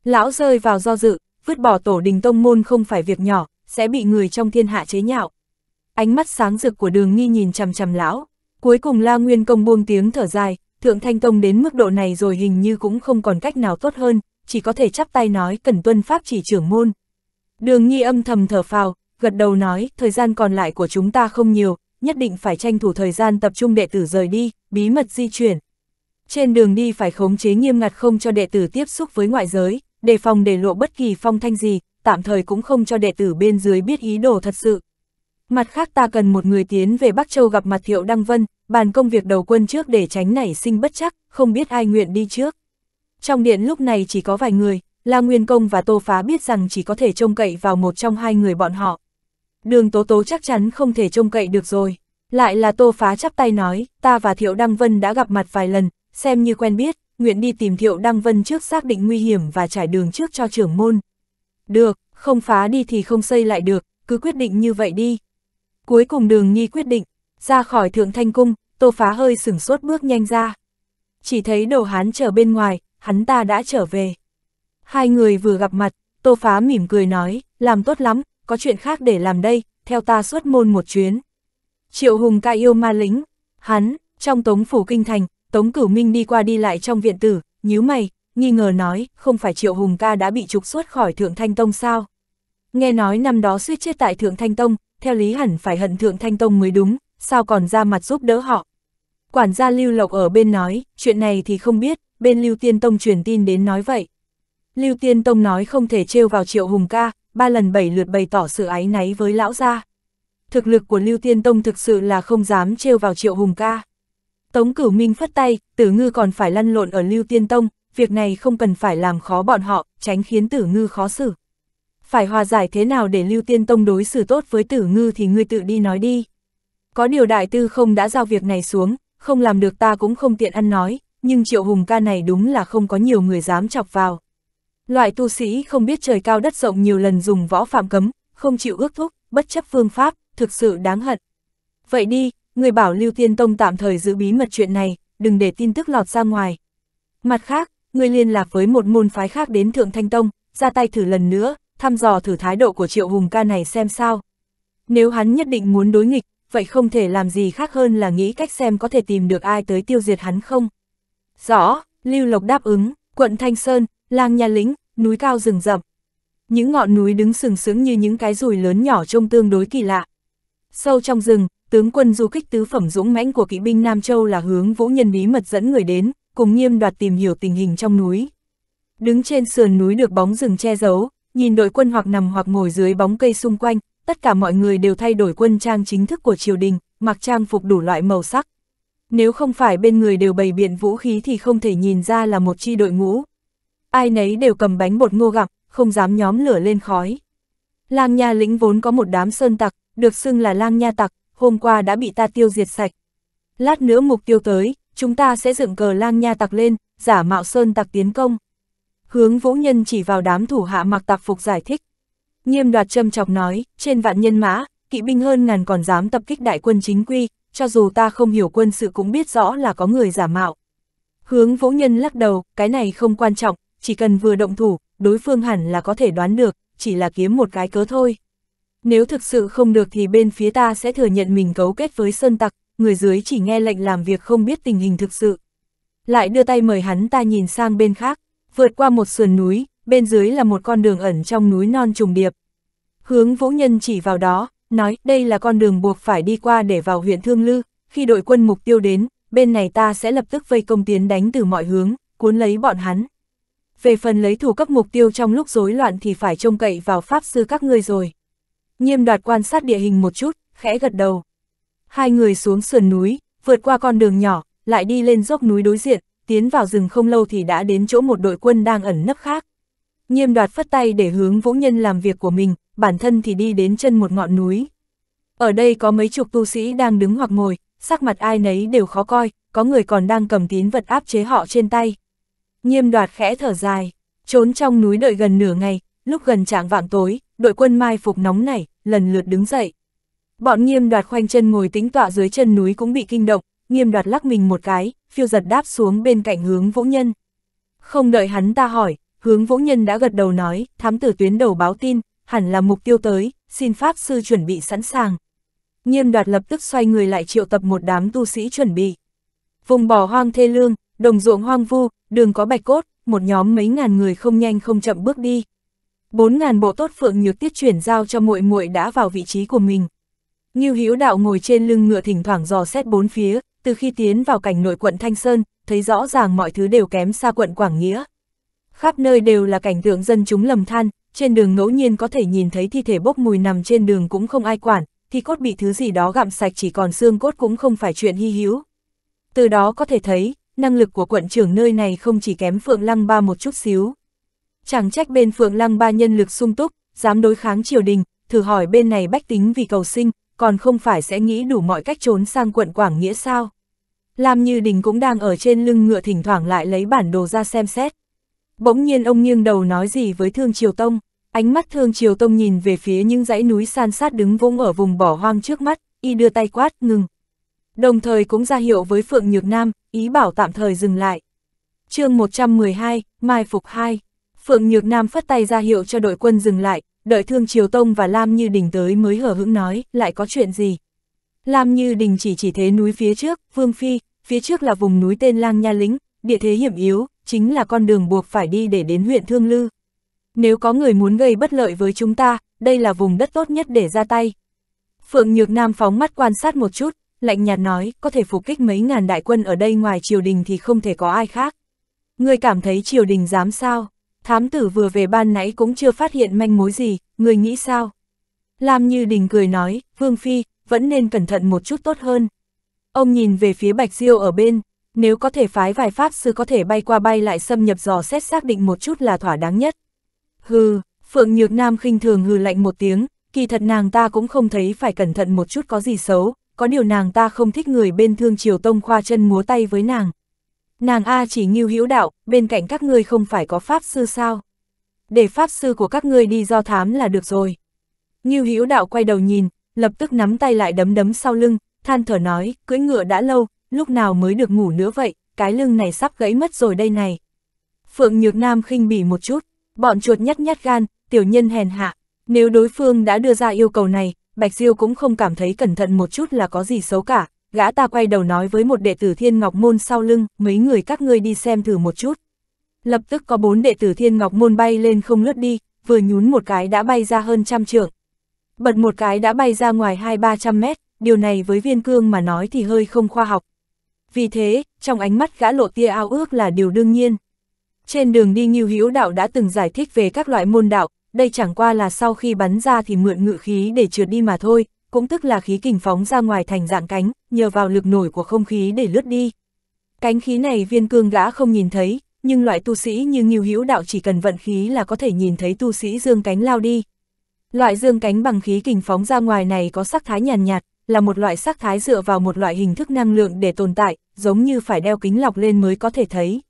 Lão rơi vào do dự, vứt bỏ tổ đình tông môn không phải việc nhỏ, sẽ bị người trong thiên hạ chế nhạo. Ánh mắt sáng rực của đường nghi nhìn chằm chằm lão, cuối cùng la nguyên công buông tiếng thở dài, thượng thanh tông đến mức độ này rồi hình như cũng không còn cách nào tốt hơn, chỉ có thể chắp tay nói cần tuân pháp chỉ trưởng môn. Đường nghi âm thầm thở phào, gật đầu nói thời gian còn lại của chúng ta không nhiều, nhất định phải tranh thủ thời gian tập trung đệ tử rời đi, bí mật di chuyển. Trên đường đi phải khống chế nghiêm ngặt không cho đệ tử tiếp xúc với ngoại giới, đề phòng để lộ bất kỳ phong thanh gì, tạm thời cũng không cho đệ tử bên dưới biết ý đồ thật sự. Mặt khác ta cần một người tiến về Bắc Châu gặp mặt Thiệu Đăng Vân, bàn công việc đầu quân trước để tránh nảy sinh bất chắc, không biết ai nguyện đi trước. Trong điện lúc này chỉ có vài người, La Nguyên Công và Tô Phá biết rằng chỉ có thể trông cậy vào một trong hai người bọn họ. Đường Tố Tố chắc chắn không thể trông cậy được rồi. Lại là Tô Phá chắp tay nói, ta và Thiệu Đăng Vân đã gặp mặt vài lần, xem như quen biết, nguyện đi tìm Thiệu Đăng Vân trước xác định nguy hiểm và trải đường trước cho trưởng môn. Được, không phá đi thì không xây lại được, cứ quyết định như vậy đi. Cuối cùng đường nghi quyết định, ra khỏi thượng thanh cung, tô phá hơi sửng sốt bước nhanh ra. Chỉ thấy đồ hán chờ bên ngoài, hắn ta đã trở về. Hai người vừa gặp mặt, tô phá mỉm cười nói, làm tốt lắm, có chuyện khác để làm đây, theo ta xuất môn một chuyến. Triệu Hùng ca yêu ma lính, hắn, trong tống phủ kinh thành, tống cửu minh đi qua đi lại trong viện tử, nhíu mày, nghi ngờ nói, không phải Triệu Hùng ca đã bị trục xuất khỏi Thượng Thanh Tông sao? Nghe nói năm đó suýt chết tại Thượng Thanh Tông, theo lý hẳn phải hận Thượng Thanh Tông mới đúng, sao còn ra mặt giúp đỡ họ? Quản gia Lưu Lộc ở bên nói, chuyện này thì không biết, bên Lưu Tiên Tông truyền tin đến nói vậy. Lưu Tiên Tông nói không thể trêu vào Triệu Hùng ca, ba lần bảy lượt bày tỏ sự ái náy với lão gia. Thực lực của Lưu Tiên Tông thực sự là không dám trêu vào Triệu Hùng ca. Tống Cửu Minh phất tay, Tử Ngư còn phải lăn lộn ở Lưu Tiên Tông, việc này không cần phải làm khó bọn họ, tránh khiến tử ngư khó xử. Phải hòa giải thế nào để Lưu Tiên Tông đối xử tốt với tử ngư thì ngươi tự đi nói đi. Có điều đại tư không đã giao việc này xuống, không làm được ta cũng không tiện ăn nói, nhưng triệu hùng ca này đúng là không có nhiều người dám chọc vào. Loại tu sĩ không biết trời cao đất rộng nhiều lần dùng võ phạm cấm, không chịu ước thúc, bất chấp phương pháp, thực sự đáng hận. Vậy đi, người bảo Lưu Tiên Tông tạm thời giữ bí mật chuyện này, đừng để tin tức lọt ra ngoài. Mặt khác, ngươi liên lạc với một môn phái khác đến Thượng Thanh Tông, ra tay thử lần nữa, thăm dò thử thái độ của Triệu Hùng ca này xem sao. Nếu hắn nhất định muốn đối nghịch, vậy không thể làm gì khác hơn là nghĩ cách xem có thể tìm được ai tới tiêu diệt hắn không. Rõ, Lưu Lộc đáp ứng, quận Thanh Sơn, làng nhà lính, núi cao rừng rậm. Những ngọn núi đứng sừng sững như những cái rùi lớn nhỏ trông tương đối kỳ lạ. Sâu trong rừng, tướng quân du kích tứ phẩm dũng mãnh của kỵ binh Nam Châu là hướng Vũ Nhân bí mật dẫn người đến, cùng nghiêm đoạt tìm hiểu tình hình trong núi. Đứng trên sườn núi được bóng rừng che giấu, nhìn đội quân hoặc nằm hoặc ngồi dưới bóng cây xung quanh, tất cả mọi người đều thay đổi quân trang chính thức của triều đình, mặc trang phục đủ loại màu sắc. Nếu không phải bên người đều bày biện vũ khí thì không thể nhìn ra là một chi đội ngũ. Ai nấy đều cầm bánh bột ngô gặm, không dám nhóm lửa lên khói. Lang nha lĩnh vốn có một đám sơn tặc, được xưng là lang nha tặc, hôm qua đã bị ta tiêu diệt sạch. Lát nữa mục tiêu tới, chúng ta sẽ dựng cờ lang nha tặc lên, giả mạo sơn tặc tiến công. Hướng vũ nhân chỉ vào đám thủ hạ mặc tặc phục giải thích. Nghiêm đoạt châm chọc nói, trên vạn nhân mã, kỵ binh hơn ngàn còn dám tập kích đại quân chính quy, cho dù ta không hiểu quân sự cũng biết rõ là có người giả mạo. Hướng vũ nhân lắc đầu, cái này không quan trọng, chỉ cần vừa động thủ, đối phương hẳn là có thể đoán được, chỉ là kiếm một cái cớ thôi. Nếu thực sự không được thì bên phía ta sẽ thừa nhận mình cấu kết với sơn tặc, người dưới chỉ nghe lệnh làm việc không biết tình hình thực sự. Lại đưa tay mời hắn ta nhìn sang bên khác, vượt qua một sườn núi, bên dưới là một con đường ẩn trong núi non trùng điệp. Hướng vũ nhân chỉ vào đó, nói đây là con đường buộc phải đi qua để vào huyện Thương Lư, khi đội quân mục tiêu đến, bên này ta sẽ lập tức vây công tiến đánh từ mọi hướng, cuốn lấy bọn hắn. Về phần lấy thủ cấp mục tiêu trong lúc rối loạn thì phải trông cậy vào pháp sư các ngươi rồi. Nhiêm đoạt quan sát địa hình một chút, khẽ gật đầu. Hai người xuống sườn núi, vượt qua con đường nhỏ, lại đi lên dốc núi đối diện, tiến vào rừng không lâu thì đã đến chỗ một đội quân đang ẩn nấp khác. Nghiêm đoạt phất tay để hướng vũ nhân làm việc của mình, bản thân thì đi đến chân một ngọn núi. Ở đây có mấy chục tu sĩ đang đứng hoặc ngồi, sắc mặt ai nấy đều khó coi, có người còn đang cầm tín vật áp chế họ trên tay. Nghiêm đoạt khẽ thở dài, trốn trong núi đợi gần nửa ngày, lúc gần trạng vạng tối, đội quân mai phục nóng nảy, lần lượt đứng dậy. Bọn nghiêm đoạt khoanh chân ngồi tính tọa dưới chân núi cũng bị kinh động, nghiêm đoạt lắc mình một cái, phiêu giật đáp xuống bên cạnh hướng vũ nhân. Không đợi hắn ta hỏi, hướng vũ nhân đã gật đầu nói, thám tử tuyến đầu báo tin, hẳn là mục tiêu tới, xin Pháp sư chuẩn bị sẵn sàng. Nghiêm đoạt lập tức xoay người lại triệu tập một đám tu sĩ chuẩn bị. Vùng bỏ hoang thê lương, đồng ruộng hoang vu, đường có bạch cốt, một nhóm mấy ngàn người không nhanh không chậm bước đi. Bốn ngàn bộ tốt phượng nhược tiết chuyển giao cho muội muội đã vào vị trí của mình, Ngưu Hữu Đạo ngồi trên lưng ngựa thỉnh thoảng dò xét bốn phía, từ khi tiến vào cảnh nội quận Thanh Sơn, thấy rõ ràng mọi thứ đều kém xa quận Quảng Nghĩa. Khắp nơi đều là cảnh tượng dân chúng lầm than, trên đường ngẫu nhiên có thể nhìn thấy thi thể bốc mùi nằm trên đường cũng không ai quản, thi cốt bị thứ gì đó gặm sạch chỉ còn xương cốt cũng không phải chuyện hy hữu. Từ đó có thể thấy, năng lực của quận trưởng nơi này không chỉ kém Phượng Lăng Ba một chút xíu. Chẳng trách bên Phượng Lăng Ba nhân lực sung túc, dám đối kháng triều đình, thử hỏi bên này bách tính vì cầu sinh, còn không phải sẽ nghĩ đủ mọi cách trốn sang quận Quảng Nghĩa sao. Lam Như Đình cũng đang ở trên lưng ngựa thỉnh thoảng lại lấy bản đồ ra xem xét. Bỗng nhiên ông nghiêng đầu nói gì với Thương Triều Tông, ánh mắt Thương Triều Tông nhìn về phía những dãy núi san sát đứng vung ở vùng bỏ hoang trước mắt, y đưa tay quát, ngừng. Đồng thời cũng ra hiệu với Phượng Nhược Nam, ý bảo tạm thời dừng lại. chương 112, Mai Phục 2, Phượng Nhược Nam phất tay ra hiệu cho đội quân dừng lại, đợi Thương Triều Tông và Lam Như Đình tới mới hở hững nói, lại có chuyện gì. Lam Như Đình chỉ chỉ thế núi phía trước, Vương Phi, phía trước là vùng núi tên Lang Nha lính địa thế hiểm yếu, chính là con đường buộc phải đi để đến huyện Thương Lư. Nếu có người muốn gây bất lợi với chúng ta, đây là vùng đất tốt nhất để ra tay. Phượng Nhược Nam phóng mắt quan sát một chút, lạnh nhạt nói, có thể phục kích mấy ngàn đại quân ở đây ngoài triều đình thì không thể có ai khác. Người cảm thấy triều đình dám sao? thám tử vừa về ban nãy cũng chưa phát hiện manh mối gì, người nghĩ sao? Lam Như Đình cười nói, Vương Phi, vẫn nên cẩn thận một chút tốt hơn. Ông nhìn về phía Bạch Diêu ở bên, nếu có thể phái vài pháp sư có thể bay qua bay lại xâm nhập dò xét xác định một chút là thỏa đáng nhất. Hừ, Phượng Nhược Nam khinh thường hừ lạnh một tiếng, kỳ thật nàng ta cũng không thấy phải cẩn thận một chút có gì xấu, có điều nàng ta không thích người bên thương triều tông khoa chân múa tay với nàng, Nàng A chỉ nghiêu hữu đạo, bên cạnh các ngươi không phải có pháp sư sao? Để pháp sư của các ngươi đi do thám là được rồi. Nghiêu hữu đạo quay đầu nhìn, lập tức nắm tay lại đấm đấm sau lưng, than thở nói, cưỡi ngựa đã lâu, lúc nào mới được ngủ nữa vậy, cái lưng này sắp gãy mất rồi đây này. Phượng Nhược Nam khinh bỉ một chút, bọn chuột nhắt nhát gan, tiểu nhân hèn hạ, nếu đối phương đã đưa ra yêu cầu này, Bạch Diêu cũng không cảm thấy cẩn thận một chút là có gì xấu cả, gã ta quay đầu nói với một đệ tử Thiên Ngọc Môn sau lưng, mấy người các ngươi đi xem thử một chút. Lập tức có bốn đệ tử Thiên Ngọc Môn bay lên không lướt đi, vừa nhún một cái đã bay ra hơn trăm trượng. Bật một cái đã bay ra ngoài hai ba trăm mét, điều này với viên cương mà nói thì hơi không khoa học. Vì thế, trong ánh mắt gã lộ tia ao ước là điều đương nhiên. Trên đường đi Nghiêu hiếu Đạo đã từng giải thích về các loại môn đạo, đây chẳng qua là sau khi bắn ra thì mượn ngự khí để trượt đi mà thôi, cũng tức là khí kình phóng ra ngoài thành dạng cánh, nhờ vào lực nổi của không khí để lướt đi. Cánh khí này viên cương gã không nhìn thấy, nhưng loại tu sĩ như Ngưu Hữu Đạo chỉ cần vận khí là có thể nhìn thấy tu sĩ dương cánh lao đi. Loại dương cánh bằng khí kình phóng ra ngoài này có sắc thái nhàn nhạt, là một loại sắc thái dựa vào một loại hình thức năng lượng để tồn tại, giống như phải đeo kính lọc lên mới có thể thấy.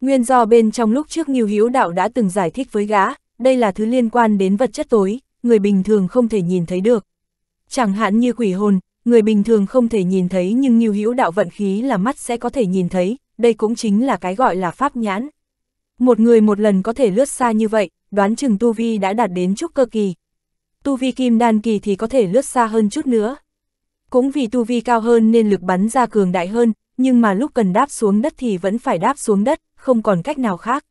Nguyên do bên trong lúc trước Ngưu Hữu Đạo đã từng giải thích với gã, đây là thứ liên quan đến vật chất tối, người bình thường không thể nhìn thấy được. Chẳng hạn như quỷ hồn, người bình thường không thể nhìn thấy nhưng như hữu đạo vận khí là mắt sẽ có thể nhìn thấy, đây cũng chính là cái gọi là pháp nhãn. Một người một lần có thể lướt xa như vậy, đoán chừng Tu Vi đã đạt đến chút cơ kỳ. Tu Vi kim đan kỳ thì có thể lướt xa hơn chút nữa. Cũng vì Tu Vi cao hơn nên lực bắn ra cường đại hơn, nhưng mà lúc cần đáp xuống đất thì vẫn phải đáp xuống đất, không còn cách nào khác.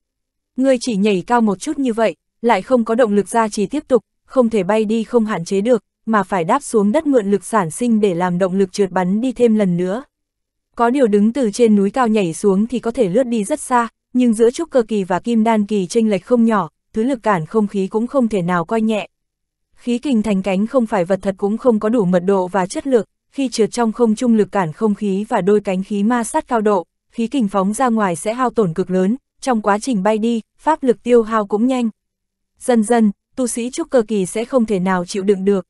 Người chỉ nhảy cao một chút như vậy, lại không có động lực ra chỉ tiếp tục, không thể bay đi không hạn chế được, mà phải đáp xuống đất mượn lực sản sinh để làm động lực trượt bắn đi thêm lần nữa. Có điều đứng từ trên núi cao nhảy xuống thì có thể lướt đi rất xa, nhưng giữa trúc cơ kỳ và kim đan kỳ tranh lệch không nhỏ, thứ lực cản không khí cũng không thể nào coi nhẹ. Khí kình thành cánh không phải vật thật cũng không có đủ mật độ và chất lượng, khi trượt trong không trung lực cản không khí và đôi cánh khí ma sát cao độ, khí kình phóng ra ngoài sẽ hao tổn cực lớn, trong quá trình bay đi, pháp lực tiêu hao cũng nhanh. Dần dần, tu sĩ trúc cơ kỳ sẽ không thể nào chịu đựng được,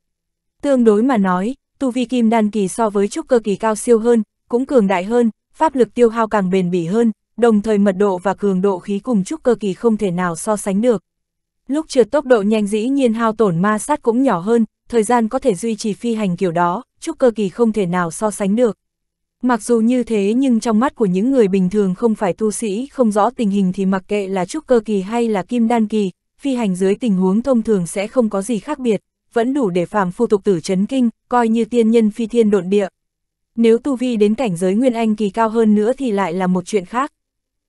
Tương đối mà nói, tu vi kim đan kỳ so với trúc cơ kỳ cao siêu hơn, cũng cường đại hơn, pháp lực tiêu hao càng bền bỉ hơn, đồng thời mật độ và cường độ khí cùng trúc cơ kỳ không thể nào so sánh được. Lúc trượt tốc độ nhanh dĩ nhiên hao tổn ma sát cũng nhỏ hơn, thời gian có thể duy trì phi hành kiểu đó, trúc cơ kỳ không thể nào so sánh được. Mặc dù như thế nhưng trong mắt của những người bình thường không phải tu sĩ không rõ tình hình thì mặc kệ là trúc cơ kỳ hay là kim đan kỳ, phi hành dưới tình huống thông thường sẽ không có gì khác biệt vẫn đủ để phàm phu tục tử chấn kinh, coi như tiên nhân phi thiên độn địa. Nếu tu vi đến cảnh giới Nguyên Anh kỳ cao hơn nữa thì lại là một chuyện khác.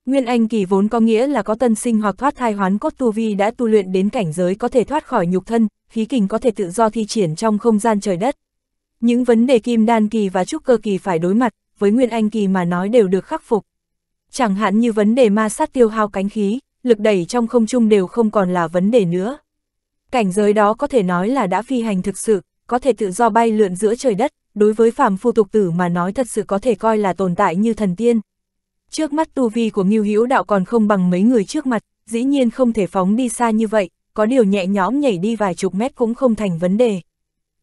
Nguyên Anh kỳ vốn có nghĩa là có tân sinh hoặc thoát thai hoán cốt tu vi đã tu luyện đến cảnh giới có thể thoát khỏi nhục thân, khí kình có thể tự do thi triển trong không gian trời đất. Những vấn đề kim đan kỳ và trúc cơ kỳ phải đối mặt, với Nguyên Anh kỳ mà nói đều được khắc phục. Chẳng hạn như vấn đề ma sát tiêu hao cánh khí, lực đẩy trong không trung đều không còn là vấn đề nữa cảnh giới đó có thể nói là đã phi hành thực sự, có thể tự do bay lượn giữa trời đất, đối với phàm phu tục tử mà nói thật sự có thể coi là tồn tại như thần tiên. Trước mắt tu vi của Ngưu Hữu Đạo còn không bằng mấy người trước mặt, dĩ nhiên không thể phóng đi xa như vậy, có điều nhẹ nhõm nhảy đi vài chục mét cũng không thành vấn đề.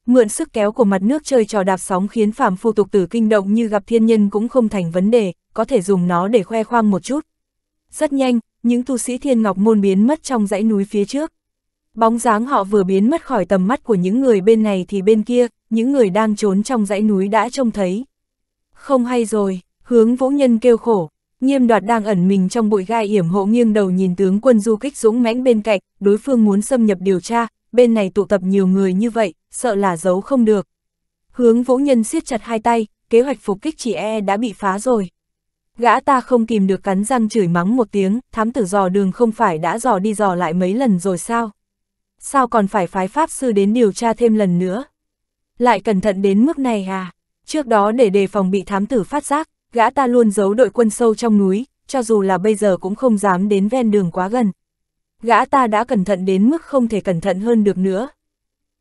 Mượn sức kéo của mặt nước chơi trò đạp sóng khiến phàm phu tục tử kinh động như gặp thiên nhân cũng không thành vấn đề, có thể dùng nó để khoe khoang một chút. Rất nhanh, những tu sĩ thiên ngọc môn biến mất trong dãy núi phía trước. Bóng dáng họ vừa biến mất khỏi tầm mắt của những người bên này thì bên kia, những người đang trốn trong dãy núi đã trông thấy. Không hay rồi, hướng vũ nhân kêu khổ, nghiêm đoạt đang ẩn mình trong bụi gai yểm hộ nghiêng đầu nhìn tướng quân du kích dũng mãnh bên cạnh, đối phương muốn xâm nhập điều tra, bên này tụ tập nhiều người như vậy, sợ là giấu không được. Hướng vũ nhân siết chặt hai tay, kế hoạch phục kích chỉ e đã bị phá rồi. Gã ta không kìm được cắn răng chửi mắng một tiếng, thám tử dò đường không phải đã dò đi dò lại mấy lần rồi sao? sao còn phải phái Pháp Sư đến điều tra thêm lần nữa? Lại cẩn thận đến mức này à? Trước đó để đề phòng bị thám tử phát giác, gã ta luôn giấu đội quân sâu trong núi, cho dù là bây giờ cũng không dám đến ven đường quá gần. Gã ta đã cẩn thận đến mức không thể cẩn thận hơn được nữa.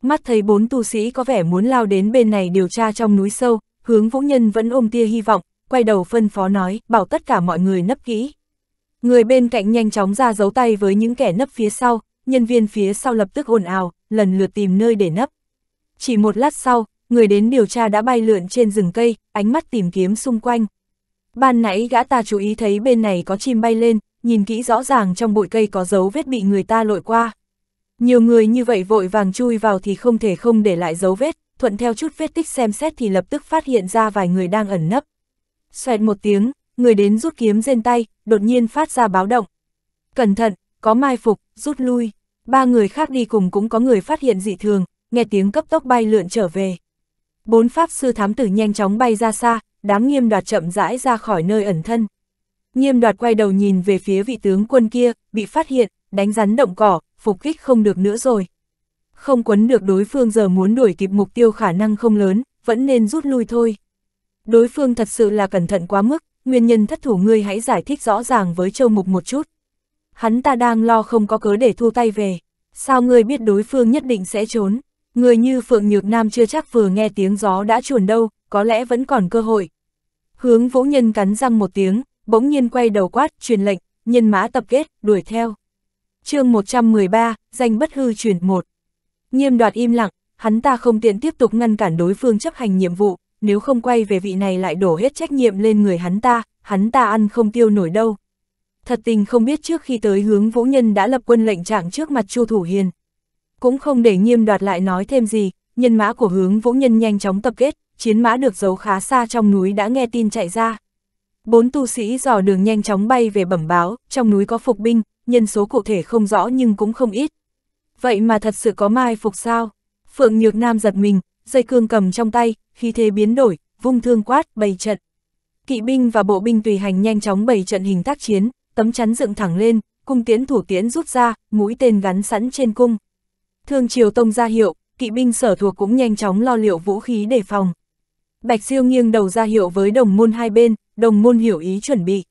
Mắt thấy bốn tu sĩ có vẻ muốn lao đến bên này điều tra trong núi sâu, hướng vũ nhân vẫn ôm tia hy vọng, quay đầu phân phó nói, bảo tất cả mọi người nấp kỹ. Người bên cạnh nhanh chóng ra giấu tay với những kẻ nấp phía sau, nhân viên phía sau lập tức ồn ào, lần lượt tìm nơi để nấp. Chỉ một lát sau, người đến điều tra đã bay lượn trên rừng cây, ánh mắt tìm kiếm xung quanh. Ban nãy gã ta chú ý thấy bên này có chim bay lên, nhìn kỹ rõ ràng trong bụi cây có dấu vết bị người ta lội qua. Nhiều người như vậy vội vàng chui vào thì không thể không để lại dấu vết, thuận theo chút vết tích xem xét thì lập tức phát hiện ra vài người đang ẩn nấp. Xoẹt một tiếng, người đến rút kiếm trên tay, đột nhiên phát ra báo động. Cẩn thận, có mai phục, rút lui ba người khác đi cùng cũng có người phát hiện dị thường, nghe tiếng cấp tốc bay lượn trở về. Bốn pháp sư thám tử nhanh chóng bay ra xa, đám nghiêm đoạt chậm rãi ra khỏi nơi ẩn thân. Nghiêm đoạt quay đầu nhìn về phía vị tướng quân kia, bị phát hiện, đánh rắn động cỏ, phục kích không được nữa rồi. Không quấn được đối phương giờ muốn đuổi kịp mục tiêu khả năng không lớn, vẫn nên rút lui thôi. Đối phương thật sự là cẩn thận quá mức, nguyên nhân thất thủ ngươi hãy giải thích rõ ràng với châu mục một chút hắn ta đang lo không có cớ để thu tay về. Sao ngươi biết đối phương nhất định sẽ trốn? Người như Phượng Nhược Nam chưa chắc vừa nghe tiếng gió đã chuồn đâu, có lẽ vẫn còn cơ hội. Hướng vũ nhân cắn răng một tiếng, bỗng nhiên quay đầu quát, truyền lệnh, nhân mã tập kết, đuổi theo. chương 113, danh bất hư chuyển một Nghiêm đoạt im lặng, hắn ta không tiện tiếp tục ngăn cản đối phương chấp hành nhiệm vụ, nếu không quay về vị này lại đổ hết trách nhiệm lên người hắn ta, hắn ta ăn không tiêu nổi đâu thật tình không biết trước khi tới hướng Vũ Nhân đã lập quân lệnh trạng trước mặt Chu Thủ Hiền. Cũng không để nghiêm đoạt lại nói thêm gì, nhân mã của hướng Vũ Nhân nhanh chóng tập kết, chiến mã được giấu khá xa trong núi đã nghe tin chạy ra. Bốn tu sĩ dò đường nhanh chóng bay về bẩm báo, trong núi có phục binh, nhân số cụ thể không rõ nhưng cũng không ít. Vậy mà thật sự có mai phục sao? Phượng Nhược Nam giật mình, dây cương cầm trong tay, khi thế biến đổi, vung thương quát, bày trận. Kỵ binh và bộ binh tùy hành nhanh chóng bày trận hình tác chiến, tấm chắn dựng thẳng lên, cung tiến thủ tiến rút ra, mũi tên gắn sẵn trên cung. Thương triều tông ra hiệu, kỵ binh sở thuộc cũng nhanh chóng lo liệu vũ khí đề phòng. Bạch siêu nghiêng đầu ra hiệu với đồng môn hai bên, đồng môn hiểu ý chuẩn bị.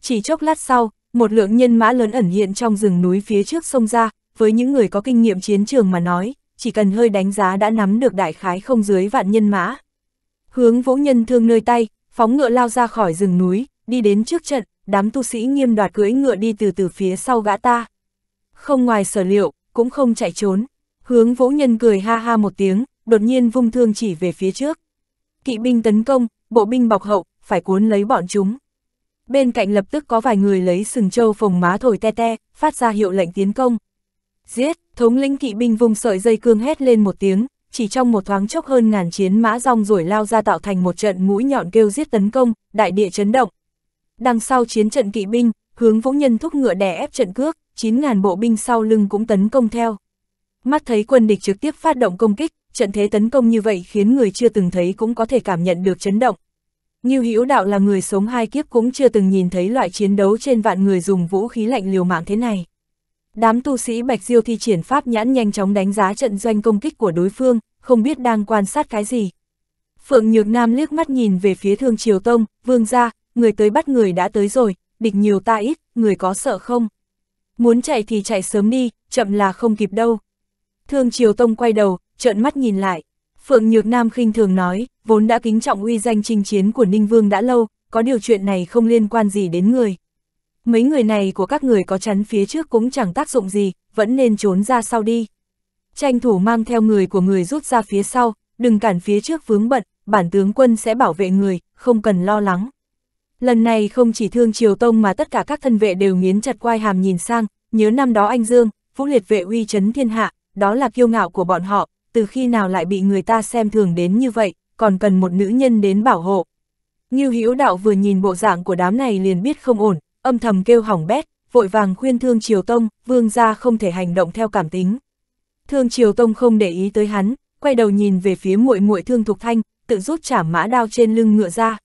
Chỉ chốc lát sau, một lượng nhân mã lớn ẩn hiện trong rừng núi phía trước sông ra, với những người có kinh nghiệm chiến trường mà nói, chỉ cần hơi đánh giá đã nắm được đại khái không dưới vạn nhân mã. Hướng vũ nhân thương nơi tay, phóng ngựa lao ra khỏi rừng núi, đi đến trước trận, đám tu sĩ nghiêm đoạt cưỡi ngựa đi từ từ phía sau gã ta. Không ngoài sở liệu, cũng không chạy trốn, hướng vũ nhân cười ha ha một tiếng, đột nhiên vung thương chỉ về phía trước. Kỵ binh tấn công, bộ binh bọc hậu, phải cuốn lấy bọn chúng. Bên cạnh lập tức có vài người lấy sừng trâu phồng má thổi te te, phát ra hiệu lệnh tiến công. Giết, thống lĩnh kỵ binh vùng sợi dây cương hét lên một tiếng, chỉ trong một thoáng chốc hơn ngàn chiến mã rong rồi lao ra tạo thành một trận mũi nhọn kêu giết tấn công, đại địa chấn động. Đằng sau chiến trận kỵ binh, hướng Vũ Nhân thúc ngựa đè ép trận cước, 9.000 bộ binh sau lưng cũng tấn công theo. Mắt thấy quân địch trực tiếp phát động công kích, trận thế tấn công như vậy khiến người chưa từng thấy cũng có thể cảm nhận được chấn động. Như Hữu Đạo là người sống hai kiếp cũng chưa từng nhìn thấy loại chiến đấu trên vạn người dùng vũ khí lạnh liều mạng thế này. Đám tu sĩ Bạch Diêu thi triển pháp nhãn nhanh chóng đánh giá trận doanh công kích của đối phương, không biết đang quan sát cái gì. Phượng Nhược Nam liếc mắt nhìn về phía Thương Triều Tông, Vương gia, người tới bắt người đã tới rồi, địch nhiều ta ít, người có sợ không? Muốn chạy thì chạy sớm đi, chậm là không kịp đâu. Thương Triều Tông quay đầu, trợn mắt nhìn lại. Phượng Nhược Nam khinh thường nói, vốn đã kính trọng uy danh chinh chiến của Ninh Vương đã lâu, có điều chuyện này không liên quan gì đến người. Mấy người này của các người có chắn phía trước cũng chẳng tác dụng gì, vẫn nên trốn ra sau đi. Tranh thủ mang theo người của người rút ra phía sau, đừng cản phía trước vướng bận, bản tướng quân sẽ bảo vệ người, không cần lo lắng. Lần này không chỉ thương Triều Tông mà tất cả các thân vệ đều nghiến chặt quai hàm nhìn sang, nhớ năm đó anh Dương, Vũ Liệt vệ uy chấn thiên hạ, đó là kiêu ngạo của bọn họ, từ khi nào lại bị người ta xem thường đến như vậy, còn cần một nữ nhân đến bảo hộ. như Hữu Đạo vừa nhìn bộ dạng của đám này liền biết không ổn, âm thầm kêu hỏng bét, vội vàng khuyên Thương Triều Tông, vương gia không thể hành động theo cảm tính. Thương Triều Tông không để ý tới hắn, quay đầu nhìn về phía muội muội Thương Thục Thanh, tự rút chảm mã đao trên lưng ngựa ra,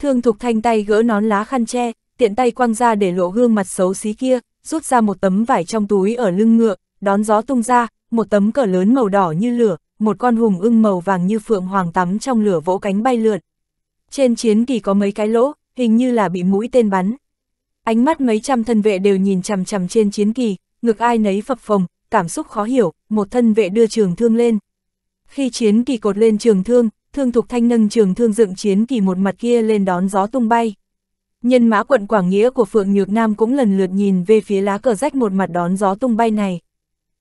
Thương Thục Thanh tay gỡ nón lá khăn che, tiện tay quăng ra để lộ gương mặt xấu xí kia, rút ra một tấm vải trong túi ở lưng ngựa, đón gió tung ra, một tấm cờ lớn màu đỏ như lửa, một con hùng ưng màu vàng như phượng hoàng tắm trong lửa vỗ cánh bay lượn. Trên chiến kỳ có mấy cái lỗ, hình như là bị mũi tên bắn. Ánh mắt mấy trăm thân vệ đều nhìn chằm chằm trên chiến kỳ, ngực ai nấy phập phồng, cảm xúc khó hiểu, một thân vệ đưa trường thương lên. Khi chiến kỳ cột lên trường thương, thương thục thanh nâng trường thương dựng chiến kỳ một mặt kia lên đón gió tung bay. Nhân mã quận Quảng Nghĩa của Phượng Nhược Nam cũng lần lượt nhìn về phía lá cờ rách một mặt đón gió tung bay này.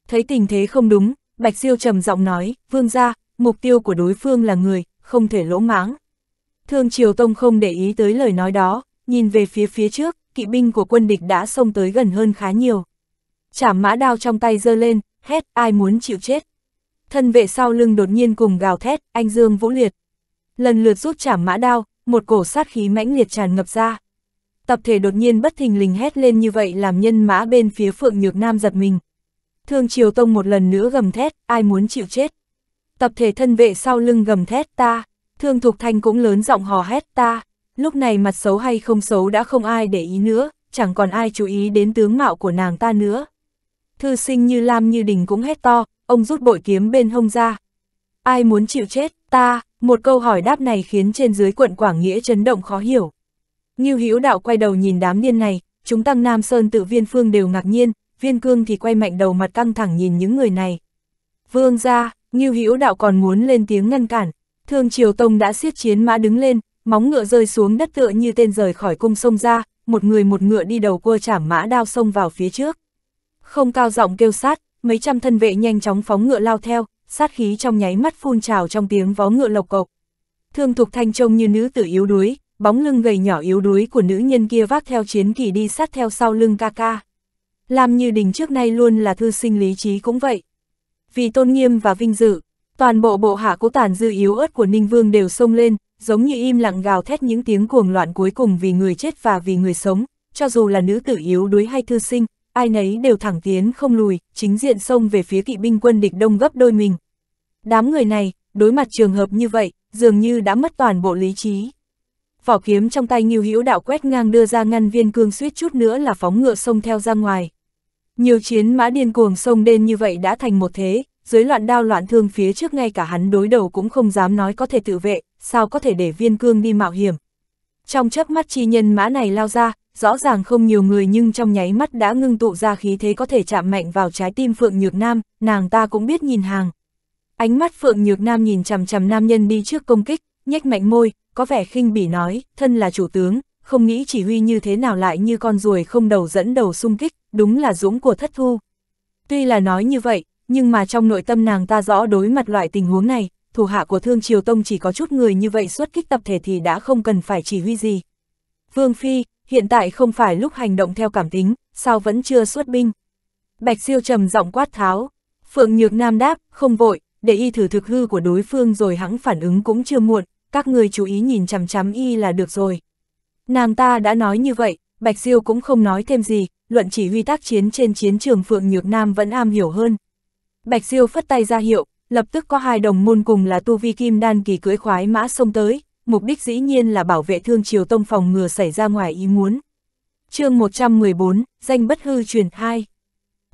Thấy tình thế không đúng, Bạch Siêu trầm giọng nói, vương ra, mục tiêu của đối phương là người, không thể lỗ mãng. Thương Triều Tông không để ý tới lời nói đó, nhìn về phía phía trước, kỵ binh của quân địch đã xông tới gần hơn khá nhiều. Chảm mã đao trong tay giơ lên, hét ai muốn chịu chết thân vệ sau lưng đột nhiên cùng gào thét, anh dương vũ liệt. Lần lượt rút chảm mã đao, một cổ sát khí mãnh liệt tràn ngập ra. Tập thể đột nhiên bất thình lình hét lên như vậy làm nhân mã bên phía Phượng Nhược Nam giật mình. Thương Triều Tông một lần nữa gầm thét, ai muốn chịu chết. Tập thể thân vệ sau lưng gầm thét ta, Thương Thục Thanh cũng lớn giọng hò hét ta. Lúc này mặt xấu hay không xấu đã không ai để ý nữa, chẳng còn ai chú ý đến tướng mạo của nàng ta nữa. Thư sinh như Lam như Đình cũng hét to, ông rút bội kiếm bên hông ra. Ai muốn chịu chết, ta, một câu hỏi đáp này khiến trên dưới quận Quảng Nghĩa chấn động khó hiểu. Ngưu Hữu Đạo quay đầu nhìn đám niên này, chúng tăng Nam Sơn tự viên phương đều ngạc nhiên, viên cương thì quay mạnh đầu mặt căng thẳng nhìn những người này. Vương ra, Ngưu Hữu Đạo còn muốn lên tiếng ngăn cản, thương triều tông đã siết chiến mã đứng lên, móng ngựa rơi xuống đất tựa như tên rời khỏi cung sông ra, một người một ngựa đi đầu cua chảm mã đao sông vào phía trước. Không cao giọng kêu sát, mấy trăm thân vệ nhanh chóng phóng ngựa lao theo, sát khí trong nháy mắt phun trào trong tiếng vó ngựa lộc cộc. Thương Thục Thanh trông như nữ tử yếu đuối, bóng lưng gầy nhỏ yếu đuối của nữ nhân kia vác theo chiến kỳ đi sát theo sau lưng ca ca. Làm như đình trước nay luôn là thư sinh lý trí cũng vậy. Vì tôn nghiêm và vinh dự, toàn bộ bộ hạ cố tàn dư yếu ớt của Ninh Vương đều sông lên, giống như im lặng gào thét những tiếng cuồng loạn cuối cùng vì người chết và vì người sống, cho dù là nữ tử yếu đuối hay thư sinh, ai nấy đều thẳng tiến không lùi, chính diện xông về phía kỵ binh quân địch đông gấp đôi mình. Đám người này, đối mặt trường hợp như vậy, dường như đã mất toàn bộ lý trí. Vỏ kiếm trong tay Ngưu Hữu Đạo quét ngang đưa ra ngăn viên cương suýt chút nữa là phóng ngựa xông theo ra ngoài. Nhiều chiến mã điên cuồng xông lên như vậy đã thành một thế, dưới loạn đao loạn thương phía trước ngay cả hắn đối đầu cũng không dám nói có thể tự vệ, sao có thể để viên cương đi mạo hiểm. Trong chớp mắt chi nhân mã này lao ra, rõ ràng không nhiều người nhưng trong nháy mắt đã ngưng tụ ra khí thế có thể chạm mạnh vào trái tim Phượng Nhược Nam, nàng ta cũng biết nhìn hàng. Ánh mắt Phượng Nhược Nam nhìn chằm chằm nam nhân đi trước công kích, nhếch mạnh môi, có vẻ khinh bỉ nói, thân là chủ tướng, không nghĩ chỉ huy như thế nào lại như con ruồi không đầu dẫn đầu xung kích, đúng là dũng của thất thu. Tuy là nói như vậy, nhưng mà trong nội tâm nàng ta rõ đối mặt loại tình huống này, thủ hạ của Thương Triều Tông chỉ có chút người như vậy xuất kích tập thể thì đã không cần phải chỉ huy gì. Vương Phi, hiện tại không phải lúc hành động theo cảm tính, sao vẫn chưa xuất binh? Bạch siêu trầm giọng quát tháo. Phượng Nhược Nam đáp, không vội, để y thử thực hư của đối phương rồi hãng phản ứng cũng chưa muộn, các người chú ý nhìn chằm chằm y là được rồi. Nàng ta đã nói như vậy, Bạch Siêu cũng không nói thêm gì, luận chỉ huy tác chiến trên chiến trường Phượng Nhược Nam vẫn am hiểu hơn. Bạch Siêu phất tay ra hiệu, lập tức có hai đồng môn cùng là tu vi kim đan kỳ cưỡi khoái mã xông tới, mục đích dĩ nhiên là bảo vệ thương triều tông phòng ngừa xảy ra ngoài ý muốn. chương 114, danh bất hư truyền 2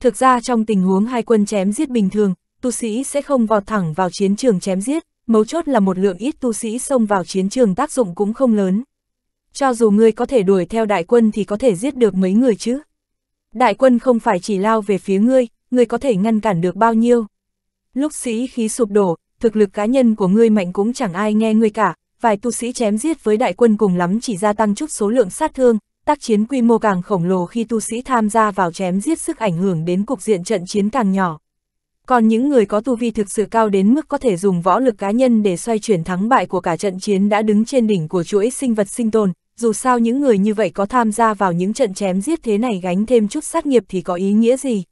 Thực ra trong tình huống hai quân chém giết bình thường, tu sĩ sẽ không vọt thẳng vào chiến trường chém giết, mấu chốt là một lượng ít tu sĩ xông vào chiến trường tác dụng cũng không lớn. Cho dù ngươi có thể đuổi theo đại quân thì có thể giết được mấy người chứ. Đại quân không phải chỉ lao về phía ngươi, ngươi có thể ngăn cản được bao nhiêu. Lúc sĩ khí sụp đổ, thực lực cá nhân của ngươi mạnh cũng chẳng ai nghe ngươi cả, vài tu sĩ chém giết với đại quân cùng lắm chỉ gia tăng chút số lượng sát thương, tác chiến quy mô càng khổng lồ khi tu sĩ tham gia vào chém giết sức ảnh hưởng đến cục diện trận chiến càng nhỏ. Còn những người có tu vi thực sự cao đến mức có thể dùng võ lực cá nhân để xoay chuyển thắng bại của cả trận chiến đã đứng trên đỉnh của chuỗi sinh vật sinh tồn, dù sao những người như vậy có tham gia vào những trận chém giết thế này gánh thêm chút sát nghiệp thì có ý nghĩa gì.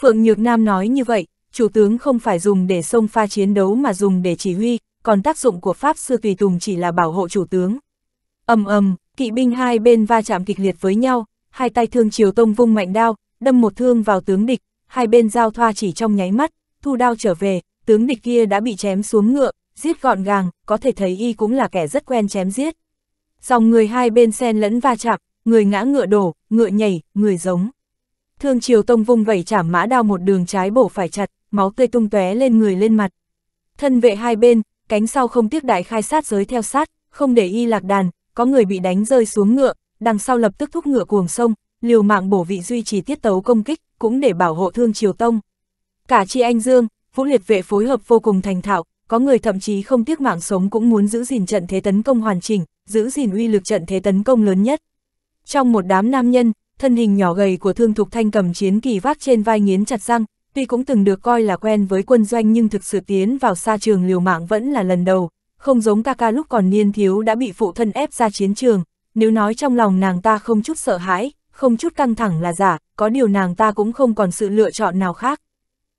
Phượng Nhược Nam nói như vậy, chủ tướng không phải dùng để xông pha chiến đấu mà dùng để chỉ huy, còn tác dụng của Pháp Sư Tùy Tùng chỉ là bảo hộ chủ tướng. ầm ầm, kỵ binh hai bên va chạm kịch liệt với nhau, hai tay thương triều tông vung mạnh đao, đâm một thương vào tướng địch, hai bên giao thoa chỉ trong nháy mắt, thu đao trở về, tướng địch kia đã bị chém xuống ngựa, giết gọn gàng, có thể thấy y cũng là kẻ rất quen chém giết. Dòng người hai bên xen lẫn va chạm, người ngã ngựa đổ, ngựa nhảy, người giống. Thương triều tông vung vẩy chảm mã đao một đường trái bổ phải chặt, máu tươi tung tóe lên người lên mặt. Thân vệ hai bên, cánh sau không tiếc đại khai sát giới theo sát, không để y lạc đàn, có người bị đánh rơi xuống ngựa, đằng sau lập tức thúc ngựa cuồng sông, liều mạng bổ vị duy trì tiết tấu công kích, cũng để bảo hộ thương triều tông. Cả chi anh dương, vũ liệt vệ phối hợp vô cùng thành thạo, có người thậm chí không tiếc mạng sống cũng muốn giữ gìn trận thế tấn công hoàn chỉnh, giữ gìn uy lực trận thế tấn công lớn nhất. Trong một đám nam nhân, thân hình nhỏ gầy của thương thục thanh cầm chiến kỳ vác trên vai nghiến chặt răng, Tuy cũng từng được coi là quen với quân doanh nhưng thực sự tiến vào xa trường liều mạng vẫn là lần đầu, không giống ca ca lúc còn niên thiếu đã bị phụ thân ép ra chiến trường, nếu nói trong lòng nàng ta không chút sợ hãi, không chút căng thẳng là giả, có điều nàng ta cũng không còn sự lựa chọn nào khác.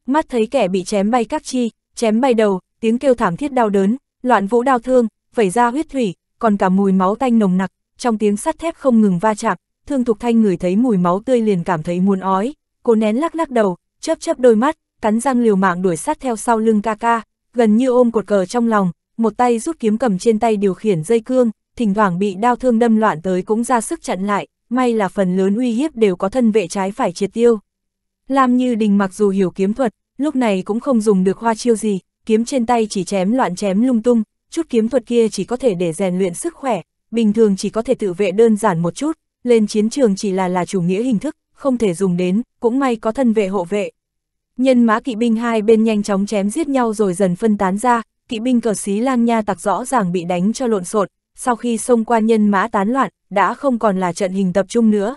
Mắt thấy kẻ bị chém bay các chi, chém bay đầu, tiếng kêu thảm thiết đau đớn, loạn vũ đau thương, vẩy ra huyết thủy, còn cả mùi máu tanh nồng nặc, trong tiếng sắt thép không ngừng va chạm, Thương Thục Thanh người thấy mùi máu tươi liền cảm thấy muốn ói, cô nén lắc lắc đầu, chớp chớp đôi mắt, cắn răng liều mạng đuổi sát theo sau lưng Kaka gần như ôm cột cờ trong lòng, một tay rút kiếm cầm trên tay điều khiển dây cương, thỉnh thoảng bị đao thương đâm loạn tới cũng ra sức chặn lại, may là phần lớn uy hiếp đều có thân vệ trái phải triệt tiêu. Lam Như Đình mặc dù hiểu kiếm thuật, lúc này cũng không dùng được hoa chiêu gì, kiếm trên tay chỉ chém loạn chém lung tung, chút kiếm thuật kia chỉ có thể để rèn luyện sức khỏe, bình thường chỉ có thể tự vệ đơn giản một chút, lên chiến trường chỉ là là chủ nghĩa hình thức, không thể dùng đến, cũng may có thân vệ hộ vệ. Nhân mã kỵ binh hai bên nhanh chóng chém giết nhau rồi dần phân tán ra, kỵ binh cờ xí lang nha tặc rõ ràng bị đánh cho lộn xộn, sau khi xông qua nhân mã tán loạn, đã không còn là trận hình tập trung nữa.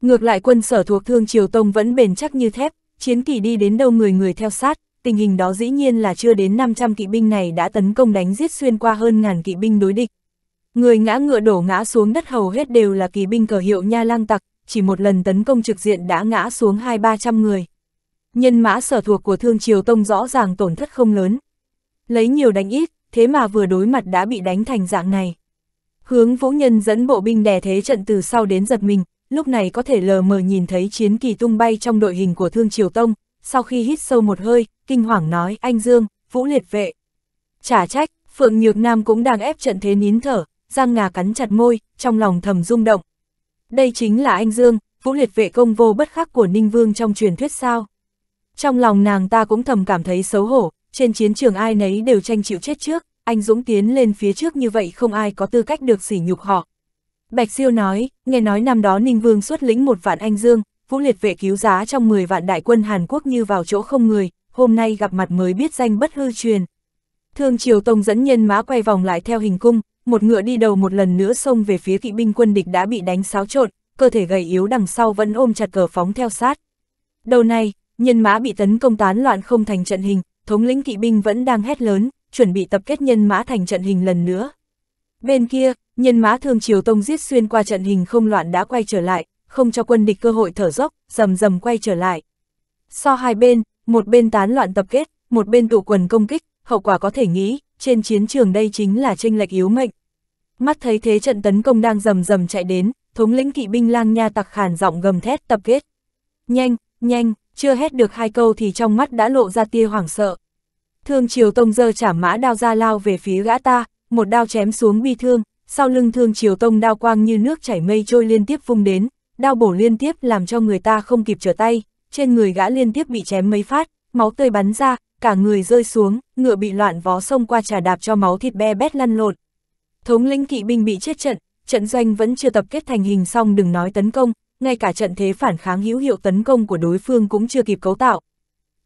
Ngược lại quân sở thuộc Thương Triều Tông vẫn bền chắc như thép, chiến kỳ đi đến đâu người người theo sát, tình hình đó dĩ nhiên là chưa đến 500 kỵ binh này đã tấn công đánh giết xuyên qua hơn ngàn kỵ binh đối địch. Người ngã ngựa đổ ngã xuống đất hầu hết đều là kỵ binh cờ hiệu nha lang tặc, chỉ một lần tấn công trực diện đã ngã xuống hai ba trăm người. Nhân mã sở thuộc của Thương Triều Tông rõ ràng tổn thất không lớn. Lấy nhiều đánh ít, thế mà vừa đối mặt đã bị đánh thành dạng này. Hướng Vũ Nhân dẫn bộ binh đè thế trận từ sau đến giật mình, lúc này có thể lờ mờ nhìn thấy chiến kỳ tung bay trong đội hình của Thương Triều Tông, sau khi hít sâu một hơi, kinh hoàng nói anh Dương, Vũ liệt vệ. Trả trách, Phượng Nhược Nam cũng đang ép trận thế nín thở, Giang Ngà cắn chặt môi, trong lòng thầm rung động, đây chính là anh Dương, vũ liệt vệ công vô bất khắc của Ninh Vương trong truyền thuyết sao. Trong lòng nàng ta cũng thầm cảm thấy xấu hổ, trên chiến trường ai nấy đều tranh chịu chết trước, anh Dũng tiến lên phía trước như vậy không ai có tư cách được sỉ nhục họ. Bạch Siêu nói, nghe nói năm đó Ninh Vương xuất lĩnh một vạn anh Dương, vũ liệt vệ cứu giá trong 10 vạn đại quân Hàn Quốc như vào chỗ không người, hôm nay gặp mặt mới biết danh bất hư truyền. Thương Triều Tông dẫn nhân mã quay vòng lại theo hình cung, một ngựa đi đầu một lần nữa xông về phía kỵ binh quân địch đã bị đánh xáo trộn, cơ thể gầy yếu đằng sau vẫn ôm chặt cờ phóng theo sát. Đầu này, nhân mã bị tấn công tán loạn không thành trận hình, thống lĩnh kỵ binh vẫn đang hét lớn, chuẩn bị tập kết nhân mã thành trận hình lần nữa. Bên kia, nhân mã thường chiều tông giết xuyên qua trận hình không loạn đã quay trở lại, không cho quân địch cơ hội thở dốc, rầm rầm quay trở lại. So hai bên, một bên tán loạn tập kết, một bên tụ quần công kích, hậu quả có thể nghĩ, trên chiến trường đây chính là tranh lệch yếu mệnh mắt thấy thế trận tấn công đang rầm rầm chạy đến, thống lĩnh kỵ binh lang nha tặc khản giọng gầm thét tập kết. Nhanh, nhanh, chưa hết được hai câu thì trong mắt đã lộ ra tia hoảng sợ. Thương triều tông dơ trả mã đao ra lao về phía gã ta, một đao chém xuống bi thương, sau lưng thương triều tông đao quang như nước chảy mây trôi liên tiếp vung đến, đao bổ liên tiếp làm cho người ta không kịp trở tay, trên người gã liên tiếp bị chém mấy phát, máu tươi bắn ra, cả người rơi xuống, ngựa bị loạn vó xông qua trà đạp cho máu thịt be bét lăn lộn Thống lĩnh kỵ binh bị chết trận, trận doanh vẫn chưa tập kết thành hình xong đừng nói tấn công, ngay cả trận thế phản kháng hữu hiệu tấn công của đối phương cũng chưa kịp cấu tạo.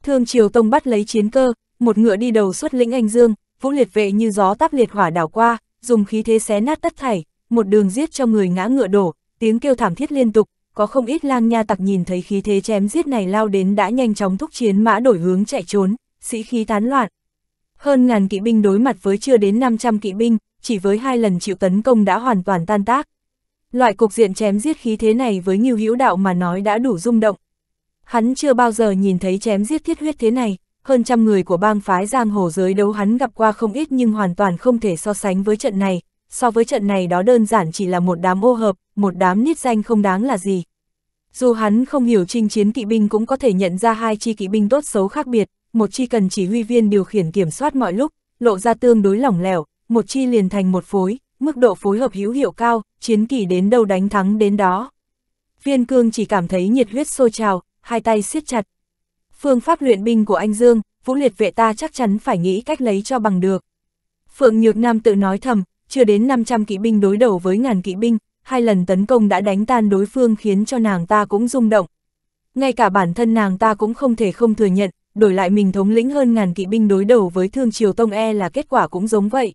Thương Triều Tông bắt lấy chiến cơ, một ngựa đi đầu xuất lĩnh anh dương, vũ liệt vệ như gió táp liệt hỏa đảo qua, dùng khí thế xé nát tất thảy, một đường giết cho người ngã ngựa đổ, tiếng kêu thảm thiết liên tục, có không ít lang nha tặc nhìn thấy khí thế chém giết này lao đến đã nhanh chóng thúc chiến mã đổi hướng chạy trốn, sĩ khí tán loạn. Hơn ngàn kỵ binh đối mặt với chưa đến 500 kỵ binh, chỉ với hai lần chịu tấn công đã hoàn toàn tan tác. Loại cục diện chém giết khí thế này với Ngưu Hữu Đạo mà nói đã đủ rung động. Hắn chưa bao giờ nhìn thấy chém giết thiết huyết thế này, hơn trăm người của bang phái giang hồ giới đấu hắn gặp qua không ít nhưng hoàn toàn không thể so sánh với trận này, so với trận này đó đơn giản chỉ là một đám ô hợp, một đám nít danh không đáng là gì. Dù hắn không hiểu trinh chiến kỵ binh cũng có thể nhận ra hai chi kỵ binh tốt xấu khác biệt, một chi cần chỉ huy viên điều khiển kiểm soát mọi lúc, lộ ra tương đối lỏng lẻo, một chi liền thành một phối, mức độ phối hợp hữu hiệu cao, chiến kỳ đến đâu đánh thắng đến đó. Viên cương chỉ cảm thấy nhiệt huyết sôi trào, hai tay siết chặt. Phương pháp luyện binh của anh Dương, vũ liệt vệ ta chắc chắn phải nghĩ cách lấy cho bằng được. Phượng Nhược Nam tự nói thầm, chưa đến 500 kỵ binh đối đầu với ngàn kỵ binh, hai lần tấn công đã đánh tan đối phương khiến cho nàng ta cũng rung động. Ngay cả bản thân nàng ta cũng không thể không thừa nhận, đổi lại mình thống lĩnh hơn ngàn kỵ binh đối đầu với thương triều Tông E là kết quả cũng giống vậy.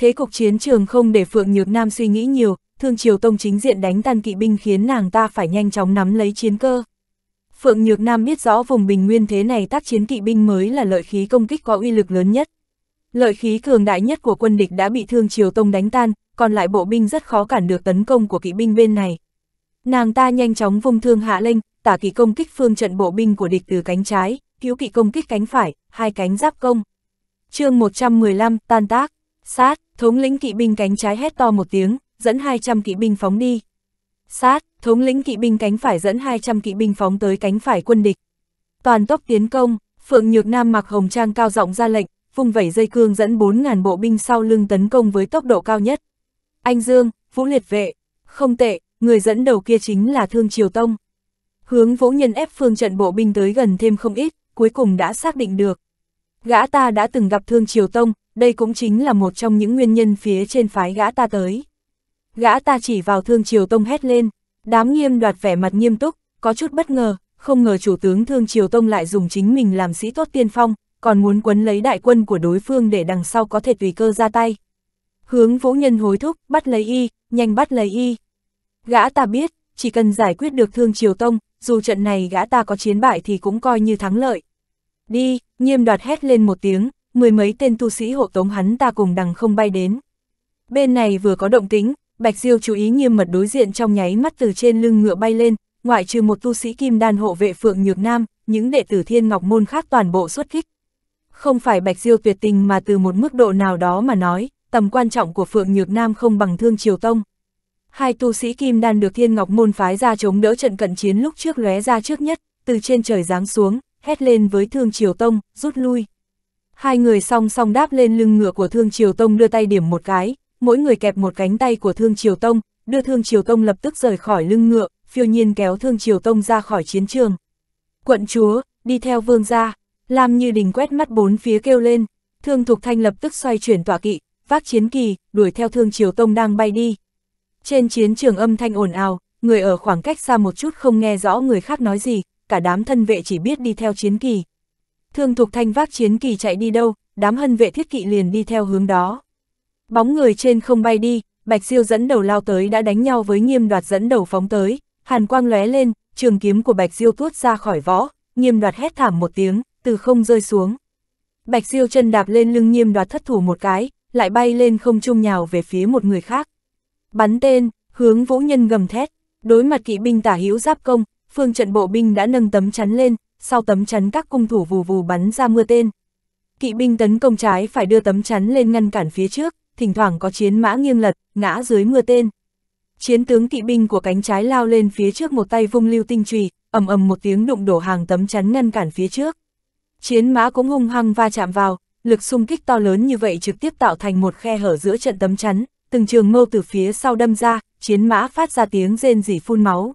Thế cục chiến trường không để Phượng Nhược Nam suy nghĩ nhiều, Thương Triều Tông chính diện đánh tan kỵ binh khiến nàng ta phải nhanh chóng nắm lấy chiến cơ. Phượng Nhược Nam biết rõ vùng bình nguyên thế này tác chiến kỵ binh mới là lợi khí công kích có uy lực lớn nhất. Lợi khí cường đại nhất của quân địch đã bị Thương Triều Tông đánh tan, còn lại bộ binh rất khó cản được tấn công của kỵ binh bên này. Nàng ta nhanh chóng vung thương hạ lệnh, tả kỳ công kích phương trận bộ binh của địch từ cánh trái, cứu kỵ công kích cánh phải, hai cánh giáp công. chương 115, tan tác. Sát, thống lĩnh kỵ binh cánh trái hét to một tiếng, dẫn 200 kỵ binh phóng đi. Sát, thống lĩnh kỵ binh cánh phải dẫn 200 kỵ binh phóng tới cánh phải quân địch. Toàn tốc tiến công, Phượng Nhược Nam mặc hồng trang cao giọng ra lệnh, vùng vẩy dây cương dẫn 4.000 bộ binh sau lưng tấn công với tốc độ cao nhất. Anh Dương, Vũ Liệt Vệ, không tệ, người dẫn đầu kia chính là Thương Triều Tông. Hướng vỗ nhân ép phương trận bộ binh tới gần thêm không ít, cuối cùng đã xác định được. Gã ta đã từng gặp Thương Triều Tông, đây cũng chính là một trong những nguyên nhân phía trên phái gã ta tới. Gã ta chỉ vào Thương Triều Tông hét lên, đám nghiêm đoạt vẻ mặt nghiêm túc, có chút bất ngờ, không ngờ chủ tướng Thương Triều Tông lại dùng chính mình làm sĩ tốt tiên phong, còn muốn quấn lấy đại quân của đối phương để đằng sau có thể tùy cơ ra tay. Hướng vũ nhân hối thúc, bắt lấy y, nhanh bắt lấy y. Gã ta biết, chỉ cần giải quyết được Thương Triều Tông, dù trận này gã ta có chiến bại thì cũng coi như thắng lợi. Đi, nghiêm đoạt hét lên một tiếng, mười mấy tên tu sĩ hộ tống hắn ta cùng đằng không bay đến. Bên này vừa có động tính, Bạch Diêu chú ý nghiêm mật đối diện trong nháy mắt từ trên lưng ngựa bay lên, ngoại trừ một tu sĩ kim đan hộ vệ Phượng Nhược Nam, những đệ tử Thiên Ngọc môn khác toàn bộ xuất kích. Không phải Bạch Diêu tuyệt tình mà từ một mức độ nào đó mà nói, tầm quan trọng của Phượng Nhược Nam không bằng Thương Triều Tông. Hai tu sĩ kim đan được Thiên Ngọc môn phái ra chống đỡ trận cận chiến lúc trước lóe ra trước nhất, từ trên trời giáng xuống, hét lên với Thương Triều Tông, rút lui. Hai người song song đáp lên lưng ngựa của Thương Triều Tông đưa tay điểm một cái, mỗi người kẹp một cánh tay của Thương Triều Tông, đưa Thương Triều Tông lập tức rời khỏi lưng ngựa, phiêu nhiên kéo Thương Triều Tông ra khỏi chiến trường. Quận chúa, đi theo vương gia, làm Như Đình quét mắt bốn phía kêu lên, Thương Thục Thanh lập tức xoay chuyển tọa kỵ, vác chiến kỳ, đuổi theo Thương Triều Tông đang bay đi. Trên chiến trường âm thanh ồn ào, người ở khoảng cách xa một chút không nghe rõ người khác nói gì, cả đám thân vệ chỉ biết đi theo chiến kỳ. Thương Thục Thanh vác chiến kỳ chạy đi đâu, đám hân vệ thiết kỵ liền đi theo hướng đó. Bóng người trên không bay đi, Bạch Siêu dẫn đầu lao tới đã đánh nhau với Nghiêm Đoạt dẫn đầu phóng tới, hàn quang lóe lên, trường kiếm của Bạch Siêu tuốt ra khỏi võ, Nghiêm Đoạt hét thảm một tiếng, từ không rơi xuống. Bạch Siêu chân đạp lên lưng Nghiêm Đoạt thất thủ một cái, lại bay lên không trung nhào về phía một người khác. Bắn tên, hướng Vũ Nhân gầm thét, đối mặt kỵ binh tả hữu giáp công, phương trận bộ binh đã nâng tấm chắn lên, sau tấm chắn các cung thủ vù vù bắn ra mưa tên. Kỵ binh tấn công trái phải đưa tấm chắn lên ngăn cản phía trước, thỉnh thoảng có chiến mã nghiêng lật, ngã dưới mưa tên. Chiến tướng kỵ binh của cánh trái lao lên phía trước một tay vung lưu tinh trùy, ầm ầm một tiếng đụng đổ hàng tấm chắn ngăn cản phía trước. Chiến mã cũng hung hăng va chạm vào, lực xung kích to lớn như vậy trực tiếp tạo thành một khe hở giữa trận tấm chắn, từng trường mâu từ phía sau đâm ra, chiến mã phát ra tiếng rên rỉ phun máu,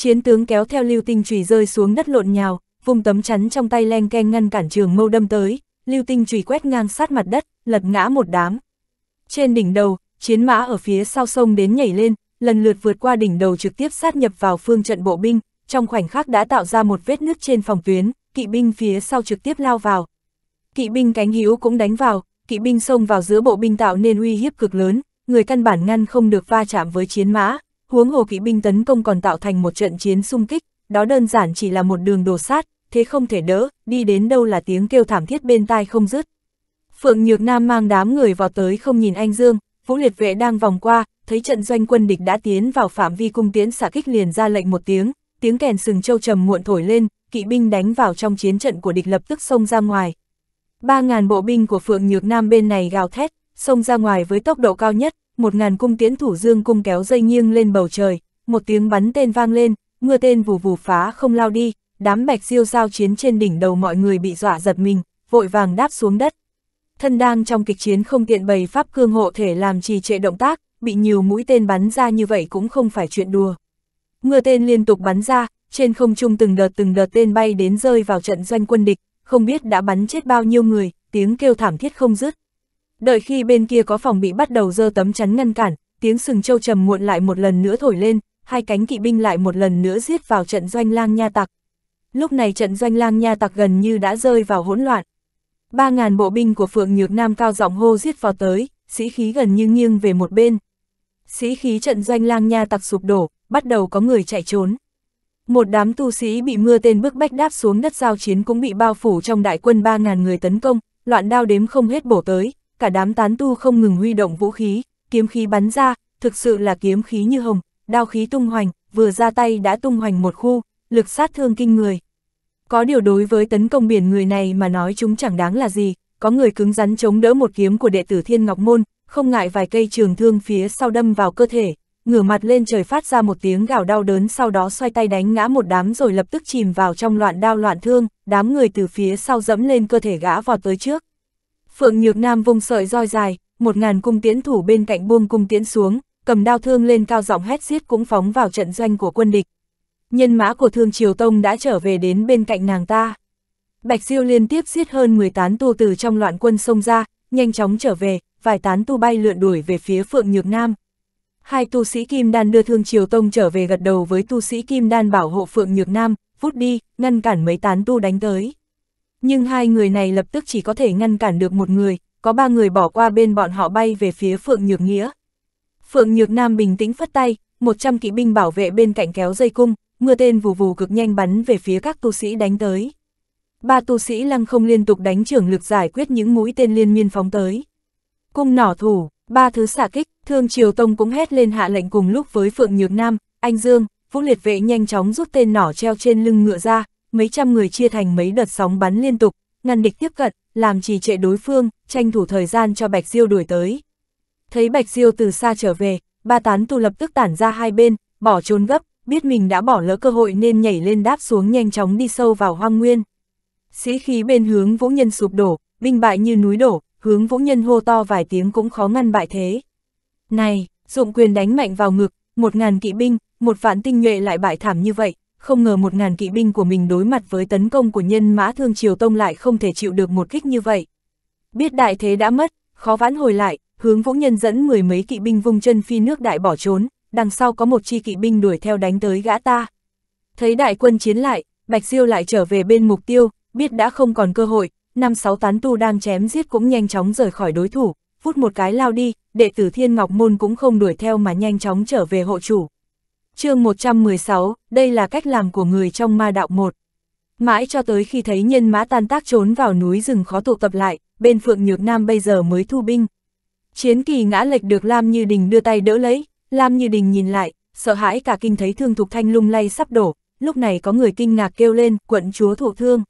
Chiến tướng kéo theo lưu tinh chùy rơi xuống đất lộn nhào, vùng tấm chắn trong tay len keng ngăn cản trường mâu đâm tới, lưu tinh chùy quét ngang sát mặt đất, lật ngã một đám. Trên đỉnh đầu, chiến mã ở phía sau sông đến nhảy lên, lần lượt vượt qua đỉnh đầu trực tiếp sát nhập vào phương trận bộ binh, trong khoảnh khắc đã tạo ra một vết nước trên phòng tuyến, kỵ binh phía sau trực tiếp lao vào. Kỵ binh cánh hữu cũng đánh vào, kỵ binh xông vào giữa bộ binh tạo nên uy hiếp cực lớn, người căn bản ngăn không được va chạm với chiến mã, huống hồ kỵ binh tấn công còn tạo thành một trận chiến xung kích, đó đơn giản chỉ là một đường đổ sát, thế không thể đỡ, đi đến đâu là tiếng kêu thảm thiết bên tai không dứt. Phượng Nhược Nam mang đám người vào tới không nhìn anh Dương, Vũ Liệt Vệ đang vòng qua, thấy trận doanh quân địch đã tiến vào phạm vi cung tiến xả kích liền ra lệnh một tiếng, tiếng kèn sừng châu trầm muộn thổi lên, kỵ binh đánh vào trong chiến trận của địch lập tức xông ra ngoài. 3.000 bộ binh của Phượng Nhược Nam bên này gào thét, xông ra ngoài với tốc độ cao nhất, một ngàn cung tiễn thủ dương cung kéo dây nghiêng lên bầu trời, một tiếng bắn tên vang lên, mưa tên vù vù phá không lao đi, đám bạch diêu sao chiến trên đỉnh đầu mọi người bị dọa giật mình, vội vàng đáp xuống đất. Thân đang trong kịch chiến không tiện bày pháp cương hộ thể làm trì trệ động tác, bị nhiều mũi tên bắn ra như vậy cũng không phải chuyện đùa. Mưa tên liên tục bắn ra, trên không trung từng đợt từng đợt tên bay đến rơi vào trận doanh quân địch, không biết đã bắn chết bao nhiêu người, tiếng kêu thảm thiết không dứt. Đợi khi bên kia có phòng bị bắt đầu dơ tấm chắn ngăn cản, tiếng sừng châu trầm muộn lại một lần nữa thổi lên, hai cánh kỵ binh lại một lần nữa giết vào trận doanh lang nha tặc. Lúc này trận doanh lang nha tặc gần như đã rơi vào hỗn loạn. Ba ngàn bộ binh của Phượng Nhược Nam cao giọng hô giết vào tới, sĩ khí gần như nghiêng về một bên. Sĩ khí trận doanh lang nha tặc sụp đổ, bắt đầu có người chạy trốn. Một đám tu sĩ bị mưa tên bức bách đáp xuống đất giao chiến cũng bị bao phủ trong đại quân ba ngàn người tấn công, loạn đao đếm không hết bổ tới, cả đám tán tu không ngừng huy động vũ khí, kiếm khí bắn ra, thực sự là kiếm khí như hồng, đao khí tung hoành, vừa ra tay đã tung hoành một khu, lực sát thương kinh người. Có điều đối với tấn công biển người này mà nói chúng chẳng đáng là gì, có người cứng rắn chống đỡ một kiếm của đệ tử Thiên Ngọc Môn, không ngại vài cây trường thương phía sau đâm vào cơ thể, ngửa mặt lên trời phát ra một tiếng gào đau đớn sau đó xoay tay đánh ngã một đám rồi lập tức chìm vào trong loạn đao loạn thương, đám người từ phía sau dẫm lên cơ thể gã vọt tới trước. Phượng Nhược Nam vùng sợi roi dài, một ngàn cung tiễn thủ bên cạnh buông cung tiễn xuống, cầm đao thương lên cao giọng hét xiết cũng phóng vào trận doanh của quân địch. Nhân mã của Thương Triều Tông đã trở về đến bên cạnh nàng ta. Bạch Diêu liên tiếp giết hơn 10 tán tu từ trong loạn quân xông ra, nhanh chóng trở về, vài tán tu bay lượn đuổi về phía Phượng Nhược Nam. Hai tu sĩ Kim Đan đưa Thương Triều Tông trở về gật đầu với tu sĩ Kim Đan bảo hộ Phượng Nhược Nam, vút đi, ngăn cản mấy tán tu đánh tới. Nhưng hai người này lập tức chỉ có thể ngăn cản được một người, có ba người bỏ qua bên bọn họ bay về phía Phượng Nhược Nghĩa. Phượng Nhược Nam bình tĩnh phất tay, 100 kỵ binh bảo vệ bên cạnh kéo dây cung, mưa tên vù vù cực nhanh bắn về phía các tu sĩ đánh tới. Ba tu sĩ lăng không liên tục đánh trưởng lực giải quyết những mũi tên liên miên phóng tới. Cung nỏ thủ, ba thứ xạ kích, Thương Triều Tông cũng hét lên hạ lệnh cùng lúc với Phượng Nhược Nam, Anh Dương, Vũ Liệt Vệ nhanh chóng rút tên nỏ treo trên lưng ngựa ra, mấy trăm người chia thành mấy đợt sóng bắn liên tục, ngăn địch tiếp cận, làm trì trệ đối phương, tranh thủ thời gian cho Bạch Diêu đuổi tới. Thấy Bạch Diêu từ xa trở về, ba tán tu lập tức tản ra hai bên, bỏ trốn gấp, biết mình đã bỏ lỡ cơ hội nên nhảy lên đáp xuống nhanh chóng đi sâu vào hoang nguyên. Sĩ khí bên hướng vũ nhân sụp đổ, binh bại như núi đổ, hướng vũ nhân hô to vài tiếng cũng khó ngăn bại thế. Này, dụng quyền đánh mạnh vào ngực, một ngàn kỵ binh, một vạn tinh nhuệ lại bại thảm như vậy, không ngờ một ngàn kỵ binh của mình đối mặt với tấn công của nhân mã thương triều tông lại không thể chịu được một kích như vậy. Biết đại thế đã mất, khó vãn hồi lại, hướng vũ nhân dẫn mười mấy kỵ binh vung chân phi nước đại bỏ trốn, đằng sau có một chi kỵ binh đuổi theo đánh tới gã ta. Thấy đại quân chiến lại, Bạch Diêu lại trở về bên mục tiêu, biết đã không còn cơ hội, năm sáu tán tu đang chém giết cũng nhanh chóng rời khỏi đối thủ, phút một cái lao đi, đệ tử Thiên Ngọc Môn cũng không đuổi theo mà nhanh chóng trở về hộ chủ chương 116, đây là cách làm của người trong ma đạo một. Mãi cho tới khi thấy nhân mã tan tác trốn vào núi rừng khó tụ tập lại, bên Phượng Nhược Nam bây giờ mới thu binh. Chiến kỳ ngã lệch được Lam Như Đình đưa tay đỡ lấy, Lam Như Đình nhìn lại, sợ hãi cả kinh thấy thương thục thanh lung lay sắp đổ, lúc này có người kinh ngạc kêu lên, quận chúa thụ thương.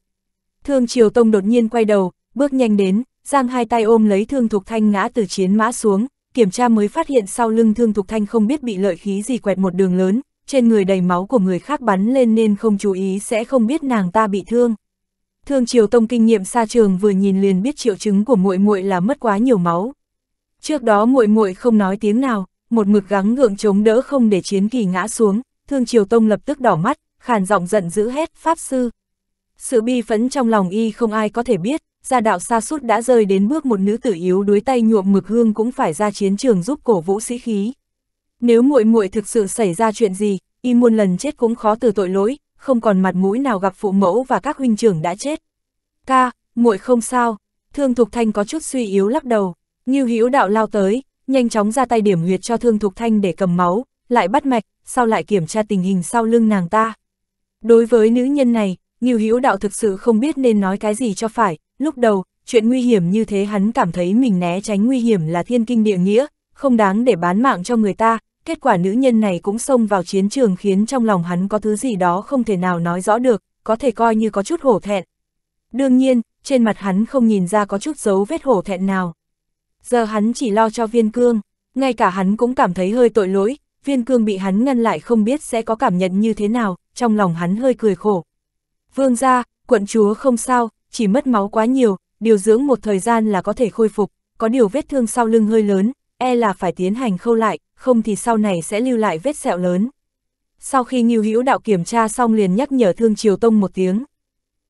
Thương Triều Tông đột nhiên quay đầu, bước nhanh đến, giang hai tay ôm lấy thương thục thanh ngã từ chiến mã xuống, kiểm tra mới phát hiện sau lưng Thương Thục Thanh không biết bị lợi khí gì quẹt một đường lớn, trên người đầy máu của người khác bắn lên nên không chú ý sẽ không biết nàng ta bị thương. Thương Triều Tông kinh nghiệm xa trường vừa nhìn liền biết triệu chứng của muội muội là mất quá nhiều máu. Trước đó muội muội không nói tiếng nào, một mực gắng gượng chống đỡ không để chiến kỳ ngã xuống, Thương Triều Tông lập tức đỏ mắt, khàn giọng giận dữ hét, "Pháp sư!" Sự bi phẫn trong lòng y không ai có thể biết, gia đạo xa sút đã rơi đến bước một nữ tử yếu đuối tay nhuộm mực hương cũng phải ra chiến trường giúp cổ vũ sĩ khí. Nếu muội muội thực sự xảy ra chuyện gì, y muôn lần chết cũng khó từ tội lỗi, không còn mặt mũi nào gặp phụ mẫu và các huynh trưởng đã chết. Ca, muội không sao, thương thục thanh có chút suy yếu lắc đầu, như hữu đạo lao tới, nhanh chóng ra tay điểm huyệt cho thương thục thanh để cầm máu, lại bắt mạch, sau lại kiểm tra tình hình sau lưng nàng ta. Đối với nữ nhân này, Nghiêu Hữu Đạo thực sự không biết nên nói cái gì cho phải, lúc đầu, chuyện nguy hiểm như thế hắn cảm thấy mình né tránh nguy hiểm là thiên kinh địa nghĩa, không đáng để bán mạng cho người ta, kết quả nữ nhân này cũng xông vào chiến trường khiến trong lòng hắn có thứ gì đó không thể nào nói rõ được, có thể coi như có chút hổ thẹn. Đương nhiên, trên mặt hắn không nhìn ra có chút dấu vết hổ thẹn nào. Giờ hắn chỉ lo cho viên cương, ngay cả hắn cũng cảm thấy hơi tội lỗi, viên cương bị hắn ngăn lại không biết sẽ có cảm nhận như thế nào, trong lòng hắn hơi cười khổ. Vương ra, quận chúa không sao, chỉ mất máu quá nhiều, điều dưỡng một thời gian là có thể khôi phục, có điều vết thương sau lưng hơi lớn, e là phải tiến hành khâu lại, không thì sau này sẽ lưu lại vết sẹo lớn. Sau khi Ngưu Hữu Đạo kiểm tra xong liền nhắc nhở Thương Triều Tông một tiếng.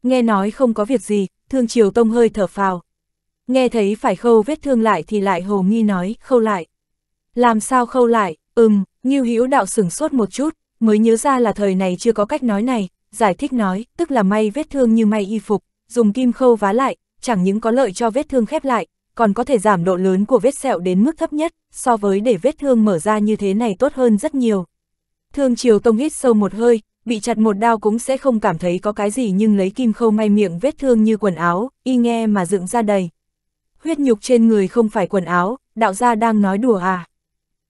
Nghe nói không có việc gì, Thương Triều Tông hơi thở phào. Nghe thấy phải khâu vết thương lại thì lại hồ nghi nói, khâu lại. Làm sao khâu lại, ừm, Ngưu Hữu Đạo sửng sốt một chút, mới nhớ ra là thời này chưa có cách nói này, giải thích nói, tức là may vết thương như may y phục, dùng kim khâu vá lại, chẳng những có lợi cho vết thương khép lại, còn có thể giảm độ lớn của vết sẹo đến mức thấp nhất, so với để vết thương mở ra như thế này tốt hơn rất nhiều. Thương Triều Tông hít sâu một hơi, bị chặt một đao cũng sẽ không cảm thấy có cái gì nhưng lấy kim khâu may miệng vết thương như quần áo, y nghe mà dựng ra đầy. Huyết nhục trên người không phải quần áo, đạo gia đang nói đùa à.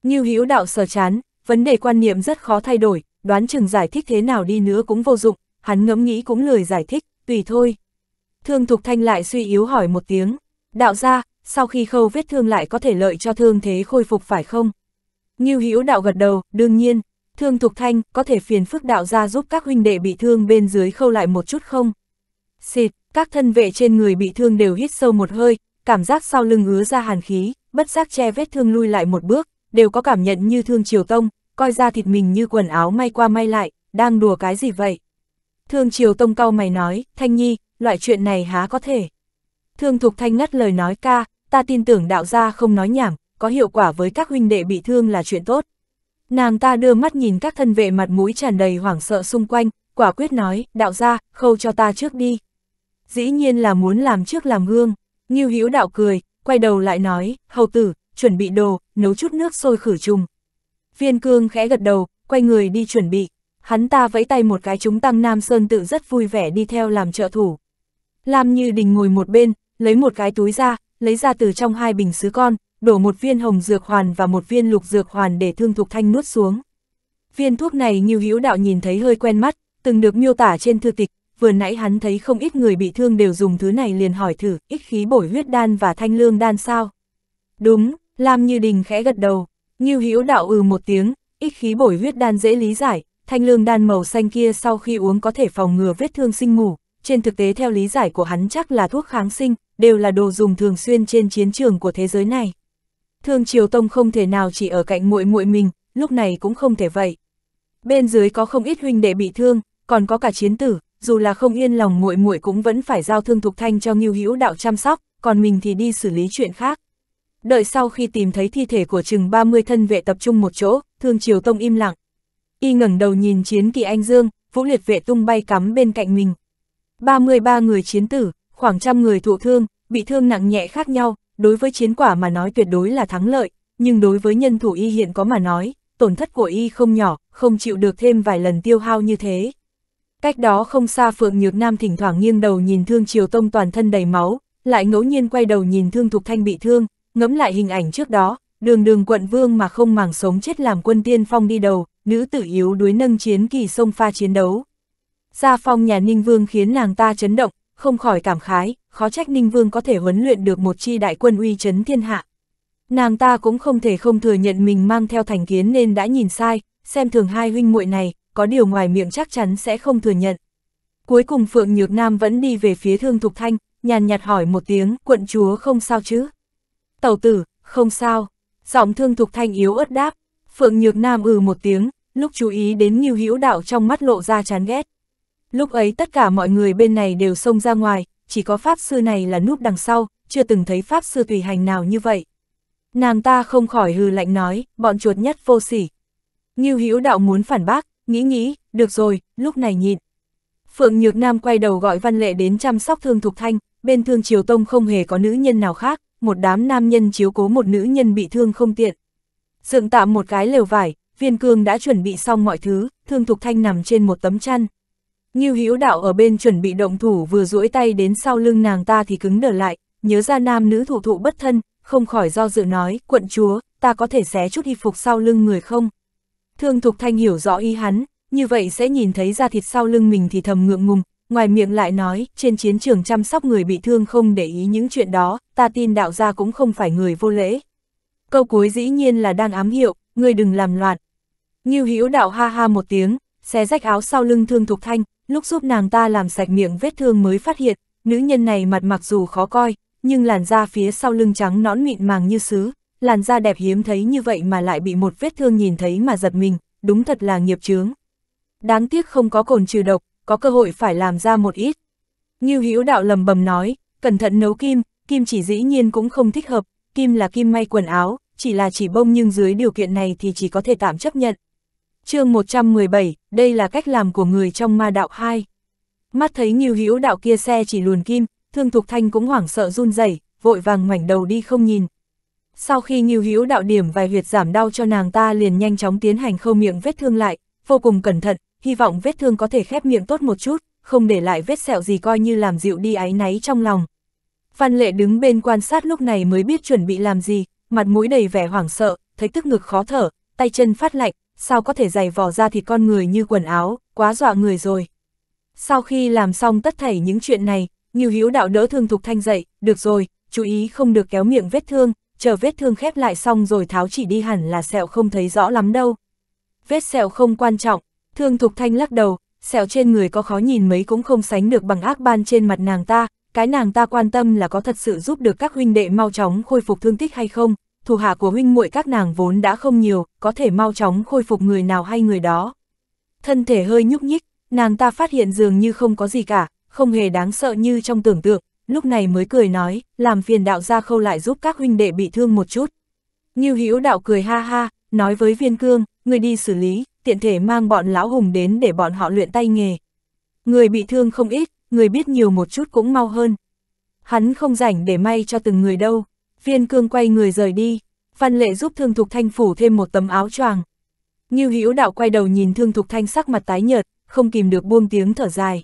Như hữu đạo sờ chán, vấn đề quan niệm rất khó thay đổi, đoán chừng giải thích thế nào đi nữa cũng vô dụng, hắn ngẫm nghĩ cũng lười giải thích, tùy thôi. Thương Thục Thanh lại suy yếu hỏi một tiếng, đạo gia, sau khi khâu vết thương lại có thể lợi cho thương thế khôi phục phải không? Ngưu Hữu đạo gật đầu, đương nhiên, Thương Thục Thanh có thể phiền phức đạo gia giúp các huynh đệ bị thương bên dưới khâu lại một chút không? Xịt, các thân vệ trên người bị thương đều hít sâu một hơi, cảm giác sau lưng ứa ra hàn khí, bất giác che vết thương lui lại một bước, đều có cảm nhận như thương triều tông, coi ra thịt mình như quần áo may qua may lại, đang đùa cái gì vậy? Thương triều tông cau mày nói, Thanh Nhi, loại chuyện này há có thể. Thương Thục Thanh ngắt lời nói ca, ta tin tưởng đạo gia không nói nhảm, có hiệu quả với các huynh đệ bị thương là chuyện tốt. Nàng ta đưa mắt nhìn các thân vệ mặt mũi tràn đầy hoảng sợ xung quanh, quả quyết nói, đạo gia, khâu cho ta trước đi. Dĩ nhiên là muốn làm trước làm gương, Ngưu Hữu đạo cười, quay đầu lại nói, hầu tử, chuẩn bị đồ, nấu chút nước sôi khử trùng. Viên cương khẽ gật đầu, quay người đi chuẩn bị, hắn ta vẫy tay một cái chúng tăng Nam Sơn tự rất vui vẻ đi theo làm trợ thủ. Lam Như Đình ngồi một bên, lấy một cái túi ra, lấy ra từ trong hai bình sứ con, đổ một viên hồng dược hoàn và một viên lục dược hoàn để Thương Thục Thanh nuốt xuống. Viên thuốc này Ngưu Hữu Đạo nhìn thấy hơi quen mắt, từng được miêu tả trên thư tịch, vừa nãy hắn thấy không ít người bị thương đều dùng thứ này liền hỏi thử, ích khí bổi huyết đan và thanh lương đan sao? Đúng, Lam Như Đình khẽ gật đầu, Ngưu Hữu Đạo ừ một tiếng, ích khí bổi huyết đan dễ lý giải, thanh lương đan màu xanh kia sau khi uống có thể phòng ngừa vết thương sinh mù, trên thực tế theo lý giải của hắn chắc là thuốc kháng sinh, đều là đồ dùng thường xuyên trên chiến trường của thế giới này. Thương Triều Tông không thể nào chỉ ở cạnh muội muội mình, lúc này cũng không thể vậy. Bên dưới có không ít huynh đệ bị thương, còn có cả chiến tử, dù là không yên lòng muội muội cũng vẫn phải giao thương thục thanh cho Ngưu Hữu Đạo chăm sóc, còn mình thì đi xử lý chuyện khác. Đợi sau khi tìm thấy thi thể của chừng 30 thân vệ tập trung một chỗ, Thương Triều Tông im lặng. Y ngẩng đầu nhìn chiến kỳ anh Dương, Vũ Liệt vệ tung bay cắm bên cạnh mình. 33 người chiến tử, khoảng trăm người thụ thương, bị thương nặng nhẹ khác nhau, đối với chiến quả mà nói tuyệt đối là thắng lợi, nhưng đối với nhân thủ y hiện có mà nói, tổn thất của y không nhỏ, không chịu được thêm vài lần tiêu hao như thế. Cách đó không xa Phượng Nhược Nam thỉnh thoảng nghiêng đầu nhìn Thương Triều Tông toàn thân đầy máu, lại ngẫu nhiên quay đầu nhìn Thương Thục Thanh bị thương, ngẫm lại hình ảnh trước đó, đường đường quận vương mà không màng sống chết làm quân tiên phong đi đầu, nữ tử yếu đuối nâng chiến kỳ sông pha chiến đấu. Gia phong nhà Ninh Vương khiến nàng ta chấn động, không khỏi cảm khái, khó trách Ninh Vương có thể huấn luyện được một chi đại quân uy chấn thiên hạ. Nàng ta cũng không thể không thừa nhận mình mang theo thành kiến nên đã nhìn sai, xem thường hai huynh muội này, có điều ngoài miệng chắc chắn sẽ không thừa nhận. Cuối cùng Phượng Nhược Nam vẫn đi về phía Thương Thục Thanh, nhàn nhạt hỏi một tiếng, quận chúa không sao chứ? Tẩu tử, không sao. Giọng Thương Thục Thanh yếu ớt đáp, Phượng Nhược Nam ừ một tiếng, lúc chú ý đến Nghiêu Hữu Đạo trong mắt lộ ra chán ghét. Lúc ấy tất cả mọi người bên này đều xông ra ngoài, chỉ có Pháp Sư này là núp đằng sau, chưa từng thấy Pháp Sư tùy hành nào như vậy. Nàng ta không khỏi hư lạnh nói, bọn chuột nhất vô sỉ. Nghiêu Hữu đạo muốn phản bác, nghĩ nghĩ, được rồi, lúc này nhịn. Phượng Nhược Nam quay đầu gọi Văn Lệ đến chăm sóc Thương Thục Thanh, bên Thương Triều Tông không hề có nữ nhân nào khác, một đám nam nhân chiếu cố một nữ nhân bị thương không tiện. Dựng tạm một cái lều vải, Viên Cương đã chuẩn bị xong mọi thứ, Thương Thục Thanh nằm trên một tấm chăn, Ngưu Hữu Đạo ở bên chuẩn bị động thủ vừa duỗi tay đến sau lưng nàng ta thì cứng đờ lại, nhớ ra nam nữ thủ thụ bất thân, không khỏi do dự nói, quận chúa, ta có thể xé chút y phục sau lưng người không? Thương Thục Thanh hiểu rõ ý hắn, như vậy sẽ nhìn thấy da thịt sau lưng mình thì thầm ngượng ngùng, ngoài miệng lại nói, trên chiến trường chăm sóc người bị thương không để ý những chuyện đó, ta tin đạo gia cũng không phải người vô lễ. Câu cuối dĩ nhiên là đang ám hiệu, ngươi đừng làm loạn. Ngưu Hữu Đạo ha ha một tiếng, xé rách áo sau lưng Thương Thục Thanh, lúc giúp nàng ta làm sạch miệng vết thương mới phát hiện, nữ nhân này mặt mặc dù khó coi, nhưng làn da phía sau lưng trắng nõn mịn màng như sứ, làn da đẹp hiếm thấy như vậy mà lại bị một vết thương nhìn thấy mà giật mình, đúng thật là nghiệp chướng. Đáng tiếc không có cồn trừ độc, có cơ hội phải làm ra một ít. Ngưu Hữu Đạo lầm bầm nói, cẩn thận nấu kim, kim chỉ dĩ nhiên cũng không thích hợp, kim là kim may quần áo, chỉ là chỉ bông nhưng dưới điều kiện này thì chỉ có thể tạm chấp nhận chương 117, đây là cách làm của người trong ma đạo 2. Mắt thấy nghiêu hữu đạo kia xe chỉ luồn kim, thương thục thanh cũng hoảng sợ run rẩy vội vàng ngoảnh đầu đi không nhìn. Sau khi nghiêu hữu đạo điểm vài huyệt giảm đau cho nàng ta liền nhanh chóng tiến hành khâu miệng vết thương lại, vô cùng cẩn thận, hy vọng vết thương có thể khép miệng tốt một chút, không để lại vết sẹo gì coi như làm dịu đi áy náy trong lòng. Văn lệ đứng bên quan sát lúc này mới biết chuẩn bị làm gì, mặt mũi đầy vẻ hoảng sợ, thấy tức ngực khó thở, tay chân phát lạnh, sao có thể giày vỏ ra thịt con người như quần áo, quá dọa người rồi. Sau khi làm xong tất thảy những chuyện này, Nghiêu hiếu Đạo đỡ Thương Thục Thanh dậy, được rồi, chú ý không được kéo miệng vết thương, chờ vết thương khép lại xong rồi tháo chỉ đi hẳn là sẹo không thấy rõ lắm đâu. Vết sẹo không quan trọng, Thương Thục Thanh lắc đầu, sẹo trên người có khó nhìn mấy cũng không sánh được bằng ác ban trên mặt nàng ta, cái nàng ta quan tâm là có thật sự giúp được các huynh đệ mau chóng khôi phục thương tích hay không, thủ hạ của huynh muội các nàng vốn đã không nhiều, có thể mau chóng khôi phục người nào hay người đó. Thân thể hơi nhúc nhích, nàng ta phát hiện dường như không có gì cả, không hề đáng sợ như trong tưởng tượng, lúc này mới cười nói, làm phiền đạo gia khâu lại giúp các huynh đệ bị thương một chút. như Hữu đạo cười ha ha, nói với viên cương, người đi xử lý, tiện thể mang bọn lão hùng đến để bọn họ luyện tay nghề. Người bị thương không ít, người biết nhiều một chút cũng mau hơn. Hắn không rảnh để may cho từng người đâu viên cương quay người rời đi, Văn Lệ giúp Thương Thục Thanh phủ thêm một tấm áo choàng. Như Hữu Đạo quay đầu nhìn Thương Thục Thanh sắc mặt tái nhợt, không kìm được buông tiếng thở dài.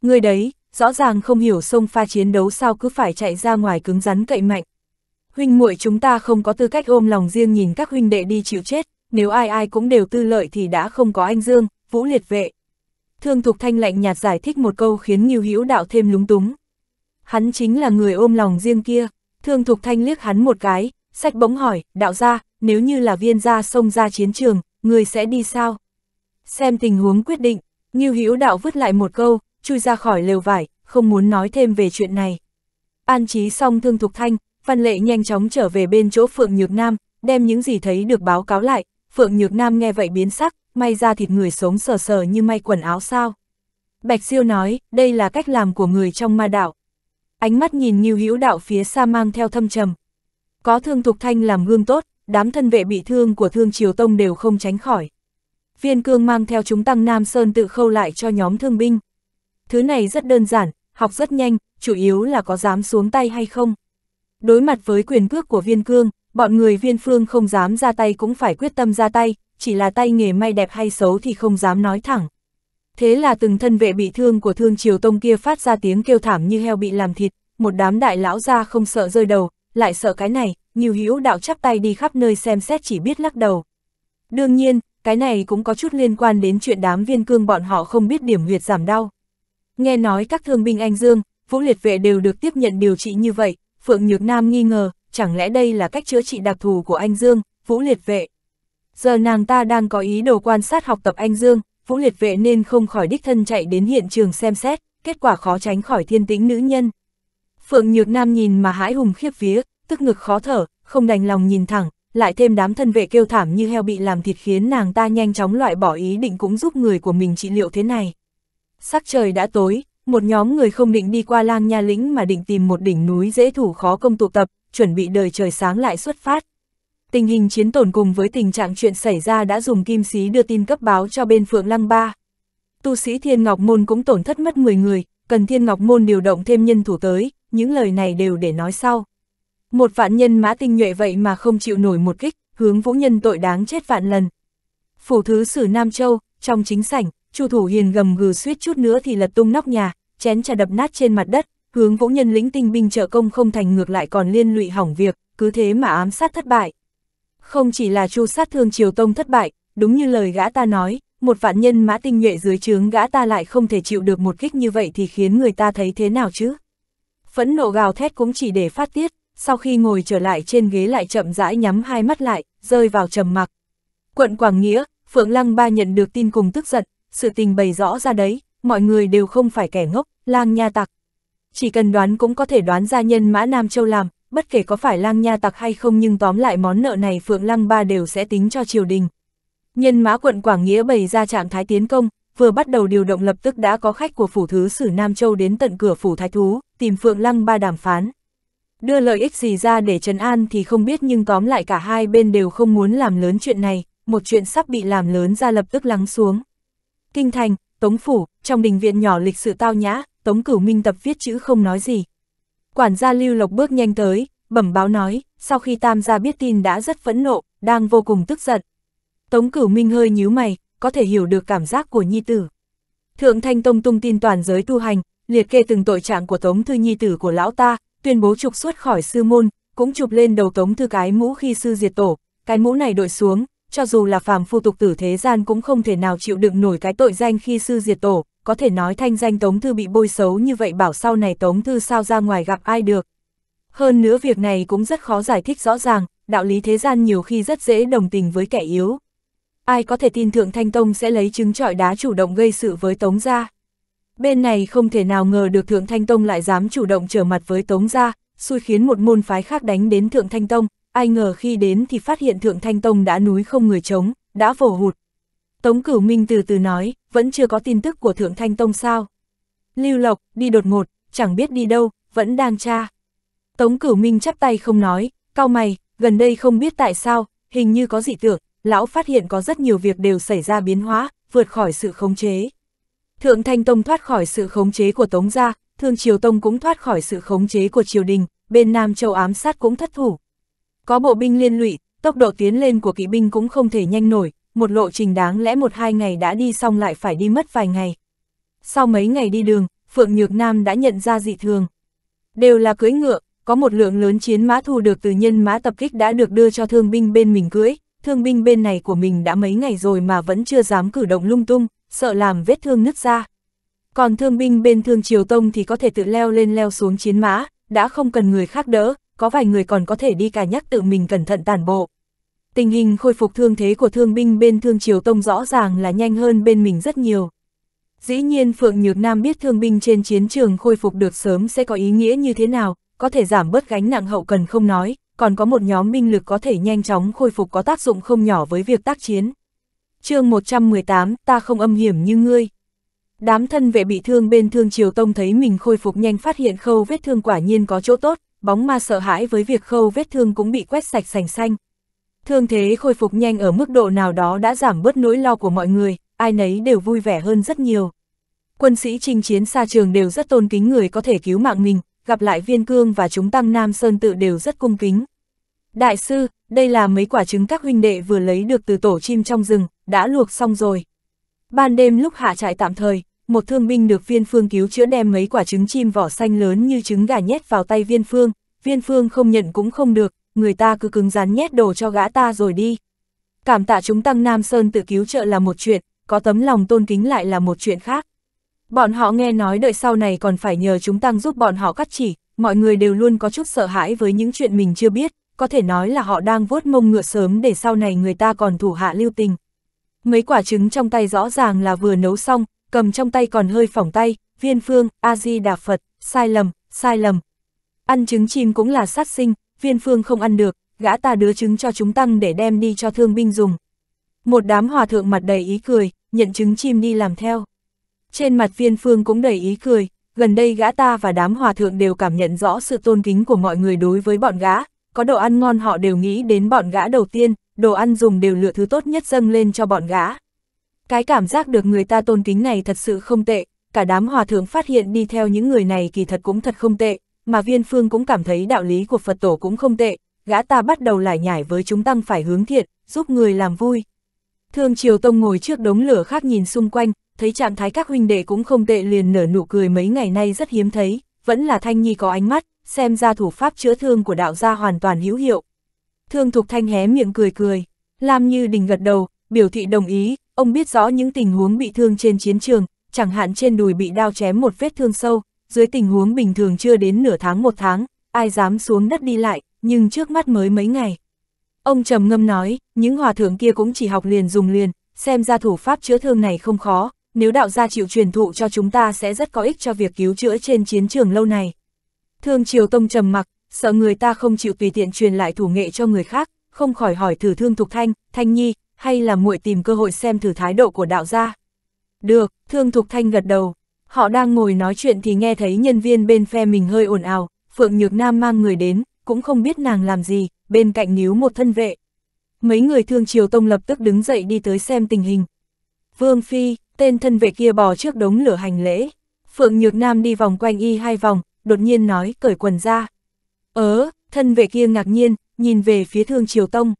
Người đấy, rõ ràng không hiểu sông pha chiến đấu sao cứ phải chạy ra ngoài cứng rắn cậy mạnh. Huynh muội chúng ta không có tư cách ôm lòng riêng nhìn các huynh đệ đi chịu chết, nếu ai ai cũng đều tư lợi thì đã không có anh Dương, Vũ Liệt Vệ. Thương Thục Thanh lạnh nhạt giải thích một câu khiến Ngưu Hữu Đạo thêm lúng túng. Hắn chính là người ôm lòng riêng kia, Thương Thục Thanh liếc hắn một cái, sách bỗng hỏi, đạo gia, nếu như là viên gia xông ra chiến trường, người sẽ đi sao? Xem tình huống quyết định, Nghiêu Hữu đạo vứt lại một câu, chui ra khỏi lều vải, không muốn nói thêm về chuyện này. An trí xong Thương Thục Thanh, Văn Lệ nhanh chóng trở về bên chỗ Phượng Nhược Nam, đem những gì thấy được báo cáo lại, Phượng Nhược Nam nghe vậy biến sắc, may ra thịt người sống sờ sờ như may quần áo sao. Bạch Siêu nói, đây là cách làm của người trong ma đạo ánh mắt nhìn Ngưu Hữu Đạo phía xa mang theo thâm trầm. Có Thương Thục Thanh làm gương tốt, đám thân vệ bị thương của Thương Triều Tông đều không tránh khỏi. Viên Cương mang theo chúng tăng Nam Sơn tự khâu lại cho nhóm thương binh. Thứ này rất đơn giản, học rất nhanh, chủ yếu là có dám xuống tay hay không. Đối mặt với quyền cước của Viên Cương, bọn người Viên Phương không dám ra tay cũng phải quyết tâm ra tay, chỉ là tay nghề may đẹp hay xấu thì không dám nói thẳng. Thế là từng thân vệ bị thương của thương triều tông kia phát ra tiếng kêu thảm như heo bị làm thịt, một đám đại lão ra không sợ rơi đầu, lại sợ cái này, nhiều hữu đạo chắp tay đi khắp nơi xem xét chỉ biết lắc đầu. Đương nhiên, cái này cũng có chút liên quan đến chuyện đám viên cương bọn họ không biết điểm huyệt giảm đau. Nghe nói các thương binh anh Dương, vũ liệt vệ đều được tiếp nhận điều trị như vậy, Phượng Nhược Nam nghi ngờ, chẳng lẽ đây là cách chữa trị đặc thù của anh Dương, vũ liệt vệ. Giờ nàng ta đang có ý đồ quan sát học tập anh Dương, Vũ Liệt Vệ nên không khỏi đích thân chạy đến hiện trường xem xét, kết quả khó tránh khỏi thiên tĩnh nữ nhân. Phượng Nhược Nam nhìn mà hãi hùng khiếp vía, tức ngực khó thở, không đành lòng nhìn thẳng, lại thêm đám thân vệ kêu thảm như heo bị làm thịt khiến nàng ta nhanh chóng loại bỏ ý định cũng giúp người của mình trị liệu thế này. Sắc trời đã tối, một nhóm người không định đi qua lang nha lĩnh mà định tìm một đỉnh núi dễ thủ khó công tụ tập, chuẩn bị đời trời sáng lại xuất phát. Tình hình chiến tổn cùng với tình trạng chuyện xảy ra đã dùng kim sĩ đưa tin cấp báo cho bên Phượng Lăng Ba. Tu sĩ Thiên Ngọc Môn cũng tổn thất mất 10 người, cần Thiên Ngọc Môn điều động thêm nhân thủ tới, những lời này đều để nói sau. Một vạn nhân mã tinh nhuệ vậy mà không chịu nổi một kích, hướng vũ nhân tội đáng chết vạn lần. Phủ thứ sử Nam Châu, trong chính sảnh, Chu Thủ Hiền gầm gừ suýt chút nữa thì lật tung nóc nhà, chén trà đập nát trên mặt đất, hướng vũ nhân lĩnh tinh binh trợ công không thành ngược lại còn liên lụy hỏng việc, cứ thế mà ám sát thất bại. Không chỉ là chu sát thương triều tông thất bại, đúng như lời gã ta nói, một vạn nhân mã tinh nhuệ dưới trướng gã ta lại không thể chịu được một kích như vậy thì khiến người ta thấy thế nào chứ? Phẫn nộ gào thét cũng chỉ để phát tiết, sau khi ngồi trở lại trên ghế lại chậm rãi nhắm hai mắt lại, rơi vào trầm mặc. Quận Quảng Nghĩa, Phượng Lăng Ba nhận được tin cùng tức giận, sự tình bày rõ ra đấy, mọi người đều không phải kẻ ngốc, lang nha tặc. Chỉ cần đoán cũng có thể đoán ra nhân mã Nam Châu làm, bất kể có phải lang nha tặc hay không nhưng tóm lại món nợ này Phượng Lăng Ba đều sẽ tính cho triều đình. Nhân mã quận Quảng Nghĩa bày ra trạng thái tiến công, vừa bắt đầu điều động lập tức đã có khách của phủ thứ sử Nam Châu đến tận cửa phủ Thái Thú, tìm Phượng Lăng Ba đàm phán. Đưa lợi ích gì ra để trấn an thì không biết nhưng tóm lại cả hai bên đều không muốn làm lớn chuyện này, một chuyện sắp bị làm lớn ra lập tức lắng xuống. Kinh thành, Tống Phủ, trong đình viện nhỏ lịch sự tao nhã, Tống Cửu Minh tập viết chữ không nói gì, Quản gia Lưu Lộc bước nhanh tới, bẩm báo nói, sau khi Tam gia biết tin đã rất phẫn nộ, đang vô cùng tức giận. Tống Cửu Minh hơi nhíu mày, có thể hiểu được cảm giác của nhi tử. Thượng Thanh Tông tung tin toàn giới tu hành, liệt kê từng tội trạng của Tống thư nhi tử của lão ta, tuyên bố trục xuất khỏi sư môn, cũng chụp lên đầu Tống thư cái mũ khi sư diệt tổ, cái mũ này đội xuống, cho dù là phàm phu tục tử thế gian cũng không thể nào chịu đựng nổi cái tội danh khi sư diệt tổ, có thể nói thanh danh Tống Thư bị bôi xấu như vậy bảo sau này Tống Thư sao ra ngoài gặp ai được. Hơn nữa việc này cũng rất khó giải thích rõ ràng, đạo lý thế gian nhiều khi rất dễ đồng tình với kẻ yếu. Ai có thể tin Thượng Thanh Tông sẽ lấy chứng trọi đá chủ động gây sự với Tống Gia. Bên này không thể nào ngờ được Thượng Thanh Tông lại dám chủ động trở mặt với Tống Gia, xui khiến một môn phái khác đánh đến Thượng Thanh Tông, ai ngờ khi đến thì phát hiện Thượng Thanh Tông đã núi không người chống, đã vồ hụt, Tống Cửu Minh từ từ nói, vẫn chưa có tin tức của Thượng Thanh Tông sao. Lưu Lộc, đi đột ngột, chẳng biết đi đâu, vẫn đang tra. Tống Cửu Minh chắp tay không nói, cao mày, gần đây không biết tại sao, hình như có dị tưởng, lão phát hiện có rất nhiều việc đều xảy ra biến hóa, vượt khỏi sự khống chế. Thượng Thanh Tông thoát khỏi sự khống chế của Tống gia, Thương Triều Tông cũng thoát khỏi sự khống chế của triều đình, bên Nam Châu ám sát cũng thất thủ. Có bộ binh liên lụy, tốc độ tiến lên của kỵ binh cũng không thể nhanh nổi, một lộ trình đáng lẽ một hai ngày đã đi xong lại phải đi mất vài ngày. Sau mấy ngày đi đường, Phượng Nhược Nam đã nhận ra dị thường. Đều là cưỡi ngựa, có một lượng lớn chiến mã thu được từ nhân mã tập kích đã được đưa cho thương binh bên mình cưỡi, thương binh bên này của mình đã mấy ngày rồi mà vẫn chưa dám cử động lung tung, sợ làm vết thương nứt ra. Còn thương binh bên thương triều tông thì có thể tự leo lên leo xuống chiến mã, đã không cần người khác đỡ, có vài người còn có thể đi cả nhắc tự mình cẩn thận tàn bộ tình hình khôi phục thương thế của thương binh bên Thương Triều Tông rõ ràng là nhanh hơn bên mình rất nhiều. Dĩ nhiên Phượng Nhược Nam biết thương binh trên chiến trường khôi phục được sớm sẽ có ý nghĩa như thế nào, có thể giảm bớt gánh nặng hậu cần không nói, còn có một nhóm binh lực có thể nhanh chóng khôi phục có tác dụng không nhỏ với việc tác chiến. chương 118, ta không âm hiểm như ngươi. Đám thân vệ bị thương bên Thương Triều Tông thấy mình khôi phục nhanh phát hiện khâu vết thương quả nhiên có chỗ tốt, bóng ma sợ hãi với việc khâu vết thương cũng bị quét sạch sành xanh, Thương thế khôi phục nhanh ở mức độ nào đó đã giảm bớt nỗi lo của mọi người, ai nấy đều vui vẻ hơn rất nhiều. Quân sĩ chinh chiến xa trường đều rất tôn kính người có thể cứu mạng mình, gặp lại viên cương và chúng tăng Nam Sơn tự đều rất cung kính. Đại sư, đây là mấy quả trứng các huynh đệ vừa lấy được từ tổ chim trong rừng, đã luộc xong rồi. Ban đêm lúc hạ trại tạm thời, một thương binh được viên phương cứu chữa đem mấy quả trứng chim vỏ xanh lớn như trứng gà nhét vào tay viên phương, viên phương không nhận cũng không được, người ta cứ cứng rắn nhét đồ cho gã ta rồi đi. Cảm tạ chúng Tăng Nam Sơn tự cứu trợ là một chuyện, có tấm lòng tôn kính lại là một chuyện khác. Bọn họ nghe nói đợi sau này còn phải nhờ chúng Tăng giúp bọn họ cắt chỉ, mọi người đều luôn có chút sợ hãi với những chuyện mình chưa biết, có thể nói là họ đang vuốt mông ngựa sớm để sau này người ta còn thủ hạ lưu tình. Mấy quả trứng trong tay rõ ràng là vừa nấu xong, cầm trong tay còn hơi phỏng tay, viên phương, A-di-đà Phật, sai lầm, sai lầm. Ăn trứng chim cũng là sát sinh, viên phương không ăn được, gã ta đứa trứng cho chúng tăng để đem đi cho thương binh dùng. Một đám hòa thượng mặt đầy ý cười, nhận trứng chim đi làm theo. Trên mặt viên phương cũng đầy ý cười, gần đây gã ta và đám hòa thượng đều cảm nhận rõ sự tôn kính của mọi người đối với bọn gã, có đồ ăn ngon họ đều nghĩ đến bọn gã đầu tiên, đồ ăn dùng đều lựa thứ tốt nhất dâng lên cho bọn gã. Cái cảm giác được người ta tôn kính này thật sự không tệ, cả đám hòa thượng phát hiện đi theo những người này kỳ thật cũng thật không tệ, mà viên phương cũng cảm thấy đạo lý của Phật tổ cũng không tệ, gã ta bắt đầu lại nhải với chúng tăng phải hướng thiện, giúp người làm vui. Thương Triều Tông ngồi trước đống lửa khác nhìn xung quanh, thấy trạng thái các huynh đệ cũng không tệ liền nở nụ cười mấy ngày nay rất hiếm thấy, vẫn là Thanh Nhi có ánh mắt, xem ra thủ pháp chữa thương của đạo gia hoàn toàn hữu hiệu. Thương Thục Thanh hé miệng cười cười, làm Như Đình gật đầu, biểu thị đồng ý, ông biết rõ những tình huống bị thương trên chiến trường, chẳng hạn trên đùi bị đao chém một vết thương sâu, dưới tình huống bình thường chưa đến nửa tháng một tháng, ai dám xuống đất đi lại, nhưng trước mắt mới mấy ngày. Ông trầm ngâm nói, những hòa thượng kia cũng chỉ học liền dùng liền, xem ra thủ pháp chữa thương này không khó, nếu đạo gia chịu truyền thụ cho chúng ta sẽ rất có ích cho việc cứu chữa trên chiến trường lâu này. Thương Triều Tông trầm mặc, sợ người ta không chịu tùy tiện truyền lại thủ nghệ cho người khác, không khỏi hỏi thử Thương Thục Thanh, Thanh Nhi, hay là muội tìm cơ hội xem thử thái độ của đạo gia. Được, Thương Thục Thanh gật đầu, Họ đang ngồi nói chuyện thì nghe thấy nhân viên bên phe mình hơi ồn ào, Phượng Nhược Nam mang người đến, cũng không biết nàng làm gì, bên cạnh níu một thân vệ. Mấy người thương triều tông lập tức đứng dậy đi tới xem tình hình. Vương Phi, tên thân vệ kia bò trước đống lửa hành lễ. Phượng Nhược Nam đi vòng quanh y hai vòng, đột nhiên nói cởi quần ra. Ớ, thân vệ kia ngạc nhiên, nhìn về phía thương triều tông.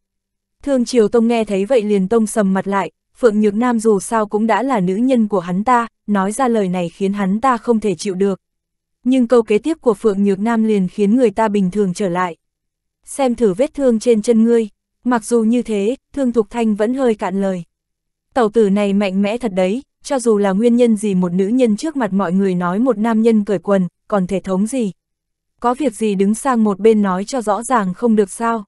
Thương triều tông nghe thấy vậy liền tông sầm mặt lại, Phượng Nhược Nam dù sao cũng đã là nữ nhân của hắn ta, nói ra lời này khiến hắn ta không thể chịu được. Nhưng câu kế tiếp của Phượng Nhược Nam liền khiến người ta bình thường trở lại. Xem thử vết thương trên chân ngươi, mặc dù như thế, thương Thục Thanh vẫn hơi cạn lời. Tẩu tử này mạnh mẽ thật đấy, cho dù là nguyên nhân gì một nữ nhân trước mặt mọi người nói một nam nhân cởi quần, còn thể thống gì. Có việc gì đứng sang một bên nói cho rõ ràng không được sao.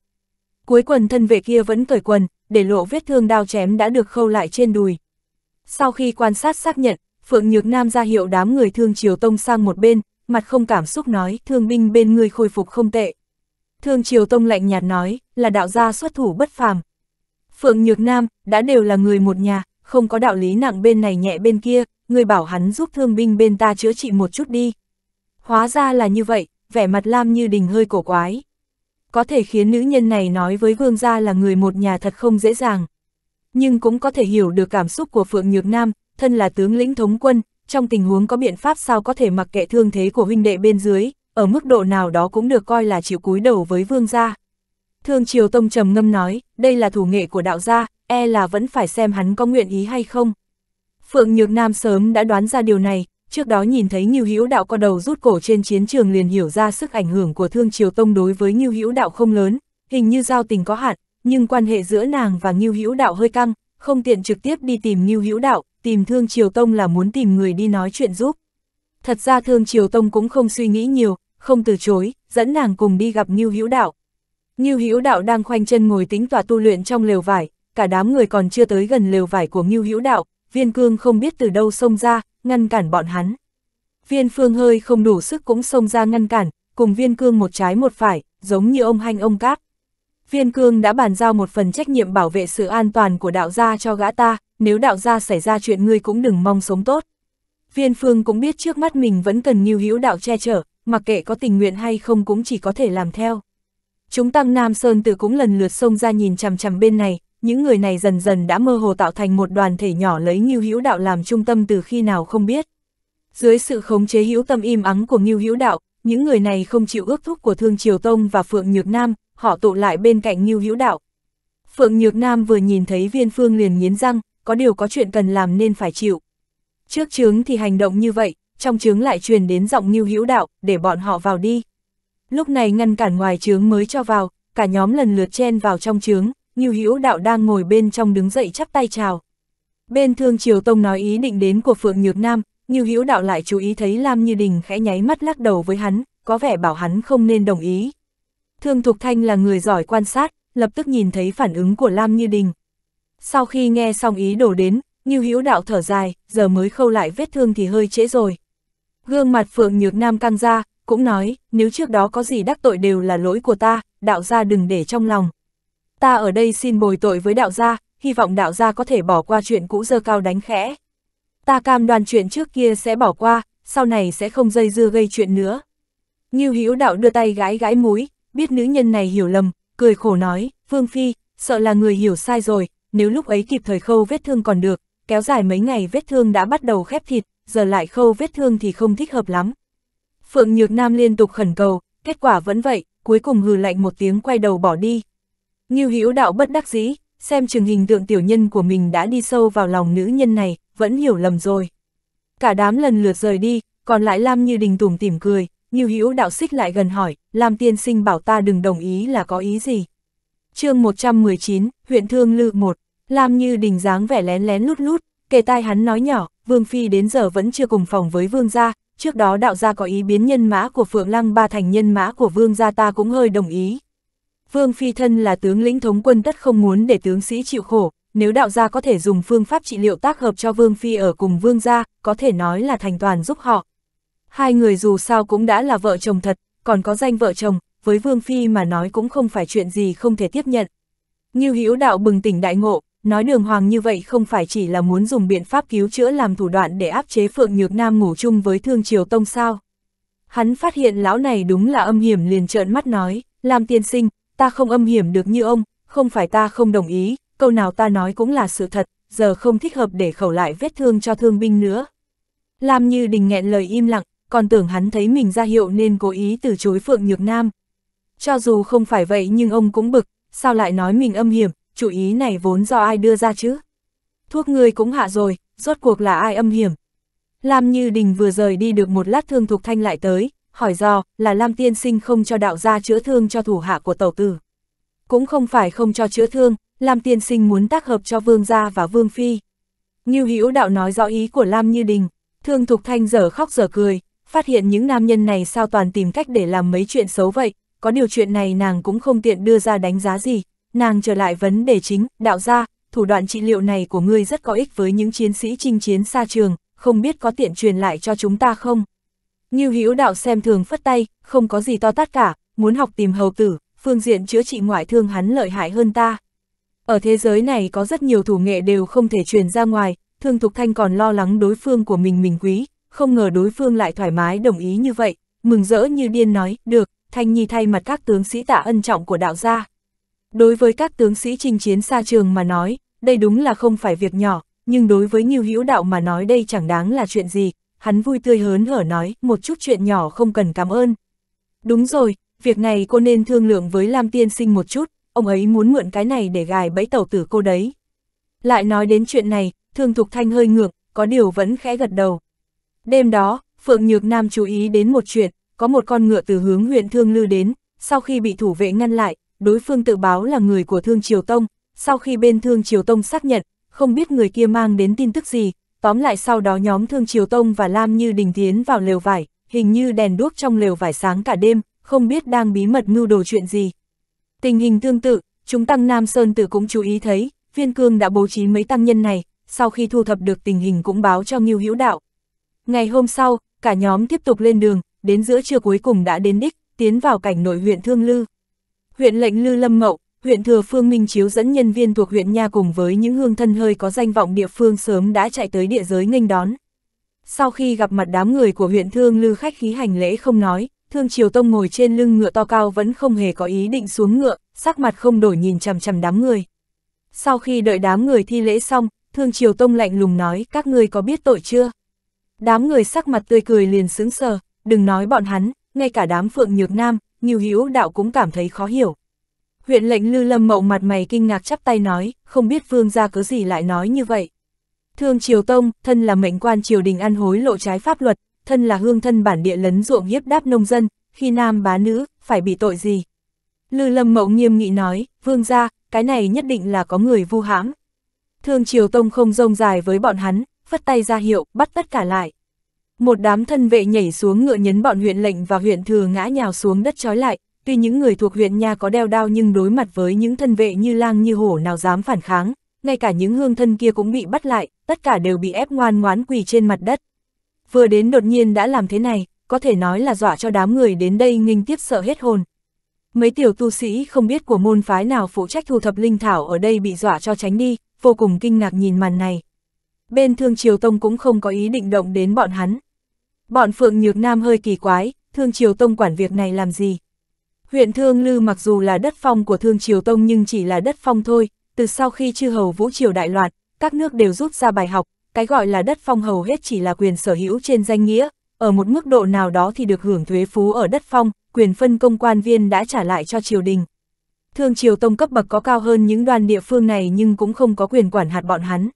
Cuối quần thân vệ kia vẫn cởi quần, để lộ vết thương đao chém đã được khâu lại trên đùi. Sau khi quan sát xác nhận, Phượng Nhược Nam ra hiệu đám người thương Triều Tông sang một bên, mặt không cảm xúc nói thương binh bên người khôi phục không tệ. Thương Triều Tông lạnh nhạt nói là đạo gia xuất thủ bất phàm. Phượng Nhược Nam đã đều là người một nhà, không có đạo lý nặng bên này nhẹ bên kia, người bảo hắn giúp thương binh bên ta chữa trị một chút đi. Hóa ra là như vậy, vẻ mặt Lam như đình hơi cổ quái có thể khiến nữ nhân này nói với vương gia là người một nhà thật không dễ dàng. Nhưng cũng có thể hiểu được cảm xúc của Phượng Nhược Nam, thân là tướng lĩnh thống quân, trong tình huống có biện pháp sao có thể mặc kệ thương thế của huynh đệ bên dưới, ở mức độ nào đó cũng được coi là chịu cúi đầu với vương gia. Thương Triều Tông trầm ngâm nói, đây là thủ nghệ của đạo gia, e là vẫn phải xem hắn có nguyện ý hay không. Phượng Nhược Nam sớm đã đoán ra điều này, trước đó nhìn thấy Ngưu Hữu Đạo co đầu rút cổ trên chiến trường liền hiểu ra sức ảnh hưởng của Thương Triều Tông đối với Ngưu Hữu Đạo không lớn, hình như giao tình có hạn, nhưng quan hệ giữa nàng và Ngưu Hữu Đạo hơi căng, không tiện trực tiếp đi tìm Ngưu Hữu Đạo, tìm Thương Triều Tông là muốn tìm người đi nói chuyện giúp. Thật ra Thương Triều Tông cũng không suy nghĩ nhiều, không từ chối, dẫn nàng cùng đi gặp Ngưu Hữu Đạo. Ngưu Hữu Đạo đang khoanh chân ngồi tính tọa tu luyện trong lều vải, cả đám người còn chưa tới gần lều vải của Ngưu Hữu Đạo, viên cương không biết từ đâu xông ra, ngăn cản bọn hắn. Viên phương hơi không đủ sức cũng xông ra ngăn cản, cùng viên cương một trái một phải, giống như ông hanh ông cát. Viên cương đã bàn giao một phần trách nhiệm bảo vệ sự an toàn của đạo gia cho gã ta, nếu đạo gia xảy ra chuyện ngươi cũng đừng mong sống tốt. Viên phương cũng biết trước mắt mình vẫn cần nghiêu hữu đạo che chở, mặc kệ có tình nguyện hay không cũng chỉ có thể làm theo. Chúng tăng Nam Sơn Tử cũng lần lượt xông ra nhìn chằm chằm bên này, những người này dần dần đã mơ hồ tạo thành một đoàn thể nhỏ lấy Ngưu Hữu Đạo làm trung tâm từ khi nào không biết. Dưới sự khống chế hữu tâm im ắng của Ngưu Hữu Đạo, những người này không chịu ước thúc của Thương Triều Tông và Phượng Nhược Nam, họ tụ lại bên cạnh Ngưu Hữu Đạo. Phượng Nhược Nam vừa nhìn thấy Viên Phương liền nghiến răng, có điều có chuyện cần làm nên phải chịu. Trước chướng thì hành động như vậy, trong chướng lại truyền đến giọng Ngưu Hữu Đạo, để bọn họ vào đi. Lúc này ngăn cản ngoài trướng mới cho vào, cả nhóm lần lượt chen vào trong trướng, như Hữu Đạo đang ngồi bên trong đứng dậy chắp tay chào. Bên Thương Triều Tông nói ý định đến của Phượng Nhược Nam, như Hữu Đạo lại chú ý thấy Lam Như Đình khẽ nháy mắt lắc đầu với hắn, có vẻ bảo hắn không nên đồng ý. Thương Thục Thanh là người giỏi quan sát, lập tức nhìn thấy phản ứng của Lam Như Đình. Sau khi nghe xong ý đồ đến, như Hữu Đạo thở dài, giờ mới khâu lại vết thương thì hơi trễ rồi. Gương mặt Phượng Nhược Nam căng ra, cũng nói, nếu trước đó có gì đắc tội đều là lỗi của ta, đạo gia đừng để trong lòng. Ta ở đây xin bồi tội với đạo gia, hy vọng đạo gia có thể bỏ qua chuyện cũ dơ cao đánh khẽ. Ta cam đoan chuyện trước kia sẽ bỏ qua, sau này sẽ không dây dưa gây chuyện nữa. như Hữu đạo đưa tay gái gái múi, biết nữ nhân này hiểu lầm, cười khổ nói, phương Phi, sợ là người hiểu sai rồi, nếu lúc ấy kịp thời khâu vết thương còn được, kéo dài mấy ngày vết thương đã bắt đầu khép thịt, giờ lại khâu vết thương thì không thích hợp lắm. Phượng Nhược Nam liên tục khẩn cầu, kết quả vẫn vậy, cuối cùng hừ lạnh một tiếng quay đầu bỏ đi. Ngưu Hữu Đạo bất đắc dĩ, xem trường hình tượng tiểu nhân của mình đã đi sâu vào lòng nữ nhân này, vẫn hiểu lầm rồi. Cả đám lần lượt rời đi, còn lại Lam Như Đình tủm tỉm cười, Ngưu Hữu Đạo xích lại gần hỏi, Lam tiên sinh bảo ta đừng đồng ý là có ý gì? chương 119, huyện Thương lự 1, Lam Như Đình dáng vẻ lén lén lút lút, kề tai hắn nói nhỏ, Vương Phi đến giờ vẫn chưa cùng phòng với Vương gia, trước đó đạo gia có ý biến nhân mã của Phượng Lăng ba thành nhân mã của Vương gia ta cũng hơi đồng ý. Vương Phi Thân là tướng lĩnh thống quân tất không muốn để tướng sĩ chịu khổ, nếu đạo gia có thể dùng phương pháp trị liệu tác hợp cho Vương Phi ở cùng Vương gia, có thể nói là thành toàn giúp họ. Hai người dù sao cũng đã là vợ chồng thật, còn có danh vợ chồng, với Vương Phi mà nói cũng không phải chuyện gì không thể tiếp nhận. Như Hữu đạo bừng tỉnh đại ngộ, nói đường hoàng như vậy không phải chỉ là muốn dùng biện pháp cứu chữa làm thủ đoạn để áp chế Phượng Nhược Nam ngủ chung với Thương Triều Tông sao. Hắn phát hiện lão này đúng là âm hiểm liền trợn mắt nói, làm tiên sinh, ta không âm hiểm được như ông, không phải ta không đồng ý, câu nào ta nói cũng là sự thật, giờ không thích hợp để khẩu lại vết thương cho thương binh nữa. Làm như đình nghẹn lời im lặng, còn tưởng hắn thấy mình ra hiệu nên cố ý từ chối Phượng Nhược Nam. Cho dù không phải vậy nhưng ông cũng bực, sao lại nói mình âm hiểm, chủ ý này vốn do ai đưa ra chứ? Thuốc ngươi cũng hạ rồi, rốt cuộc là ai âm hiểm? Lam Như Đình vừa rời đi được một lát thương Thục Thanh lại tới, hỏi do là Lam Tiên Sinh không cho đạo gia chữa thương cho thủ hạ của tàu tử. Cũng không phải không cho chữa thương, Lam Tiên Sinh muốn tác hợp cho Vương gia và Vương Phi. Như Hữu đạo nói rõ ý của Lam Như Đình, thương Thục Thanh giờ khóc giờ cười, phát hiện những nam nhân này sao toàn tìm cách để làm mấy chuyện xấu vậy, có điều chuyện này nàng cũng không tiện đưa ra đánh giá gì, nàng trở lại vấn đề chính, đạo gia, thủ đoạn trị liệu này của ngươi rất có ích với những chiến sĩ chinh chiến xa trường, không biết có tiện truyền lại cho chúng ta không? như Hữu đạo xem thường phất tay, không có gì to tát cả, muốn học tìm hầu tử, phương diện chữa trị ngoại thương hắn lợi hại hơn ta. Ở thế giới này có rất nhiều thủ nghệ đều không thể truyền ra ngoài, Thương Thục Thanh còn lo lắng đối phương của mình mình quý, không ngờ đối phương lại thoải mái đồng ý như vậy, mừng rỡ như điên nói, được, Thanh Nhi thay mặt các tướng sĩ tạ ân trọng của đạo gia. Đối với các tướng sĩ chinh chiến xa trường mà nói, đây đúng là không phải việc nhỏ, nhưng đối với Ngưu Hữu Đạo mà nói đây chẳng đáng là chuyện gì, hắn vui tươi hớn hở nói, một chút chuyện nhỏ không cần cảm ơn. Đúng rồi, việc này cô nên thương lượng với Lam Tiên Sinh một chút, ông ấy muốn mượn cái này để gài bẫy tẩu tử cô đấy. Lại nói đến chuyện này, Thương Thục Thanh hơi ngược, có điều vẫn khẽ gật đầu. Đêm đó, Phượng Nhược Nam chú ý đến một chuyện, có một con ngựa từ hướng huyện Thương Lư đến, sau khi bị thủ vệ ngăn lại, đối phương tự báo là người của Thương Triều Tông, sau khi bên Thương Triều Tông xác nhận, không biết người kia mang đến tin tức gì, tóm lại sau đó nhóm Thương Triều Tông và Lam Như Đình tiến vào lều vải, hình như đèn đuốc trong lều vải sáng cả đêm, không biết đang bí mật mưu đồ chuyện gì. Tình hình tương tự, chúng tăng Nam Sơn Tử cũng chú ý thấy, Viên Cương đã bố trí mấy tăng nhân này, sau khi thu thập được tình hình cũng báo cho Ngưu Hữu Đạo. Ngày hôm sau, cả nhóm tiếp tục lên đường, đến giữa trưa cuối cùng đã đến đích, tiến vào cảnh nội huyện Thương Lư huyện lệnh Lư Lâm Mậu, huyện thừa Phương Minh Chiếu dẫn nhân viên thuộc huyện Nha cùng với những hương thân hơi có danh vọng địa phương sớm đã chạy tới địa giới nghênh đón. Sau khi gặp mặt đám người của huyện Thương Lư khách khí hành lễ không nói, Thương Triều Tông ngồi trên lưng ngựa to cao vẫn không hề có ý định xuống ngựa, sắc mặt không đổi nhìn chằm chằm đám người. Sau khi đợi đám người thi lễ xong, Thương Triều Tông lạnh lùng nói các ngươi có biết tội chưa? Đám người sắc mặt tươi cười liền sững sờ, đừng nói bọn hắn, ngay cả đám Phượng Nhược Nam, Nghiêu Hữu Đạo cũng cảm thấy khó hiểu. Huyện lệnh Lư Lâm Mậu mặt mày kinh ngạc chắp tay nói, không biết vương gia cớ gì lại nói như vậy. Thương Triều Tông, thân là mệnh quan triều đình ăn hối lộ trái pháp luật, thân là hương thân bản địa lấn ruộng hiếp đáp nông dân, khi nam bá nữ, phải bị tội gì? Lư Lâm Mậu nghiêm nghị nói, vương gia, cái này nhất định là có người vu hãm. Thương Triều Tông không rông dài với bọn hắn, phất tay ra hiệu, bắt tất cả lại. Một đám thân vệ nhảy xuống ngựa nhấn bọn huyện lệnh và huyện thừa ngã nhào xuống đất trói lại, tuy những người thuộc huyện nha có đeo đao nhưng đối mặt với những thân vệ như lang như hổ nào dám phản kháng, ngay cả những hương thân kia cũng bị bắt lại, tất cả đều bị ép ngoan ngoán quỳ trên mặt đất. Vừa đến đột nhiên đã làm thế này, có thể nói là dọa cho đám người đến đây nghinh tiếp sợ hết hồn. Mấy tiểu tu sĩ không biết của môn phái nào phụ trách thu thập linh thảo ở đây bị dọa cho tránh đi, vô cùng kinh ngạc nhìn màn này bên Thương Triều Tông cũng không có ý định động đến bọn hắn. Bọn Phượng Nhược Nam hơi kỳ quái, Thương Triều Tông quản việc này làm gì? Huyện Thương Lư mặc dù là đất phong của Thương Triều Tông nhưng chỉ là đất phong thôi, từ sau khi chư hầu Vũ Triều đại loạn, các nước đều rút ra bài học, cái gọi là đất phong hầu hết chỉ là quyền sở hữu trên danh nghĩa, ở một mức độ nào đó thì được hưởng thuế phú ở đất phong, quyền phân công quan viên đã trả lại cho triều đình. Thương Triều Tông cấp bậc có cao hơn những đoàn địa phương này nhưng cũng không có quyền quản hạt bọn hắn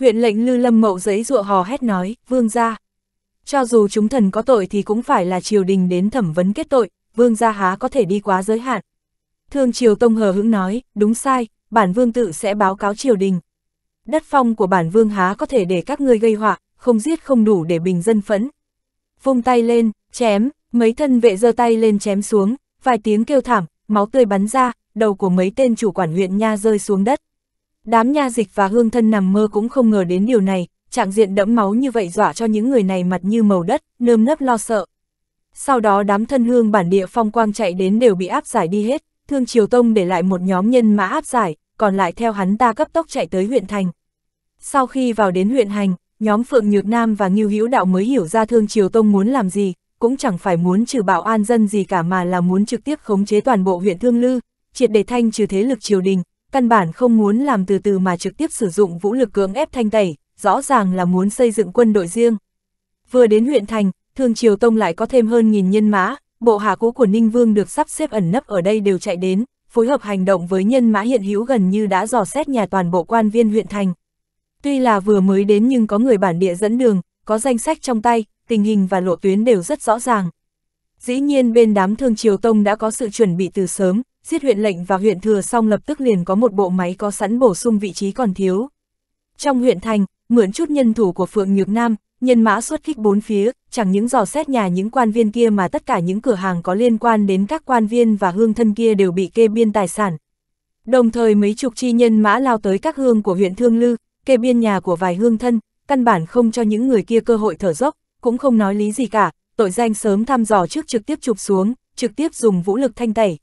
huyện lệnh Lư Lâm Mậu giấy ruộng hò hét nói, vương gia. Cho dù chúng thần có tội thì cũng phải là triều đình đến thẩm vấn kết tội, vương gia há có thể đi quá giới hạn. Thương triều Tông Hờ Hững nói, đúng sai, bản vương tự sẽ báo cáo triều đình. Đất phong của bản vương há có thể để các ngươi gây họa, không giết không đủ để bình dân phẫn. Vung tay lên, chém, mấy thân vệ giơ tay lên chém xuống, vài tiếng kêu thảm, máu tươi bắn ra, đầu của mấy tên chủ quản huyện nha rơi xuống đất. Đám nha dịch và hương thân nằm mơ cũng không ngờ đến điều này, trạng diện đẫm máu như vậy dọa cho những người này mặt như màu đất, nơm nấp lo sợ. Sau đó đám thân hương bản địa phong quang chạy đến đều bị áp giải đi hết, Thương Triều Tông để lại một nhóm nhân mã áp giải, còn lại theo hắn ta cấp tốc chạy tới huyện thành. Sau khi vào đến huyện hành, nhóm Phượng Nhược Nam và Ngưu Hữu Đạo mới hiểu ra Thương Triều Tông muốn làm gì, cũng chẳng phải muốn trừ bạo an dân gì cả mà là muốn trực tiếp khống chế toàn bộ huyện Thương Lư, triệt để thanh trừ thế lực triều đình, căn bản không muốn làm từ từ mà trực tiếp sử dụng vũ lực cưỡng ép thanh tẩy, rõ ràng là muốn xây dựng quân đội riêng. Vừa đến huyện thành, thương Triều Tông lại có thêm hơn nghìn nhân mã, bộ hạ cũ của Ninh Vương được sắp xếp ẩn nấp ở đây đều chạy đến, phối hợp hành động với nhân mã hiện hữu gần như đã dò xét nhà toàn bộ quan viên huyện thành. Tuy là vừa mới đến nhưng có người bản địa dẫn đường, có danh sách trong tay, tình hình và lộ tuyến đều rất rõ ràng. Dĩ nhiên bên đám Thương Triều Tông đã có sự chuẩn bị từ sớm, giết huyện lệnh và huyện thừa xong lập tức liền có một bộ máy có sẵn bổ sung vị trí còn thiếu. Trong huyện thành, mượn chút nhân thủ của Phượng Nhược Nam, nhân mã xuất kích bốn phía, chẳng những dò xét nhà những quan viên kia mà tất cả những cửa hàng có liên quan đến các quan viên và hương thân kia đều bị kê biên tài sản. Đồng thời mấy chục chi nhân mã lao tới các hương của huyện Thương Lư, kê biên nhà của vài hương thân, căn bản không cho những người kia cơ hội thở dốc, cũng không nói lý gì cả, tội danh sớm thăm dò trước trực tiếp chụp xuống, trực tiếp dùng vũ lực thanh tẩy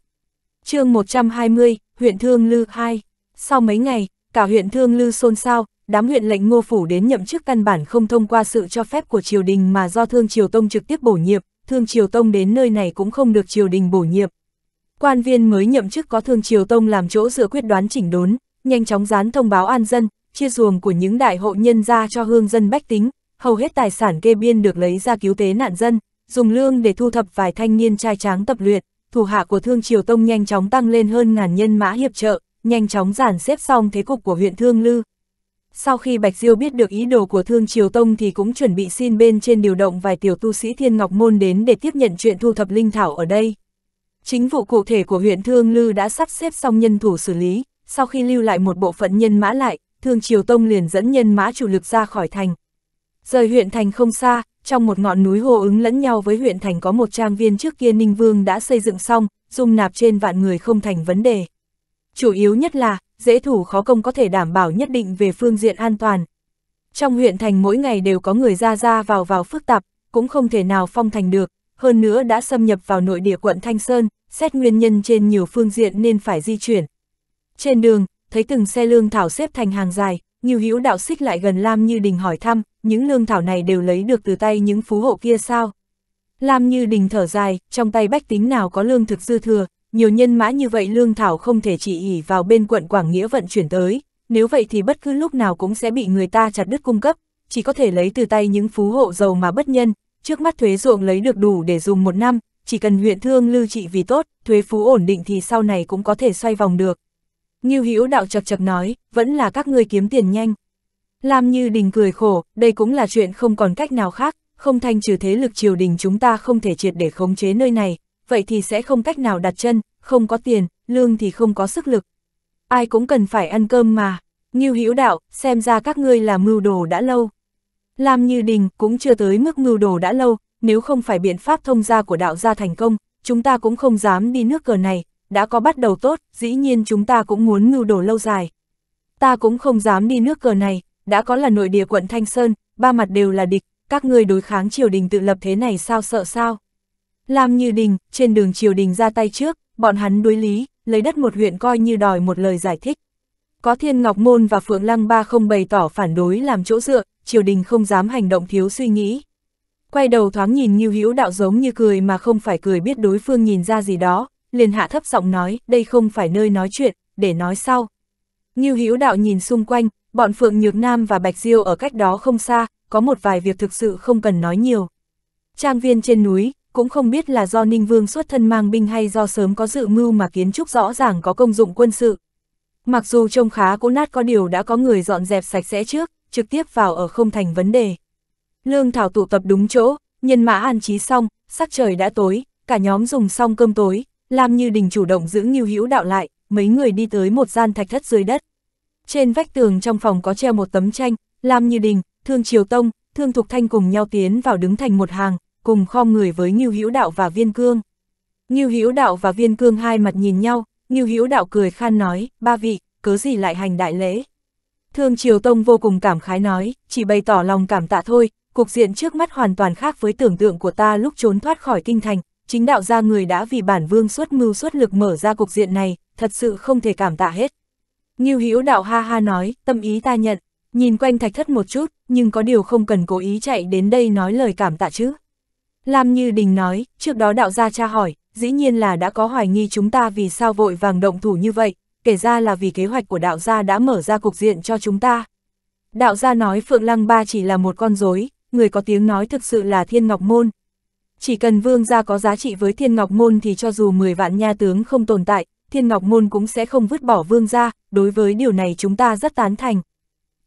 chương 120, huyện Thương Lư 2. Sau mấy ngày, cả huyện Thương Lư xôn xao, đám huyện lệnh ngô phủ đến nhậm chức căn bản không thông qua sự cho phép của triều đình mà do Thương Triều Tông trực tiếp bổ nhiệm, Thương Triều Tông đến nơi này cũng không được triều đình bổ nhiệm. Quan viên mới nhậm chức có Thương Triều Tông làm chỗ dựa quyết đoán chỉnh đốn, nhanh chóng dán thông báo an dân, chia ruồng của những đại hộ nhân ra cho hương dân bách tính, hầu hết tài sản kê biên được lấy ra cứu tế nạn dân, dùng lương để thu thập vài thanh niên trai tráng tập luyện, thủ hạ của Thương Triều Tông nhanh chóng tăng lên hơn ngàn nhân mã hiệp trợ, nhanh chóng giản xếp xong thế cục của huyện Thương Lư. Sau khi Bạch Diêu biết được ý đồ của Thương Triều Tông thì cũng chuẩn bị xin bên trên điều động vài tiểu tu sĩ Thiên Ngọc Môn đến để tiếp nhận chuyện thu thập linh thảo ở đây. Chính vụ cụ thể của huyện Thương Lư đã sắp xếp xong nhân thủ xử lý, sau khi lưu lại một bộ phận nhân mã lại, Thương Triều Tông liền dẫn nhân mã chủ lực ra khỏi thành. Rời huyện thành không xa, trong một ngọn núi hô ứng lẫn nhau với huyện thành có một trang viên trước kia Ninh Vương đã xây dựng xong, dung nạp trên vạn người không thành vấn đề. Chủ yếu nhất là, dễ thủ khó công có thể đảm bảo nhất định về phương diện an toàn. Trong huyện thành mỗi ngày đều có người ra ra vào vào phức tạp, cũng không thể nào phong thành được, hơn nữa đã xâm nhập vào nội địa quận Thanh Sơn, xét nguyên nhân trên nhiều phương diện nên phải di chuyển. Trên đường, thấy từng xe lương thảo xếp thành hàng dài, Ngưu Hữu đạo xích lại gần Lam Như Đình hỏi thăm, những lương thảo này đều lấy được từ tay những phú hộ kia sao? Lam Như Đình thở dài, trong tay bách tính nào có lương thực dư thừa, nhiều nhân mã như vậy lương thảo không thể chỉ ỉ vào bên quận Quảng Nghĩa vận chuyển tới, nếu vậy thì bất cứ lúc nào cũng sẽ bị người ta chặt đứt cung cấp, chỉ có thể lấy từ tay những phú hộ giàu mà bất nhân, trước mắt thuế ruộng lấy được đủ để dùng một năm, chỉ cần huyện thương lưu trị vì tốt, thuế phú ổn định thì sau này cũng có thể xoay vòng được. Ngưu Hữu Đạo chập chập nói, vẫn là các ngươi kiếm tiền nhanh. Lam như đình cười khổ, đây cũng là chuyện không còn cách nào khác, không thanh trừ thế lực triều đình chúng ta không thể triệt để khống chế nơi này, vậy thì sẽ không cách nào đặt chân, không có tiền, lương thì không có sức lực. Ai cũng cần phải ăn cơm mà. Ngưu Hữu Đạo, xem ra các ngươi là mưu đồ đã lâu. Lam như đình cũng chưa tới mức mưu đồ đã lâu, nếu không phải biện pháp thông gia của đạo gia thành công, chúng ta cũng không dám đi nước cờ này, đã có bắt đầu tốt, dĩ nhiên chúng ta cũng muốn ngưu đổ lâu dài. Ta cũng không dám đi nước cờ này, đã có là nội địa quận Thanh Sơn, ba mặt đều là địch, các ngươi đối kháng triều đình tự lập thế này sao sợ sao. Làm như đình, trên đường triều đình ra tay trước, bọn hắn đối lý, lấy đất một huyện coi như đòi một lời giải thích. Có Thiên Ngọc Môn và Phượng Lăng Ba không bày tỏ phản đối làm chỗ dựa, triều đình không dám hành động thiếu suy nghĩ. Quay đầu thoáng nhìn Ngưu Hữu Đạo giống như cười mà không phải cười biết đối phương nhìn ra gì đó, liền hạ thấp giọng nói, đây không phải nơi nói chuyện, để nói sau. Như Hữu đạo nhìn xung quanh, bọn Phượng Nhược Nam và Bạch Diêu ở cách đó không xa, có một vài việc thực sự không cần nói nhiều. Trang viên trên núi, cũng không biết là do Ninh Vương xuất thân mang binh hay do sớm có dự mưu mà kiến trúc rõ ràng có công dụng quân sự. Mặc dù trông khá cũ nát có điều đã có người dọn dẹp sạch sẽ trước, trực tiếp vào ở không thành vấn đề. Lương Thảo tụ tập đúng chỗ, nhân mã an trí xong, sắc trời đã tối, cả nhóm dùng xong cơm tối, Lam Như Đình chủ động giữ Ngưu Hữu đạo lại, mấy người đi tới một gian thạch thất dưới đất. Trên vách tường trong phòng có treo một tấm tranh, Lam Như Đình, Thương Triều Tông, Thương Thục Thanh cùng nhau tiến vào đứng thành một hàng, cùng khom người với Ngưu Hữu đạo và Viên Cương. Ngưu Hữu đạo và Viên Cương hai mặt nhìn nhau, Ngưu Hữu đạo cười khan nói, ba vị, cớ gì lại hành đại lễ. Thương Triều Tông vô cùng cảm khái nói, chỉ bày tỏ lòng cảm tạ thôi, cục diện trước mắt hoàn toàn khác với tưởng tượng của ta lúc trốn thoát khỏi kinh thành, chính đạo gia người đã vì bản vương suốt mưu suốt lực mở ra cục diện này, thật sự không thể cảm tạ hết. Ngưu Hữu đạo ha ha nói, tâm ý ta nhận, nhìn quanh thạch thất một chút, nhưng có điều không cần cố ý chạy đến đây nói lời cảm tạ chứ. Lam Như Đình nói, trước đó đạo gia cha hỏi, dĩ nhiên là đã có hoài nghi chúng ta vì sao vội vàng động thủ như vậy, kể ra là vì kế hoạch của đạo gia đã mở ra cục diện cho chúng ta. Đạo gia nói Phượng Lăng Ba chỉ là một con rối, người có tiếng nói thực sự là Thiên Ngọc Môn, chỉ cần vương gia có giá trị với thiên ngọc môn thì cho dù 10 vạn nha tướng không tồn tại, thiên ngọc môn cũng sẽ không vứt bỏ vương gia, đối với điều này chúng ta rất tán thành.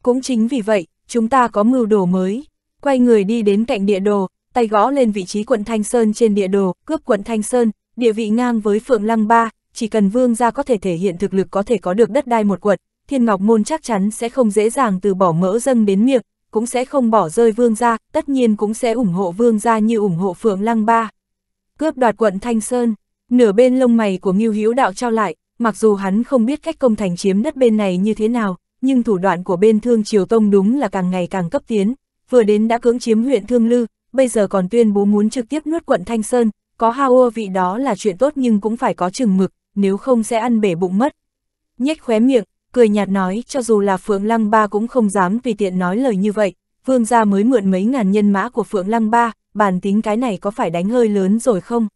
Cũng chính vì vậy, chúng ta có mưu đồ mới. Quay người đi đến cạnh địa đồ, tay gõ lên vị trí quận Thanh Sơn trên địa đồ, cướp quận Thanh Sơn, địa vị ngang với Phượng Lăng Ba, chỉ cần vương gia có thể thể hiện thực lực có thể có được đất đai một quận, Thiên Ngọc Môn chắc chắn sẽ không dễ dàng từ bỏ mỡ dâng đến miệng, cũng sẽ không bỏ rơi vương gia, tất nhiên cũng sẽ ủng hộ vương gia như ủng hộ phượng lăng ba. Cướp đoạt quận Thanh Sơn, nửa bên lông mày của Ngưu Hữu Đạo trao lại, mặc dù hắn không biết cách công thành chiếm đất bên này như thế nào, nhưng thủ đoạn của bên Thương Triều Tông đúng là càng ngày càng cấp tiến, vừa đến đã cưỡng chiếm huyện Thương Lư, bây giờ còn tuyên bố muốn trực tiếp nuốt quận Thanh Sơn, có hao vị đó là chuyện tốt nhưng cũng phải có chừng mực, nếu không sẽ ăn bể bụng mất. Nhếch khóe miệng, cười nhạt nói cho dù là Phượng Lăng Ba cũng không dám tùy tiện nói lời như vậy, vương gia mới mượn mấy ngàn nhân mã của Phượng Lăng Ba, bản tính cái này có phải đánh hơi lớn rồi không?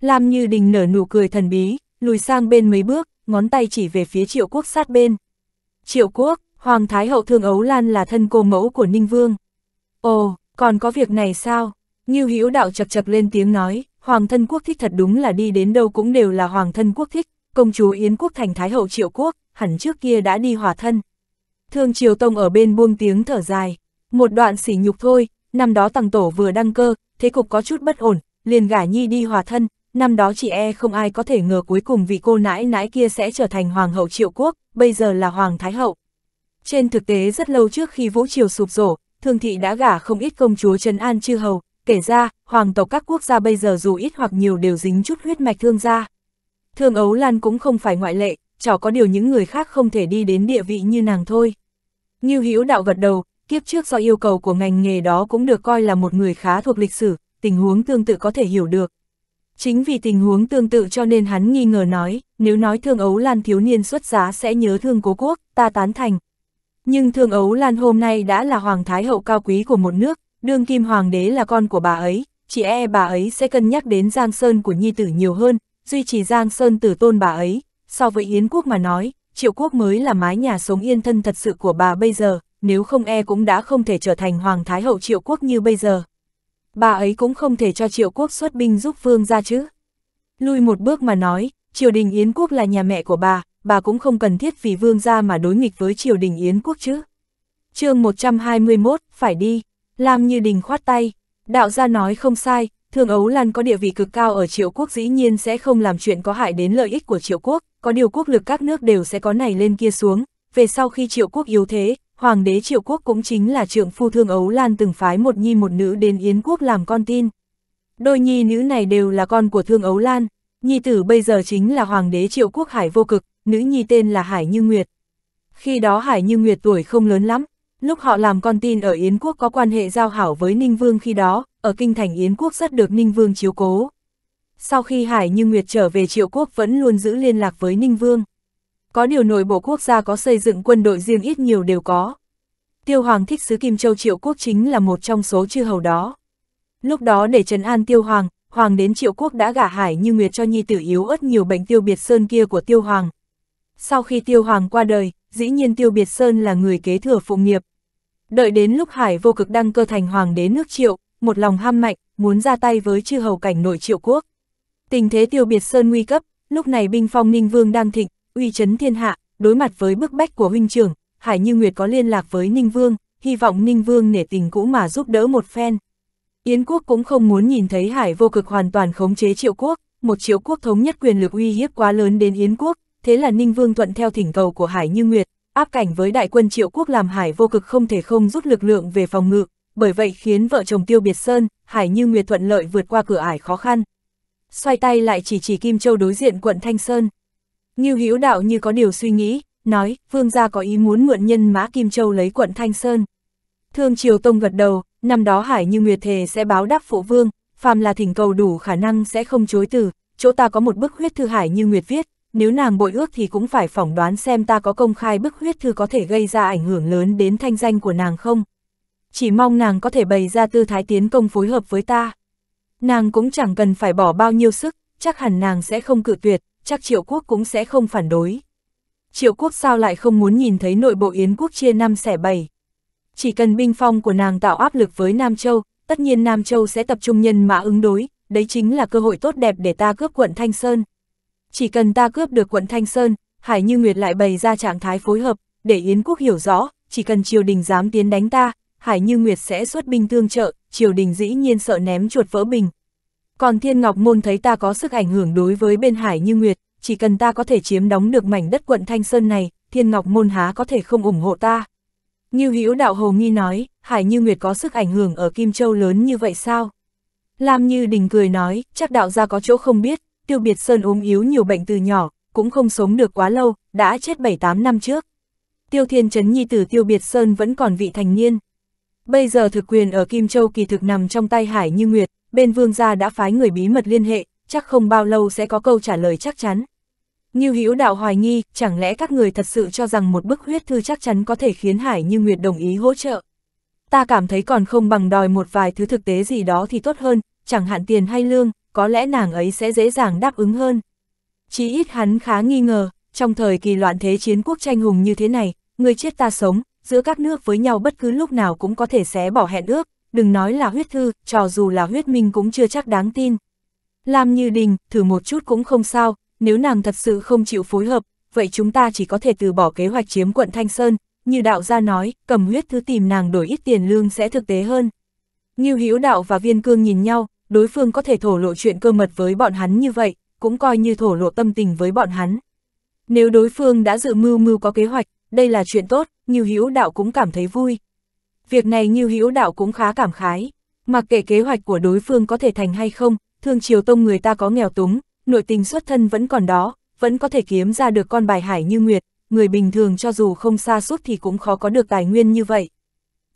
Lam Như Đình nở nụ cười thần bí, lùi sang bên mấy bước, ngón tay chỉ về phía triệu quốc sát bên. Triệu quốc, Hoàng Thái Hậu Thương Ấu Lan là thân cô mẫu của Ninh Vương. Ồ, còn có việc này sao? Như Hữu đạo chật chật lên tiếng nói, Hoàng thân quốc thích thật đúng là đi đến đâu cũng đều là Hoàng thân quốc thích, công chúa Yến quốc thành Thái Hậu Triệu quốc, hẳn trước kia đã đi hòa thân. Thương Triều Tông ở bên buông tiếng thở dài, một đoạn sỉ nhục thôi, năm đó tàng tổ vừa đăng cơ, thế cục có chút bất ổn, liền gả nhi đi hòa thân, năm đó chị e không ai có thể ngờ cuối cùng vị cô nãi nãi kia sẽ trở thành Hoàng hậu Triệu Quốc, bây giờ là Hoàng Thái Hậu. Trên thực tế rất lâu trước khi Vũ Triều sụp đổ, Thương Thị đã gả không ít công chúa Trần An Chư Hầu, kể ra, hoàng tộc các quốc gia bây giờ dù ít hoặc nhiều đều dính chút huyết mạch thương gia. Thương Ấu Lan cũng không phải ngoại lệ, trò có điều những người khác không thể đi đến địa vị như nàng thôi. như Hữu Đạo gật đầu, kiếp trước do yêu cầu của ngành nghề đó cũng được coi là một người khá thuộc lịch sử, tình huống tương tự có thể hiểu được. Chính vì tình huống tương tự cho nên hắn nghi ngờ nói, nếu nói thương ấu lan thiếu niên xuất giá sẽ nhớ thương cố quốc, ta tán thành. Nhưng thương ấu lan hôm nay đã là hoàng thái hậu cao quý của một nước, đương kim hoàng đế là con của bà ấy, chỉ e bà ấy sẽ cân nhắc đến Giang Sơn của Nhi Tử nhiều hơn, duy trì Giang Sơn tử tôn bà ấy, so với Yến quốc mà nói, triệu quốc mới là mái nhà sống yên thân thật sự của bà bây giờ, nếu không e cũng đã không thể trở thành hoàng thái hậu triệu quốc như bây giờ. Bà ấy cũng không thể cho triệu quốc xuất binh giúp vương ra chứ. Lui một bước mà nói, triều đình Yến quốc là nhà mẹ của bà, bà cũng không cần thiết vì vương gia mà đối nghịch với triều đình Yến quốc chứ. chương 121, phải đi, làm như đình khoát tay, đạo gia nói không sai, Thương Ấu Lan có địa vị cực cao ở triệu quốc dĩ nhiên sẽ không làm chuyện có hại đến lợi ích của triệu quốc, có điều quốc lực các nước đều sẽ có này lên kia xuống. Về sau khi triệu quốc yếu thế, hoàng đế triệu quốc cũng chính là trưởng phu Thương Ấu Lan từng phái một nhi một nữ đến Yến quốc làm con tin. Đôi nhi nữ này đều là con của Thương Ấu Lan, nhi tử bây giờ chính là hoàng đế triệu quốc Hải Vô Cực, nữ nhi tên là Hải Như Nguyệt. Khi đó Hải Như Nguyệt tuổi không lớn lắm, Lúc họ làm con tin ở Yến quốc có quan hệ giao hảo với Ninh Vương khi đó, ở kinh thành Yến quốc rất được Ninh Vương chiếu cố. Sau khi Hải Như Nguyệt trở về Triệu quốc vẫn luôn giữ liên lạc với Ninh Vương. Có điều nội bộ quốc gia có xây dựng quân đội riêng ít nhiều đều có. Tiêu Hoàng thích sứ Kim Châu Triệu quốc chính là một trong số chư hầu đó. Lúc đó để trấn an Tiêu Hoàng, Hoàng đến Triệu quốc đã gả Hải Như Nguyệt cho nhi tử yếu ớt nhiều bệnh tiêu biệt sơn kia của Tiêu Hoàng. Sau khi Tiêu Hoàng qua đời, dĩ nhiên Tiêu Biệt Sơn là người kế thừa phụng nghiệp, đợi đến lúc Hải vô cực đăng cơ thành hoàng đế nước triệu, một lòng ham mạnh, muốn ra tay với chư hầu cảnh nội triệu quốc. Tình thế tiêu biệt sơn nguy cấp, lúc này binh phong ninh vương đang thịnh, uy chấn thiên hạ, đối mặt với bức bách của huynh trưởng, Hải Như Nguyệt có liên lạc với Ninh Vương, hy vọng Ninh Vương nể tình cũ mà giúp đỡ một phen. Yến quốc cũng không muốn nhìn thấy Hải vô cực hoàn toàn khống chế triệu quốc, một triệu quốc thống nhất quyền lực uy hiếp quá lớn đến Yến quốc, thế là Ninh Vương thuận theo thỉnh cầu của Hải Như Nguyệt, áp cảnh với đại quân triệu quốc làm Hải vô cực không thể không rút lực lượng về phòng ngự, bởi vậy khiến vợ chồng Tiêu Biệt Sơn, Hải Như Nguyệt thuận lợi vượt qua cửa ải khó khăn. Xoay tay lại chỉ chỉ Kim Châu đối diện quận Thanh Sơn. Như Hữu Đạo như có điều suy nghĩ, nói, vương gia có ý muốn mượn nhân mã Kim Châu lấy quận Thanh Sơn. Thương Triều Tông gật đầu, năm đó Hải Như Nguyệt thề sẽ báo đáp phụ vương, phàm là thỉnh cầu đủ khả năng sẽ không chối từ, chỗ ta có một bức huyết thư Hải Như Nguyệt viết, nếu nàng bội ước thì cũng phải phỏng đoán xem ta có công khai bức huyết thư có thể gây ra ảnh hưởng lớn đến thanh danh của nàng không. Chỉ mong nàng có thể bày ra tư thái tiến công phối hợp với ta. Nàng cũng chẳng cần phải bỏ bao nhiêu sức, chắc hẳn nàng sẽ không cự tuyệt, chắc triệu quốc cũng sẽ không phản đối. Triệu quốc sao lại không muốn nhìn thấy nội bộ Yến quốc chia năm xẻ bảy. Chỉ cần binh phong của nàng tạo áp lực với Nam Châu, tất nhiên Nam Châu sẽ tập trung nhân mã ứng đối, đấy chính là cơ hội tốt đẹp để ta cướp quận Thanh Sơn chỉ cần ta cướp được quận Thanh Sơn, Hải Như Nguyệt lại bày ra trạng thái phối hợp, để Yến Quốc hiểu rõ, chỉ cần triều đình dám tiến đánh ta, Hải Như Nguyệt sẽ xuất binh tương trợ, triều đình dĩ nhiên sợ ném chuột vỡ bình. Còn Thiên Ngọc Môn thấy ta có sức ảnh hưởng đối với bên Hải Như Nguyệt, chỉ cần ta có thể chiếm đóng được mảnh đất quận Thanh Sơn này, Thiên Ngọc Môn há có thể không ủng hộ ta. Như Hữu Đạo Hồ Nghi nói, Hải Như Nguyệt có sức ảnh hưởng ở Kim Châu lớn như vậy sao? Lam Như Đình cười nói, chắc đạo gia có chỗ không biết, Tiêu Biệt Sơn ốm yếu nhiều bệnh từ nhỏ, cũng không sống được quá lâu, đã chết 7-8 năm trước. Tiêu Thiên Trấn Nhi tử Tiêu Biệt Sơn vẫn còn vị thành niên. Bây giờ thực quyền ở Kim Châu kỳ thực nằm trong tay Hải Như Nguyệt, bên vương gia đã phái người bí mật liên hệ, chắc không bao lâu sẽ có câu trả lời chắc chắn. Như Hữu đạo hoài nghi, chẳng lẽ các người thật sự cho rằng một bức huyết thư chắc chắn có thể khiến Hải Như Nguyệt đồng ý hỗ trợ. Ta cảm thấy còn không bằng đòi một vài thứ thực tế gì đó thì tốt hơn, chẳng hạn tiền hay lương, có lẽ nàng ấy sẽ dễ dàng đáp ứng hơn. Chí ít hắn khá nghi ngờ, trong thời kỳ loạn thế chiến quốc tranh hùng như thế này, người chết ta sống, giữa các nước với nhau bất cứ lúc nào cũng có thể xé bỏ hẹn ước, đừng nói là huyết thư, trò dù là huyết minh cũng chưa chắc đáng tin. Làm như đình, thử một chút cũng không sao, nếu nàng thật sự không chịu phối hợp, vậy chúng ta chỉ có thể từ bỏ kế hoạch chiếm quận Thanh Sơn, như đạo gia nói, cầm huyết thư tìm nàng đổi ít tiền lương sẽ thực tế hơn. Như Hữu đạo và Viên Cương nhìn nhau, đối phương có thể thổ lộ chuyện cơ mật với bọn hắn như vậy, cũng coi như thổ lộ tâm tình với bọn hắn. Nếu đối phương đã dự mưu mưu có kế hoạch, đây là chuyện tốt, Ngưu Hữu Đạo cũng cảm thấy vui. Việc này Ngưu Hữu Đạo cũng khá cảm khái, mặc kệ kế hoạch của đối phương có thể thành hay không, thương triều tông người ta có nghèo túng, nội tình xuất thân vẫn còn đó, vẫn có thể kiếm ra được con bài hải như nguyệt, người bình thường cho dù không xa suốt thì cũng khó có được tài nguyên như vậy.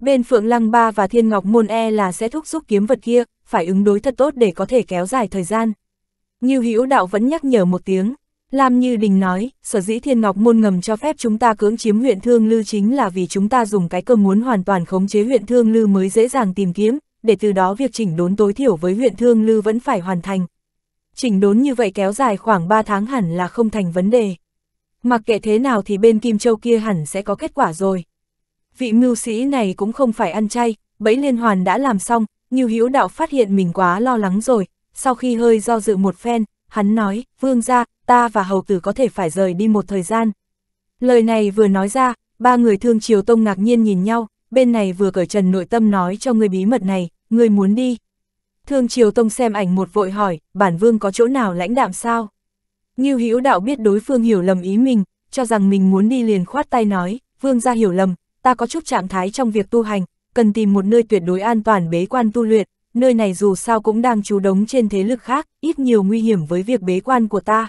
Bên Phượng Lăng Ba và Thiên Ngọc Môn E là sẽ thúc giục kiếm vật kia, phải ứng đối thật tốt để có thể kéo dài thời gian. Như Hữu Đạo vẫn nhắc nhở một tiếng, Lam Như Đình nói, sở dĩ Thiên Ngọc Môn ngầm cho phép chúng ta cưỡng chiếm huyện Thương Lư chính là vì chúng ta dùng cái cơ muốn hoàn toàn khống chế huyện Thương Lư mới dễ dàng tìm kiếm, để từ đó việc chỉnh đốn tối thiểu với huyện Thương Lư vẫn phải hoàn thành. Chỉnh đốn như vậy kéo dài khoảng 3 tháng hẳn là không thành vấn đề. Mặc kệ thế nào thì bên Kim Châu kia hẳn sẽ có kết quả rồi vị mưu sĩ này cũng không phải ăn chay, bẫy liên hoàn đã làm xong, Ngưu Hữu Đạo phát hiện mình quá lo lắng rồi, sau khi hơi do dự một phen, hắn nói, vương ra, ta và hầu tử có thể phải rời đi một thời gian. Lời này vừa nói ra, ba người thương triều tông ngạc nhiên nhìn nhau, bên này vừa cởi trần nội tâm nói cho người bí mật này, người muốn đi. Thương triều tông xem ảnh một vội hỏi, bản vương có chỗ nào lãnh đạm sao? Ngưu Hữu Đạo biết đối phương hiểu lầm ý mình, cho rằng mình muốn đi liền khoát tay nói, vương ra hiểu lầm, ta có chút trạng thái trong việc tu hành, cần tìm một nơi tuyệt đối an toàn bế quan tu luyện, nơi này dù sao cũng đang chú đóng trên thế lực khác, ít nhiều nguy hiểm với việc bế quan của ta.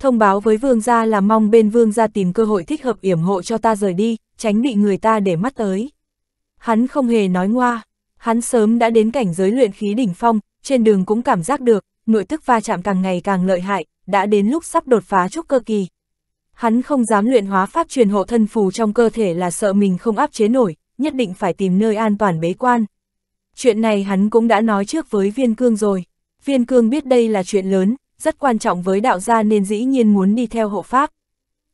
Thông báo với vương gia là mong bên vương gia tìm cơ hội thích hợp yểm hộ cho ta rời đi, tránh bị người ta để mắt tới. Hắn không hề nói ngoa, hắn sớm đã đến cảnh giới luyện khí đỉnh phong, trên đường cũng cảm giác được, nội tức va chạm càng ngày càng lợi hại, đã đến lúc sắp đột phá trúc cơ kỳ, Hắn không dám luyện hóa pháp truyền hộ thân phù trong cơ thể là sợ mình không áp chế nổi, nhất định phải tìm nơi an toàn bế quan. Chuyện này hắn cũng đã nói trước với viên cương rồi. Viên cương biết đây là chuyện lớn, rất quan trọng với đạo gia nên dĩ nhiên muốn đi theo hộ pháp.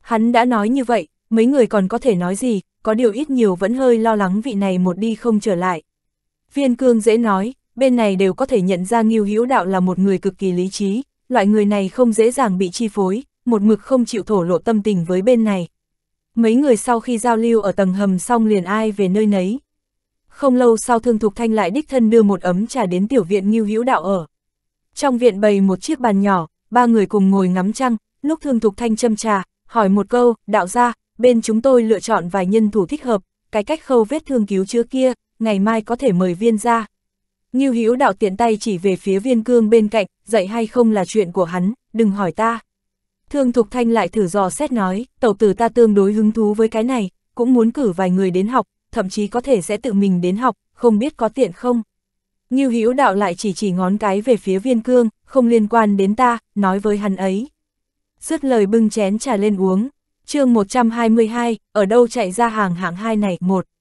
Hắn đã nói như vậy, mấy người còn có thể nói gì, có điều ít nhiều vẫn hơi lo lắng vị này một đi không trở lại. Viên cương dễ nói, bên này đều có thể nhận ra Nghiêu Hữu Đạo là một người cực kỳ lý trí, loại người này không dễ dàng bị chi phối, một mực không chịu thổ lộ tâm tình với bên này. Mấy người sau khi giao lưu ở tầng hầm xong liền ai về nơi nấy. Không lâu sau Thương Thục Thanh lại đích thân đưa một ấm trà đến tiểu viện Ngưu Hữu Đạo ở. Trong viện bày một chiếc bàn nhỏ, ba người cùng ngồi ngắm trăng, lúc Thương Thục Thanh châm trà, hỏi một câu, đạo ra, bên chúng tôi lựa chọn vài nhân thủ thích hợp, cái cách khâu vết thương cứu chữa kia, ngày mai có thể mời viên ra. Ngưu Hữu Đạo tiện tay chỉ về phía viên cương bên cạnh, dậy hay không là chuyện của hắn, đừng hỏi ta. Thương Thục Thanh lại thử dò xét nói, tẩu tử ta tương đối hứng thú với cái này, cũng muốn cử vài người đến học, thậm chí có thể sẽ tự mình đến học, không biết có tiện không. Như Hữu đạo lại chỉ chỉ ngón cái về phía viên cương, không liên quan đến ta, nói với hắn ấy. Dứt lời bưng chén trà lên uống, chương 122, ở đâu chạy ra hàng hạng hai này, một.